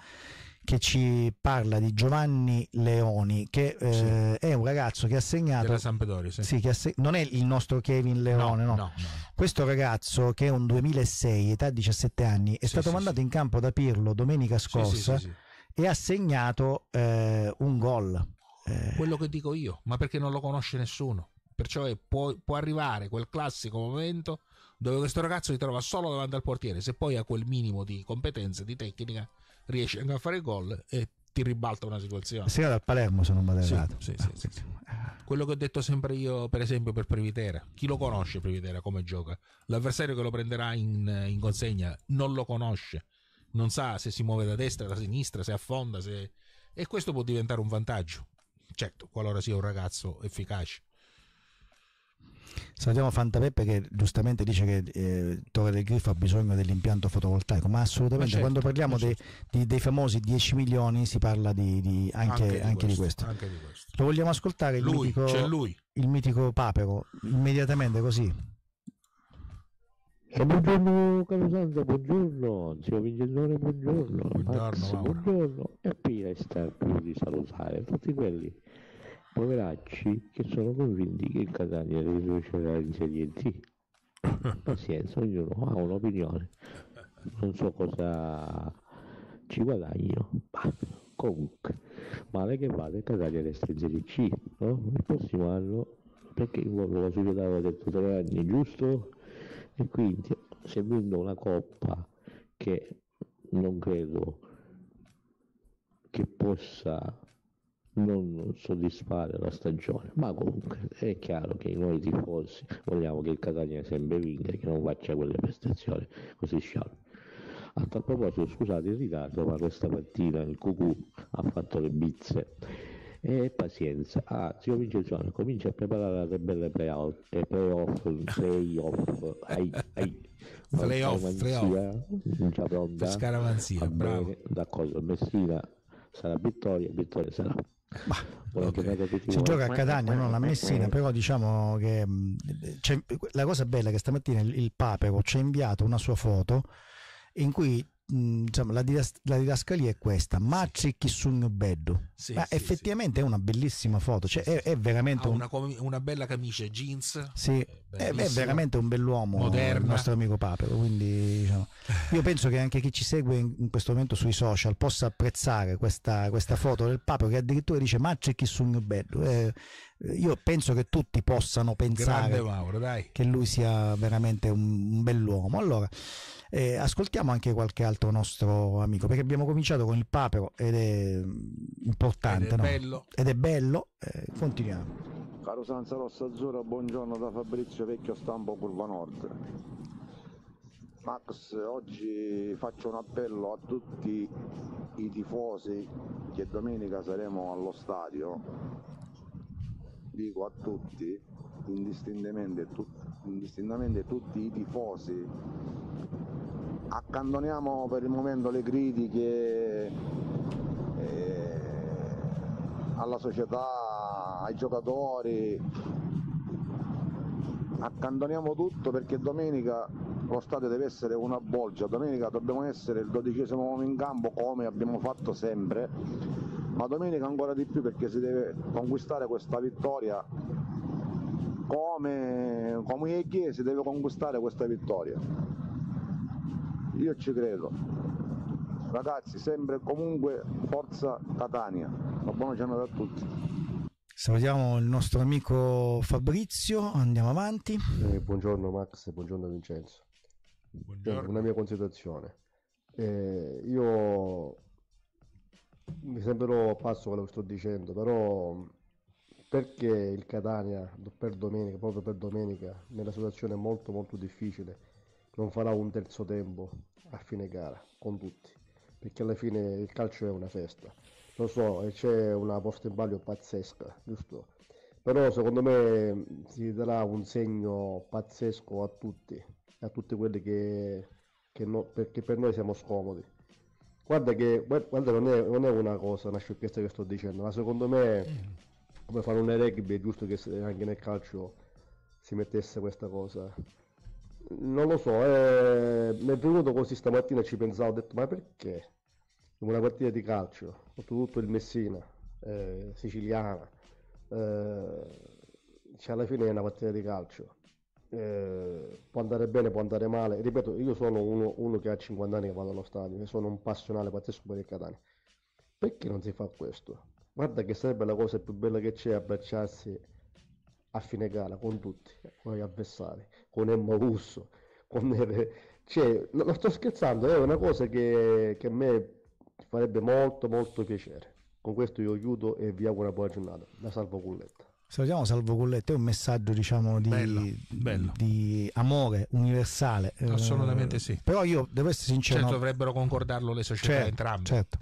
Speaker 2: che ci parla di Giovanni Leoni, che eh, sì. è un ragazzo che ha segnato. Sampdoria, Sì. Sì, se... non è il nostro Kevin Leone, no, no. No, Questo ragazzo, che è un 2006, età 17 anni, è stato mandato in campo da Pirlo domenica scorsa e ha segnato eh, un gol. Eh...
Speaker 3: Quello che dico io, ma perché non lo conosce nessuno. Perciò è, può, può arrivare quel classico momento dove questo ragazzo si trova solo davanti al portiere, se poi ha quel minimo di competenze, di tecnica riesce anche a fare gol e ti ribalta una situazione. Sì, dal Palermo se non vado errato. Ah, sì, sì, sì, sì, Quello che ho detto sempre io, per esempio, per Privitera. Chi lo conosce Privitera come gioca? L'avversario che lo prenderà in, in consegna non lo conosce. Non sa se si muove da destra, da sinistra, se affonda, se... E questo può diventare un vantaggio. Certo, qualora sia un ragazzo efficace.
Speaker 2: Salutiamo Fantapeppe che giustamente dice che eh, Torre del Grifo ha bisogno dell'impianto fotovoltaico, ma assolutamente ma certo, quando parliamo certo. dei, dei, dei, famosi 10 milioni si parla di, di anche, anche, di anche, di questo,
Speaker 11: anche, di questo.
Speaker 2: Lo vogliamo ascoltare il, lui, mitico, il mitico Papero immediatamente così.
Speaker 11: Eh, buongiorno caro buongiorno, zio Vincenzo, buongiorno. Buongiorno, Max, buongiorno. E qui resta più di salutare tutti quelli poveracci che sono convinti che il Catania deve procedere in Serie D. Pazienza, ognuno ha un'opinione. Non so cosa ci guadagno Ma comunque, male che vada, il Catania resta in Serie C. No? Il prossimo anno, perché la società aveva detto tre anni, giusto? E quindi, se vinto una coppa che non credo che possa non soddisfare la stagione, ma comunque è chiaro che noi tifosi vogliamo che il Catania sempre vinca e che non faccia quelle prestazioni così scialbe. A tal proposito, scusate il ritardo, ma questa mattina il Cucù ha fatto le bizze e pazienza. Ah, zio Vincenzo, comincia a preparare le belle playoff, playoff, playoff, ai, ai.
Speaker 3: playoff,
Speaker 11: playoff, scaramanzia, bravo. D'accordo, Messina sarà vittoria, vittoria sarà Bah. Si gioca a Catania, non a Messina, però
Speaker 2: diciamo che la cosa bella è che stamattina il, il Papeco ci ha inviato una sua foto in cui Diciamo, la, didas- la, didascalia è questa Machi Kisun Beddu sì, ma sì, effettivamente sì. è una bellissima foto cioè è, è, veramente ah, un...
Speaker 3: una, una, bella camicia jeans sì, eh,
Speaker 2: è, è, veramente un bell'uomo il nostro amico Papero quindi diciamo, io penso che anche chi ci segue in, in questo momento sui social possa apprezzare questa, questa foto del Papero che addirittura dice chi Kisun Beddu eh, io penso che tutti possano pensare Mauro, che lui sia veramente un, un bell'uomo allora eh, ascoltiamo anche qualche altro nostro amico, perché abbiamo cominciato con il papero ed è mm, importante. Ed è no? bello. Ed è bello. Eh, continuiamo.
Speaker 12: Caro Sansa Rossa Azzurra, buongiorno da Fabrizio Vecchio Stampo Curva Nord. Max, oggi faccio un appello a tutti i tifosi che domenica saremo allo stadio. Dico a tutti, indistintamente, tu, indistintamente tutti i tifosi Accantoniamo per il momento le critiche eh, alla società, ai giocatori, accantoniamo tutto perché domenica lo stadio deve essere una bolgia, domenica dobbiamo essere il dodicesimo uomo in campo come abbiamo fatto sempre, ma domenica ancora di più perché si deve conquistare questa vittoria come, come Echi si deve conquistare questa vittoria io ci credo. Ragazzi, sempre comunque forza Catania. Una buona giornata a tutti.
Speaker 2: Salutiamo il nostro amico Fabrizio, andiamo avanti.
Speaker 5: Eh, buongiorno Max, buongiorno Vincenzo. Buongiorno. Eh, una mia considerazione. Eh, io mi sembrerò a passo quello che sto dicendo, però mm, perché il Catania per domenica, proprio per domenica, nella situazione molto molto difficile, non farà un terzo tempo a fine gara con tutti, perché alla fine il calcio è una festa. Lo so, c'è una posta in palio pazzesca, giusto? Però secondo me si darà un segno pazzesco a tutti, a tutti quelli che, che no, perché per noi siamo scomodi. Guarda che guarda, non, è, non è una cosa, una sciocchezza che sto dicendo, ma secondo me come fare un rugby è giusto che anche nel calcio si mettesse questa cosa non lo so, eh, mi è venuto così stamattina e ci pensavo, ho detto ma perché? In una partita di calcio, soprattutto il Messina, eh, siciliana, eh, cioè alla fine è una partita di calcio. Eh, può andare bene, può andare male. Ripeto, io sono uno, uno che ha 50 anni che vado allo stadio e sono un passionale pazzesco per il Catania. Perché non si fa questo? Guarda che sarebbe la cosa più bella che c'è abbracciarsi a fine gara con tutti, con gli avversari con Emma Russo. Con... Cioè, non sto scherzando, è una cosa che, che a me farebbe molto molto piacere. Con questo io chiudo e vi auguro una buona giornata. La salvo Culletta.
Speaker 2: Salutiamo Salvo Colletto, è un messaggio diciamo di, bello, bello. di amore universale. Eh, Assolutamente sì. Però io devo essere sincero. Certo,
Speaker 3: dovrebbero concordarlo le società certo, entrambe. Certo.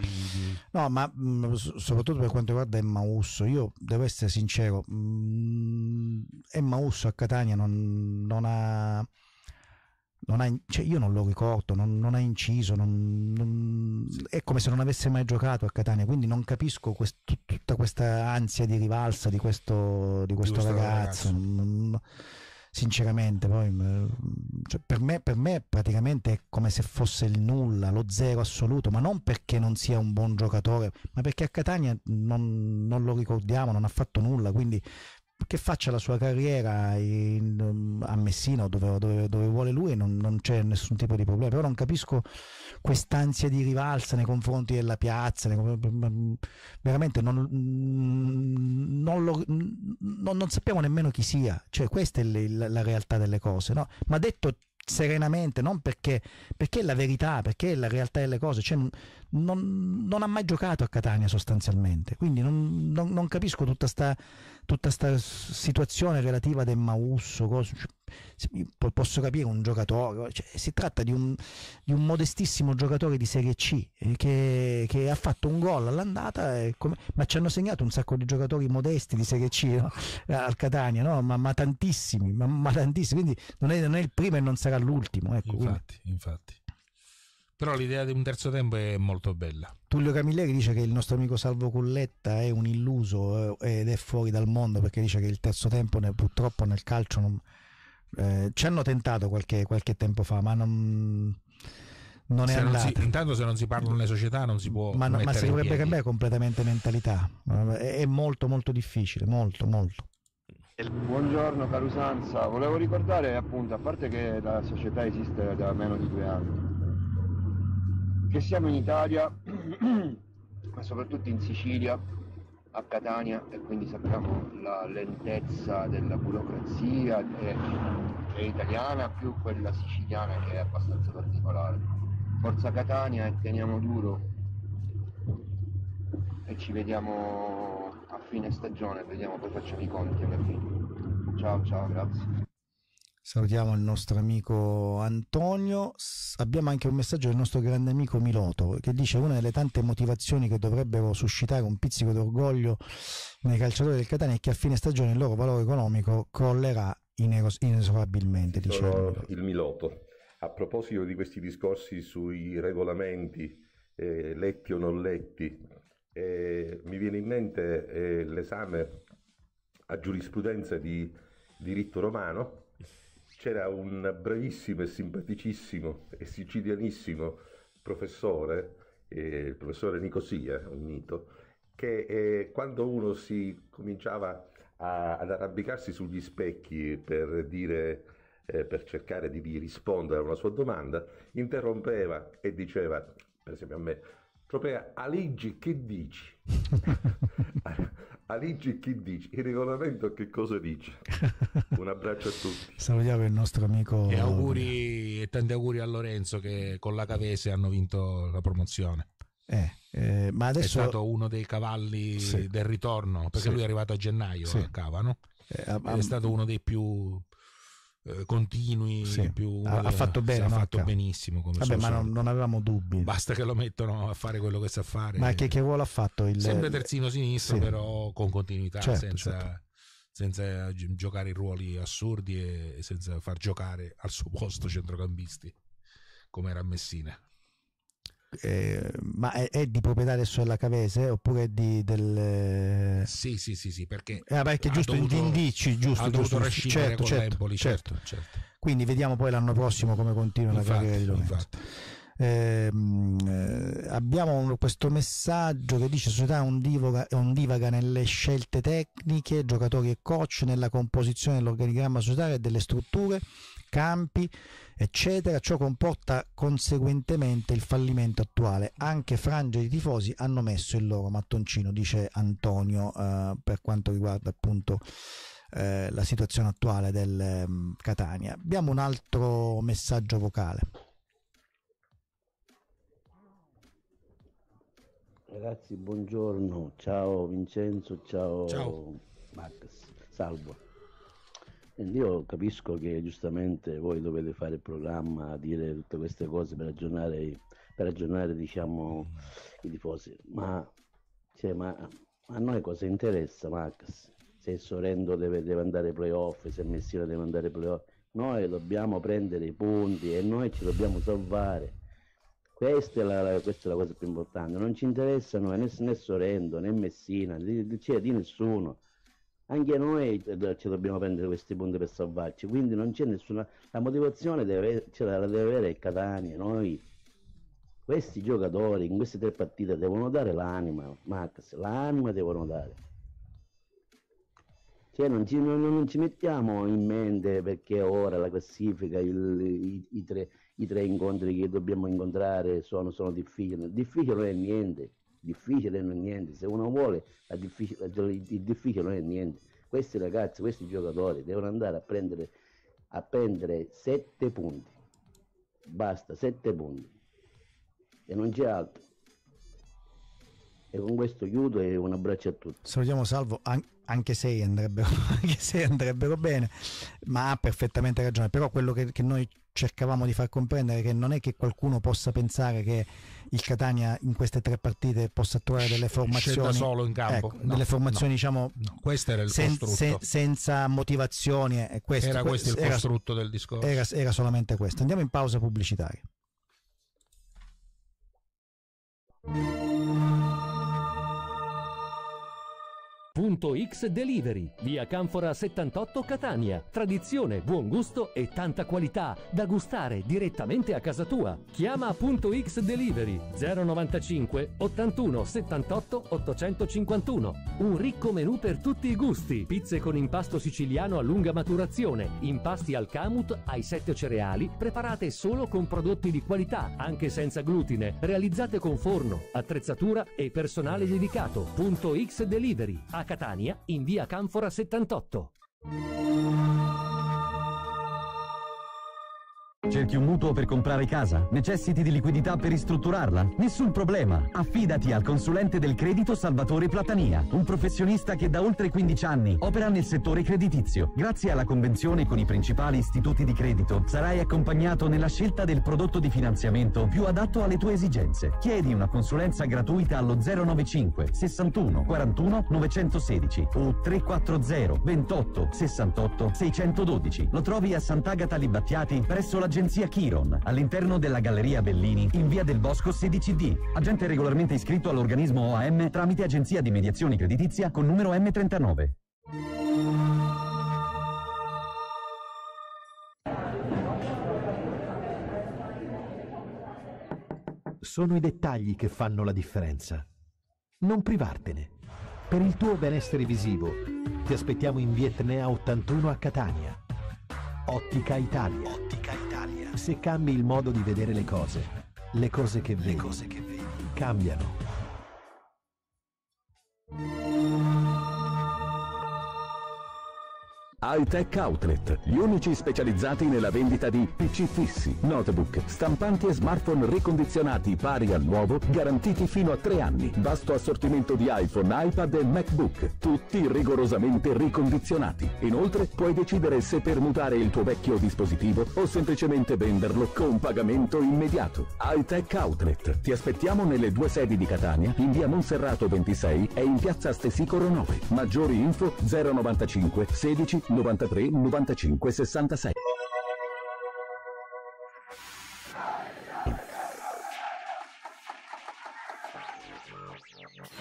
Speaker 2: No, ma mh, mm, soprattutto per quanto riguarda Emma Usso, io devo essere sincero, mh, mm, Emma Usso a Catania non, non ha non ha, cioè io non l'ho ricordo, non, non ha inciso, non, non, è come se non avesse mai giocato a Catania, quindi non capisco quest, tutta questa ansia di rivalsa di questo, di questo ragazzo. ragazzo. sinceramente, poi, mm, cioè per, me, per, me, praticamente è come se fosse il nulla, lo zero assoluto, ma non perché non sia un buon giocatore, ma perché a Catania non, lo ricordiamo, non ha fatto nulla, quindi che faccia la sua carriera in, a Messina o dove, dove, dove, vuole lui non, non c'è nessun tipo di problema però non capisco quest'ansia di rivalsa nei confronti della piazza veramente non, non, lo, non, sappiamo nemmeno chi sia cioè questa è la, la realtà delle cose no? ma detto serenamente, non perché, perché, è la verità, perché è la realtà delle cose. Cioè, non, non, ha mai giocato a Catania sostanzialmente, quindi non, non, non capisco tutta questa tutta questa situazione relativa del Mausso, cioè, posso capire un giocatore, cioè, si tratta di un, di un, modestissimo giocatore di Serie C eh, che, che, ha fatto un gol all'andata, eh, come, ma ci hanno segnato un sacco di giocatori modesti di Serie C no? Eh, al Catania, no? ma, ma, tantissimi, ma, ma, tantissimi, quindi non è, non è, il primo e non sarà l'ultimo. Ecco, infatti,
Speaker 3: quindi. infatti. Però l'idea di un terzo tempo è molto bella.
Speaker 2: Tullio Camilleri dice che il nostro amico Salvo Colletta è un illuso eh, ed è fuori dal mondo perché dice che il terzo tempo ne, purtroppo nel calcio non, eh, ci hanno tentato qualche, qualche, tempo fa, ma non, non è non
Speaker 3: intanto se non si parlano le società non si può... Ma,
Speaker 2: ma si dovrebbe cambiare completamente mentalità. È, eh, è molto molto difficile, molto
Speaker 11: molto.
Speaker 13: Buongiorno Carusanza, volevo ricordare appunto, a parte che la società esiste da meno di due anni, che siamo in Italia, ma soprattutto in Sicilia, a Catania e quindi sappiamo la lentezza della burocrazia che è italiana più quella siciliana che è abbastanza particolare. Forza Catania e teniamo duro e ci vediamo a fine stagione, vediamo poi
Speaker 5: facciamo i conti alla fine. Ciao ciao, grazie.
Speaker 2: Salutiamo il nostro amico Antonio. Abbiamo anche un messaggio del nostro grande amico Miloto che dice una delle tante motivazioni che dovrebbero suscitare un pizzico d'orgoglio nei calciatori del Catania è che a fine stagione il loro valore economico crollerà ineros- inesorabilmente. Sono
Speaker 6: il
Speaker 4: Miloto. A proposito di questi discorsi sui regolamenti, eh, letti o non letti, eh, mi viene in mente eh, l'esame a giurisprudenza di diritto romano c'era un bravissimo e simpaticissimo e sicilianissimo professore, eh, il professore Nicosia, un mito, che eh, quando uno si cominciava a, ad arrambicarsi sugli specchi per dire eh, per cercare di, di rispondere a una sua domanda, interrompeva e diceva, per esempio a me, Tropea, Aligi, che dici? Aligi chi dice? Il regolamento che cosa dice? Un abbraccio a tutti.
Speaker 2: Salutiamo il nostro amico.
Speaker 3: E auguri e tanti auguri a Lorenzo che con la Cavese hanno vinto la promozione. Eh, eh, ma adesso... È stato uno dei cavalli sì. del ritorno, perché sì. lui è arrivato a gennaio sì. a Cava, no? Eh, è stato uno dei più eh, continui sì. più, ha, fatto bene ha no, fatto no, benissimo Vabbè, ma non, non, avevamo dubbi basta che lo mettano a fare quello che sa fare ma che,
Speaker 2: che ruolo ha fatto il sempre terzino sinistro sì. però
Speaker 3: con continuità certo, senza certo senza giocare i ruoli assurdi e senza far giocare al suo posto centrocampisti come era a Messina.
Speaker 2: Ehm, ma è, è, di proprietà adesso della Cavese oppure è di del sì
Speaker 3: sì sì sì perché, eh,
Speaker 2: perché giusto dovuto, gli indici giusto, ha giusto certo, certo, Empoli, certo. certo, certo, quindi vediamo poi l'anno prossimo come continua infatti, la carriera di Lorenzo ehm, eh, abbiamo questo messaggio che dice società un un divaga nelle scelte tecniche giocatori e coach nella composizione dell'organigramma societario e delle strutture campi eccetera, ciò comporta conseguentemente il fallimento attuale. Anche frange di tifosi hanno messo il loro mattoncino, dice Antonio, eh, per quanto riguarda appunto eh, la situazione attuale del um, Catania. Abbiamo un altro messaggio vocale.
Speaker 8: Ragazzi, buongiorno. Ciao Vincenzo, ciao, ciao. Max. Salvo. Io capisco che giustamente voi dovete fare il programma, dire tutte queste cose per aggiornare, per aggiornare diciamo, i tifosi, ma, cioè, ma, a noi cosa interessa Max? Se Sorrento deve, deve andare ai playoff, se Messina deve andare ai playoff, noi dobbiamo prendere i punti e noi ci dobbiamo salvare. Questa è la, questa è la cosa più importante, non ci interessa noi, né, né Sorrento né Messina, né, cioè, di nessuno anche noi ci dobbiamo prendere questi punti per salvarci, quindi non c'è nessuna... La motivazione deve, ce la deve avere il Catania, noi. Questi giocatori in queste tre partite devono dare l'anima, Max, l'anima devono dare. Cioè non ci, non, non ci mettiamo in mente perché ora la classifica, il, i, i, tre, i, tre, incontri che dobbiamo incontrare sono, sono difficili. Difficile non è niente difficile non è niente, se uno vuole il difficile non è niente. Questi ragazzi, questi giocatori devono andare a prendere, a prendere sette punti, basta, sette punti e non c'è altro. E con questo chiudo e un abbraccio a tutti.
Speaker 2: Salutiamo Salvo, anche se andrebbero, anche se andrebbero bene, ma ha perfettamente ragione, però quello che, che noi cercavamo di far comprendere che non è che qualcuno possa pensare che il Catania in queste tre partite possa trovare delle formazioni solo in campo ecco, no, delle formazioni no, diciamo
Speaker 3: no. Sen,
Speaker 2: sen, senza motivazioni eh, questo, era questo il era, costrutto del discorso era, era solamente
Speaker 6: questo andiamo in pausa pubblicitaria Punto X Delivery, via Canfora 78 Catania. Tradizione, buon gusto e tanta qualità da gustare direttamente a casa tua. Chiama Punto X Delivery 095 81 78 851. Un ricco menù per tutti i gusti. Pizze con impasto siciliano a lunga maturazione, impasti al camut ai sette cereali, preparate solo con prodotti di qualità, anche senza glutine, realizzate con forno, attrezzatura e personale dedicato. Punto X Delivery Catania in via Canfora
Speaker 9: 78. Cerchi un mutuo per comprare casa? Necessiti di liquidità per ristrutturarla? Nessun problema! Affidati al consulente del credito Salvatore Platania, un professionista che da oltre 15 anni opera nel settore creditizio. Grazie alla convenzione con i principali istituti di credito sarai accompagnato nella scelta del prodotto di finanziamento più adatto alle tue esigenze. Chiedi una consulenza gratuita allo 095 61 41 916 o 340 28 68 612. Lo trovi a Sant'Agata Libattiati presso l'agenzia sia Chiron, all'interno della Galleria Bellini, in via del Bosco 16D. Agente regolarmente iscritto all'organismo OAM tramite agenzia di mediazione creditizia con numero M39.
Speaker 1: Sono i dettagli che fanno la differenza. Non privartene. Per il tuo benessere visivo, ti aspettiamo in Vietnea 81 a Catania. Ottica Italia. Ottica Italia. Italia. Se cambi il modo di vedere le cose, le cose che vedi, cose che vedi. cambiano.
Speaker 10: Hightech Outlet, gli unici specializzati nella vendita di PC fissi, notebook, stampanti e smartphone ricondizionati pari al nuovo, garantiti fino a tre anni. Vasto assortimento di iPhone, iPad e MacBook, tutti rigorosamente ricondizionati. Inoltre puoi decidere se permutare il tuo vecchio dispositivo o semplicemente venderlo con pagamento immediato. Hightech Outlet. Ti aspettiamo nelle due sedi di Catania, in via Monserrato 26 e in piazza Stesicoro 9. Maggiori info 095 16 93 95 66.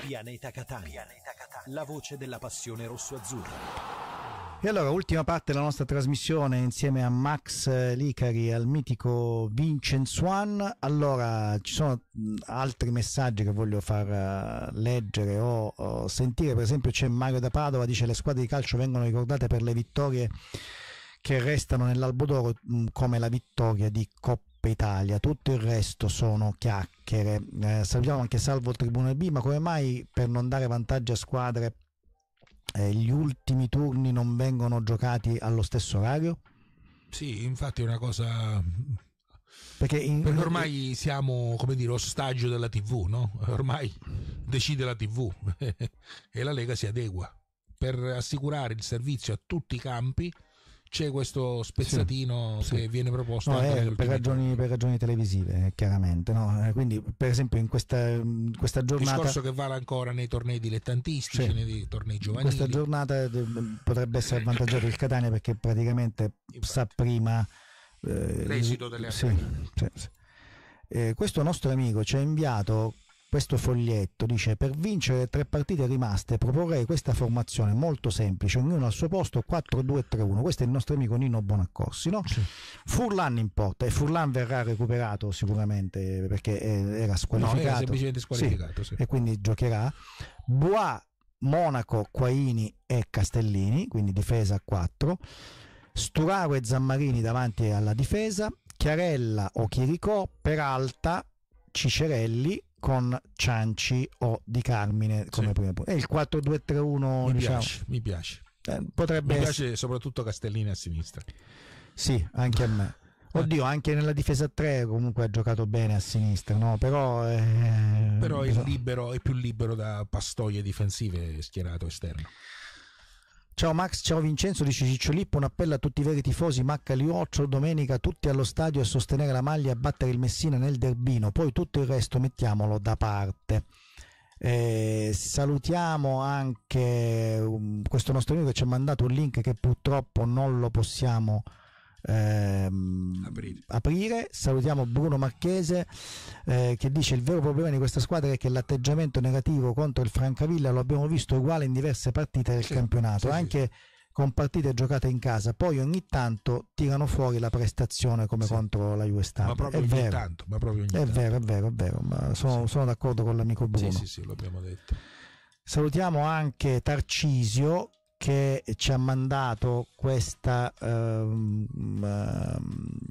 Speaker 1: Pianeta Catania. Pianeta Catania. La voce della passione rosso-azzurra.
Speaker 2: E allora, ultima parte della nostra trasmissione insieme a Max eh, Licari, e al mitico Vincenzo Swan. Allora, ci sono mm, altri messaggi che voglio far eh, leggere o, o sentire. Per esempio, c'è Mario da Padova, dice le squadre di calcio vengono ricordate per le vittorie che restano nell'albo d'oro mm, come la vittoria di Coppa Italia, tutto il resto sono chiacchiere. Eh, salutiamo anche Salvo il Tribunale B, ma come mai per non dare vantaggio a squadre eh, gli ultimi turni non vengono giocati allo stesso orario?
Speaker 3: Sì, infatti è una cosa perché,
Speaker 7: in... Perché, ormai
Speaker 3: siamo, come dire, ostaggio della TV, no? Ormai decide la TV e la Lega si adegua per assicurare il servizio a tutti i campi c'è questo spezzatino sì, che sì. viene proposto no, è, per, ragioni,
Speaker 2: per, ragioni, televisive eh, chiaramente no? Eh, quindi per esempio in questa, in questa giornata discorso
Speaker 3: che vale ancora nei tornei dilettantistici sì. nei tornei giovanili in questa
Speaker 2: giornata eh, potrebbe essere avvantaggiato il Catania perché praticamente Infatti. sa prima eh, l'esito delle sì, eh, questo nostro amico ci ha inviato questo foglietto dice per vincere le tre partite rimaste proporrei questa formazione molto semplice ognuno al suo posto 4-2-3-1 questo è il nostro amico Nino Bonaccorsi no? sì. Furlan in porta e Furlan verrà recuperato sicuramente perché eh, era squalificato, no, era squalificato sì. Sì. e quindi giocherà Bois, Monaco, Quaini e Castellini quindi difesa a 4 Sturaro e Zammarini davanti alla difesa Chiarella o Chiricò Peralta Cicerelli con Cianci o Di Carmine come sì. prima e il 4-2-3-1 mi diciamo, piace, mi piace. Eh, potrebbe mi piace
Speaker 3: soprattutto Castellini a sinistra sì anche a me
Speaker 2: eh. Oddio, anche nella difesa 3 comunque ha giocato bene a sinistra, no? però, eh, però è,
Speaker 3: libero, è, più libero da pastoie difensive schierato esterno.
Speaker 2: Ciao Max, ciao Vincenzo, dice Ciccio Lippo, un appello a tutti i veri tifosi, Macca Liuoccio, domenica tutti allo stadio a sostenere la maglia e a battere il Messina nel derbino, poi tutto il resto mettiamolo da parte. Eh, salutiamo anche um, questo nostro amico che ci ha mandato un link che purtroppo non lo possiamo ehm, aprire. aprire. Salutiamo Bruno Marchese eh, che dice il vero problema di questa squadra è che l'atteggiamento negativo contro il Francavilla lo abbiamo visto uguale in diverse partite del sì, campionato, sì, anche sì. con partite giocate in casa, poi ogni tanto tirano fuori la prestazione come contro la Juve Stampa. Ma proprio è ogni vero. tanto, ma proprio ogni è tanto. Vero, è vero, è vero, ma sono, sono d'accordo con l'amico Bruno. Sì, sì, sì,
Speaker 3: l'abbiamo detto.
Speaker 2: Salutiamo anche Tarcisio che ci ha mandato questa um,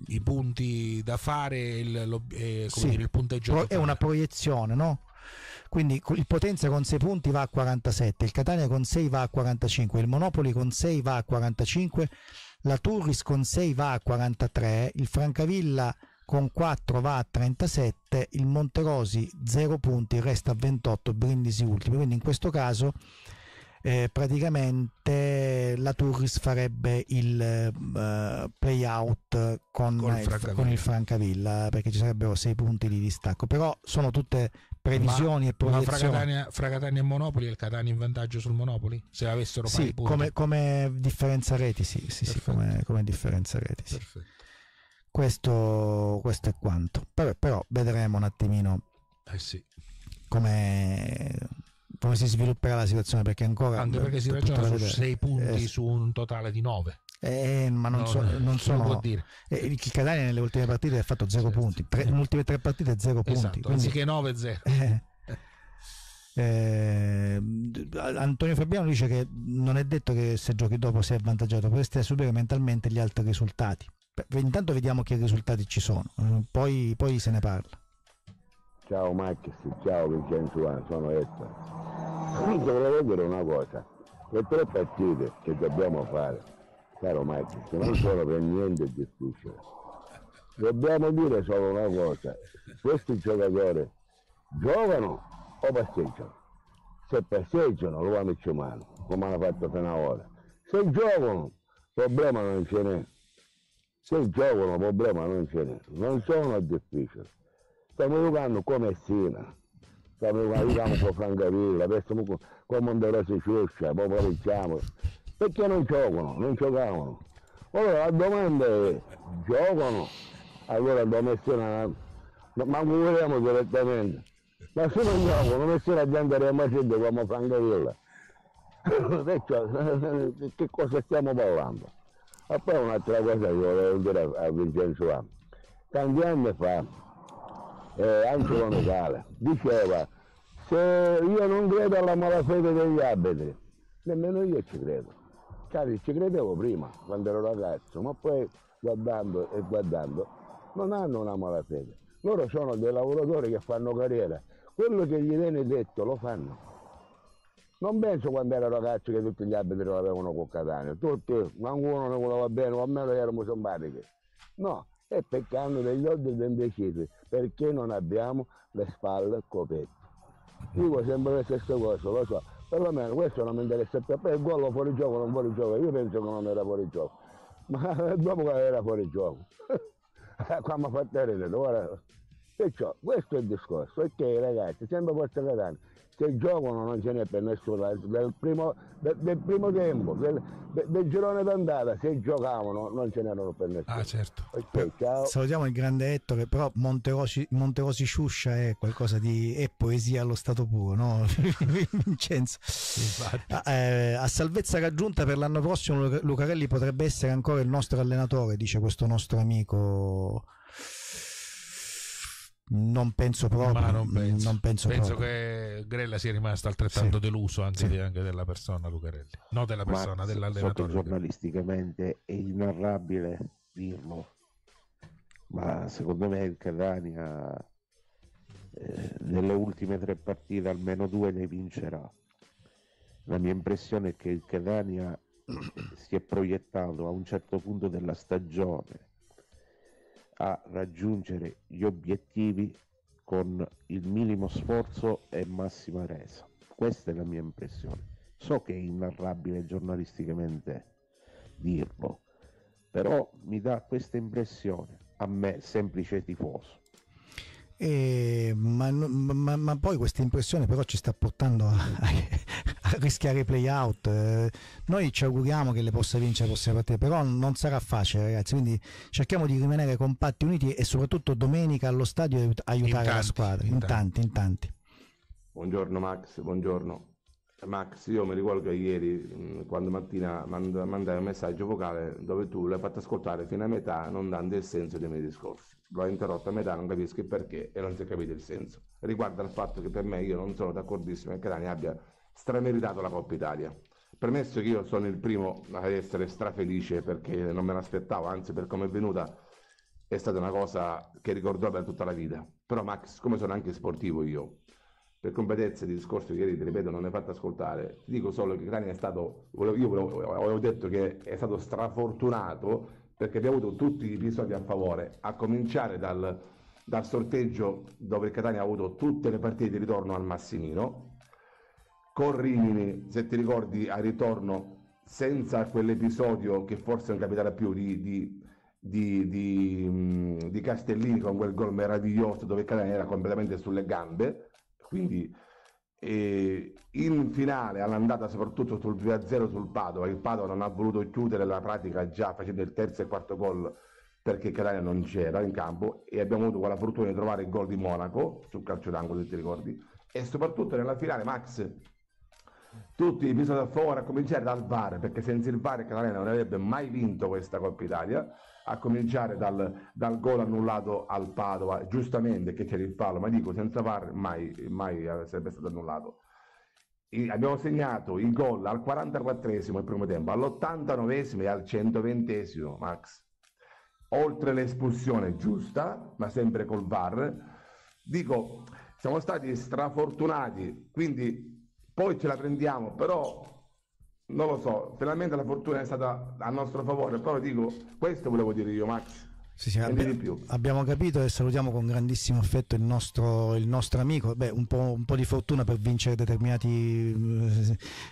Speaker 2: i
Speaker 3: punti da fare il, lo, eh, sì, dire, il punteggio pro, è una
Speaker 2: proiezione no? quindi il Potenza con 6 punti va a 47 il Catania con 6 va a 45 il Monopoli con 6 va a 45 la Turris con 6 va a 43 il Francavilla con 4 va a 37 il Monterosi 0 punti resta a 28 Brindisi ultimo quindi in questo caso eh, praticamente la Turris farebbe il eh, playout con, con, il Francavilla. con il Francavilla perché ci sarebbero sei punti di distacco però sono tutte previsioni ma, e proiezioni
Speaker 3: fra Catania, e Monopoli e il Catania in vantaggio sul Monopoli se avessero sì, come,
Speaker 2: come, differenza reti sì, sì, sì come, come, differenza reti sì. questo, questo, è quanto però, però, vedremo un attimino eh sì. come come si svilupperà la situazione perché ancora anche perché si ragiona su 6 punti eh, su
Speaker 3: un totale di 9
Speaker 2: eh, ma non, no, so, non sono eh, il Catania nelle ultime partite ha fatto 0 certo. punti tre, le ultime 3 partite 0 esatto, punti anziché 9
Speaker 3: 0 eh,
Speaker 2: eh, Antonio Fabiano dice che non è detto che se giochi dopo sei avvantaggiato, potresti assorbire mentalmente gli altri risultati. Intanto vediamo che risultati ci sono, poi, poi se ne parla.
Speaker 13: Ciao Max, ciao Vincenzo, ah, sono Ettore. Comunque volevo dire una cosa, le tre partite che dobbiamo fare, caro Max, che non sono per niente difficili, dobbiamo dire solo una cosa, questi giocatori giocano o passeggiano? Se passeggiano lo hanno in mano, come hanno fatto fino ad ora. Se giocano, problema non ce n'è. Se giocano, problema non ce n'è. Non sono difficili. Stiamo giocando con Messina, stiamo giocando con Francavilla, adesso con Monterosi Ciuscia, poi provinciamo. Perché non giocano? Non giocavano. Allora la domanda è, giocano? Allora da Messina, ma curiamo direttamente. Ma se non giocano, non è sera di andare a Macedde come Francavilla. Perciò, che cosa stiamo parlando? E poi un'altra cosa che volevo dire a Vincenzo, tanti anni fa, eh, Angelo Natale, diceva se io non credo alla malafede degli arbitri, nemmeno io ci credo. Cari, ci credevo prima, quando ero ragazzo, ma poi guardando e guardando, non hanno una malafede. Loro sono dei lavoratori che fanno carriera. Quello che gli viene detto lo fanno. Non penso quando ero ragazzo che tutti gli arbitri lo avevano con Catania, tutti, ma uno ne voleva bene, o almeno erano simpatici. No, e peccando negli occhi degli imbecilli, perché non abbiamo le spalle coperte. Dico sempre le stesse cose, lo so, perlomeno questo non mi interessa più, per il gol fuori gioco, non fuori gioco, io penso che non era fuori gioco, ma dopo che era fuori gioco, qua mi ha fatto ridere, guarda. Perciò questo è il discorso, ok ragazzi, sempre portate tanto, che giocano non ce n'è per nessuno, del primo, del, del primo tempo, del, del girone d'andata, se giocavano non ce n'erano per nessuno. Ah certo. Okay, ciao. Salutiamo
Speaker 2: il grande Ettore, però Monterosi, Monterosi Sciuscia è qualcosa di è poesia allo stato puro, no? Vincenzo. A, ah, eh, a, salvezza raggiunta per l'anno prossimo Lucarelli potrebbe essere ancora il nostro allenatore, dice questo nostro amico non penso proprio. Non mm, penso. Non penso, penso proprio.
Speaker 3: che Grella sia rimasto altrettanto sì. deluso, anzi, sì. anche della persona Lucarelli. No, della persona, dell'allenatore.
Speaker 4: giornalisticamente è inarrabile dirlo, ma secondo me il Catania eh, nelle ultime tre partite almeno due ne vincerà. La mia impressione è che il Catania si è proiettato a un certo punto della stagione a raggiungere gli obiettivi con il minimo sforzo e massima resa. Questa è la mia impressione. So che è inarrabile giornalisticamente
Speaker 12: dirlo, però mi dà questa impressione a me, semplice tifoso.
Speaker 2: Eh, ma, ma, ma, poi questa impressione però ci sta portando a, rischiare i playout. Eh, noi ci auguriamo che le possa vincere la prossima partita, però non sarà facile, ragazzi. Quindi cerchiamo di rimanere compatti, uniti e soprattutto domenica allo stadio aiutare tanti, la squadra. In, in tanti, in tanti.
Speaker 4: Buongiorno Max, buongiorno. Max, io mi ricordo ieri quando mattina mand- mandai un messaggio vocale dove tu l'hai fatto ascoltare fino a metà non dando il senso dei miei discorsi. L'ho interrotto a metà, non capisco il perché e non si è capito il senso. Riguarda il fatto che per me io non sono d'accordissimo che Crani abbia strameritato la Coppa Italia. Premesso che io sono il primo ad essere strafelice perché non me l'aspettavo, anzi per come è venuta è stata una cosa che ricorderò per tutta la vita. Però Max, come sono anche sportivo io, per competenze di discorso che ieri, ti ripeto, non ne hai fatto ascoltare, ti dico solo che Crani è stato, io avevo detto che è stato strafortunato perché abbiamo avuto tutti gli episodi a favore, a cominciare dal, dal sorteggio dove il Catania ha avuto tutte le partite di ritorno al Massimino, con Rimini, se ti ricordi, a ritorno senza quell'episodio che forse non capiterà più di, di, di, di, mm, di Castellini con quel gol meraviglioso dove Catania era completamente sulle gambe, quindi eh, in finale all'andata soprattutto sul 2-0 sul Padova, il Padova non ha voluto chiudere la pratica già facendo il terzo e quarto gol perché Catania non c'era in campo e abbiamo avuto quella fortuna di trovare il gol di Monaco sul calcio d'angolo se ti ricordi e soprattutto nella finale Max tutti da fare a cominciare dal VAR, perché senza il VAR Canarena non avrebbe mai vinto questa Coppa Italia, a cominciare dal, dal gol annullato al Padova, giustamente che c'era il palo, ma dico senza VAR mai, mai sarebbe stato annullato. E abbiamo segnato il gol al 44esimo il primo tempo, all'89esimo e al 120esimo, Max. Oltre l'espulsione giusta, ma sempre col VAR, dico, siamo stati strafortunati, quindi poi ce la prendiamo, però non lo so, finalmente la fortuna è stata a nostro favore, però dico, questo volevo dire io Max. Sì, sì, abbiamo,
Speaker 2: abbiamo capito e salutiamo con grandissimo affetto il nostro, il nostro amico. Beh, un, po', un po', di fortuna per vincere determinati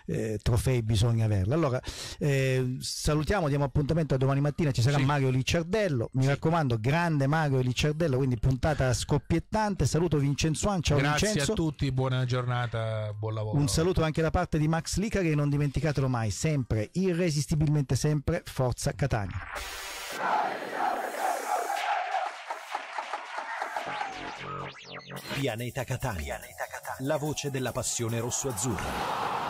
Speaker 2: eh, eh trofei bisogna averla. Allora, eh, salutiamo, diamo appuntamento a domani mattina. Ci sarà sì. Mario Licciardello. Mi raccomando, grande Mario Licciardello, quindi puntata scoppiettante. Saluto Vincenzo Ancia. Grazie Vincenzo. a
Speaker 3: tutti, buona giornata, buon lavoro. Un saluto anche
Speaker 2: da parte di Max Lica che non dimenticatelo mai, sempre, irresistibilmente sempre, forza Catania.
Speaker 1: Pianeta Catania. Pianeta Catania. La voce della passione rosso-azzurra.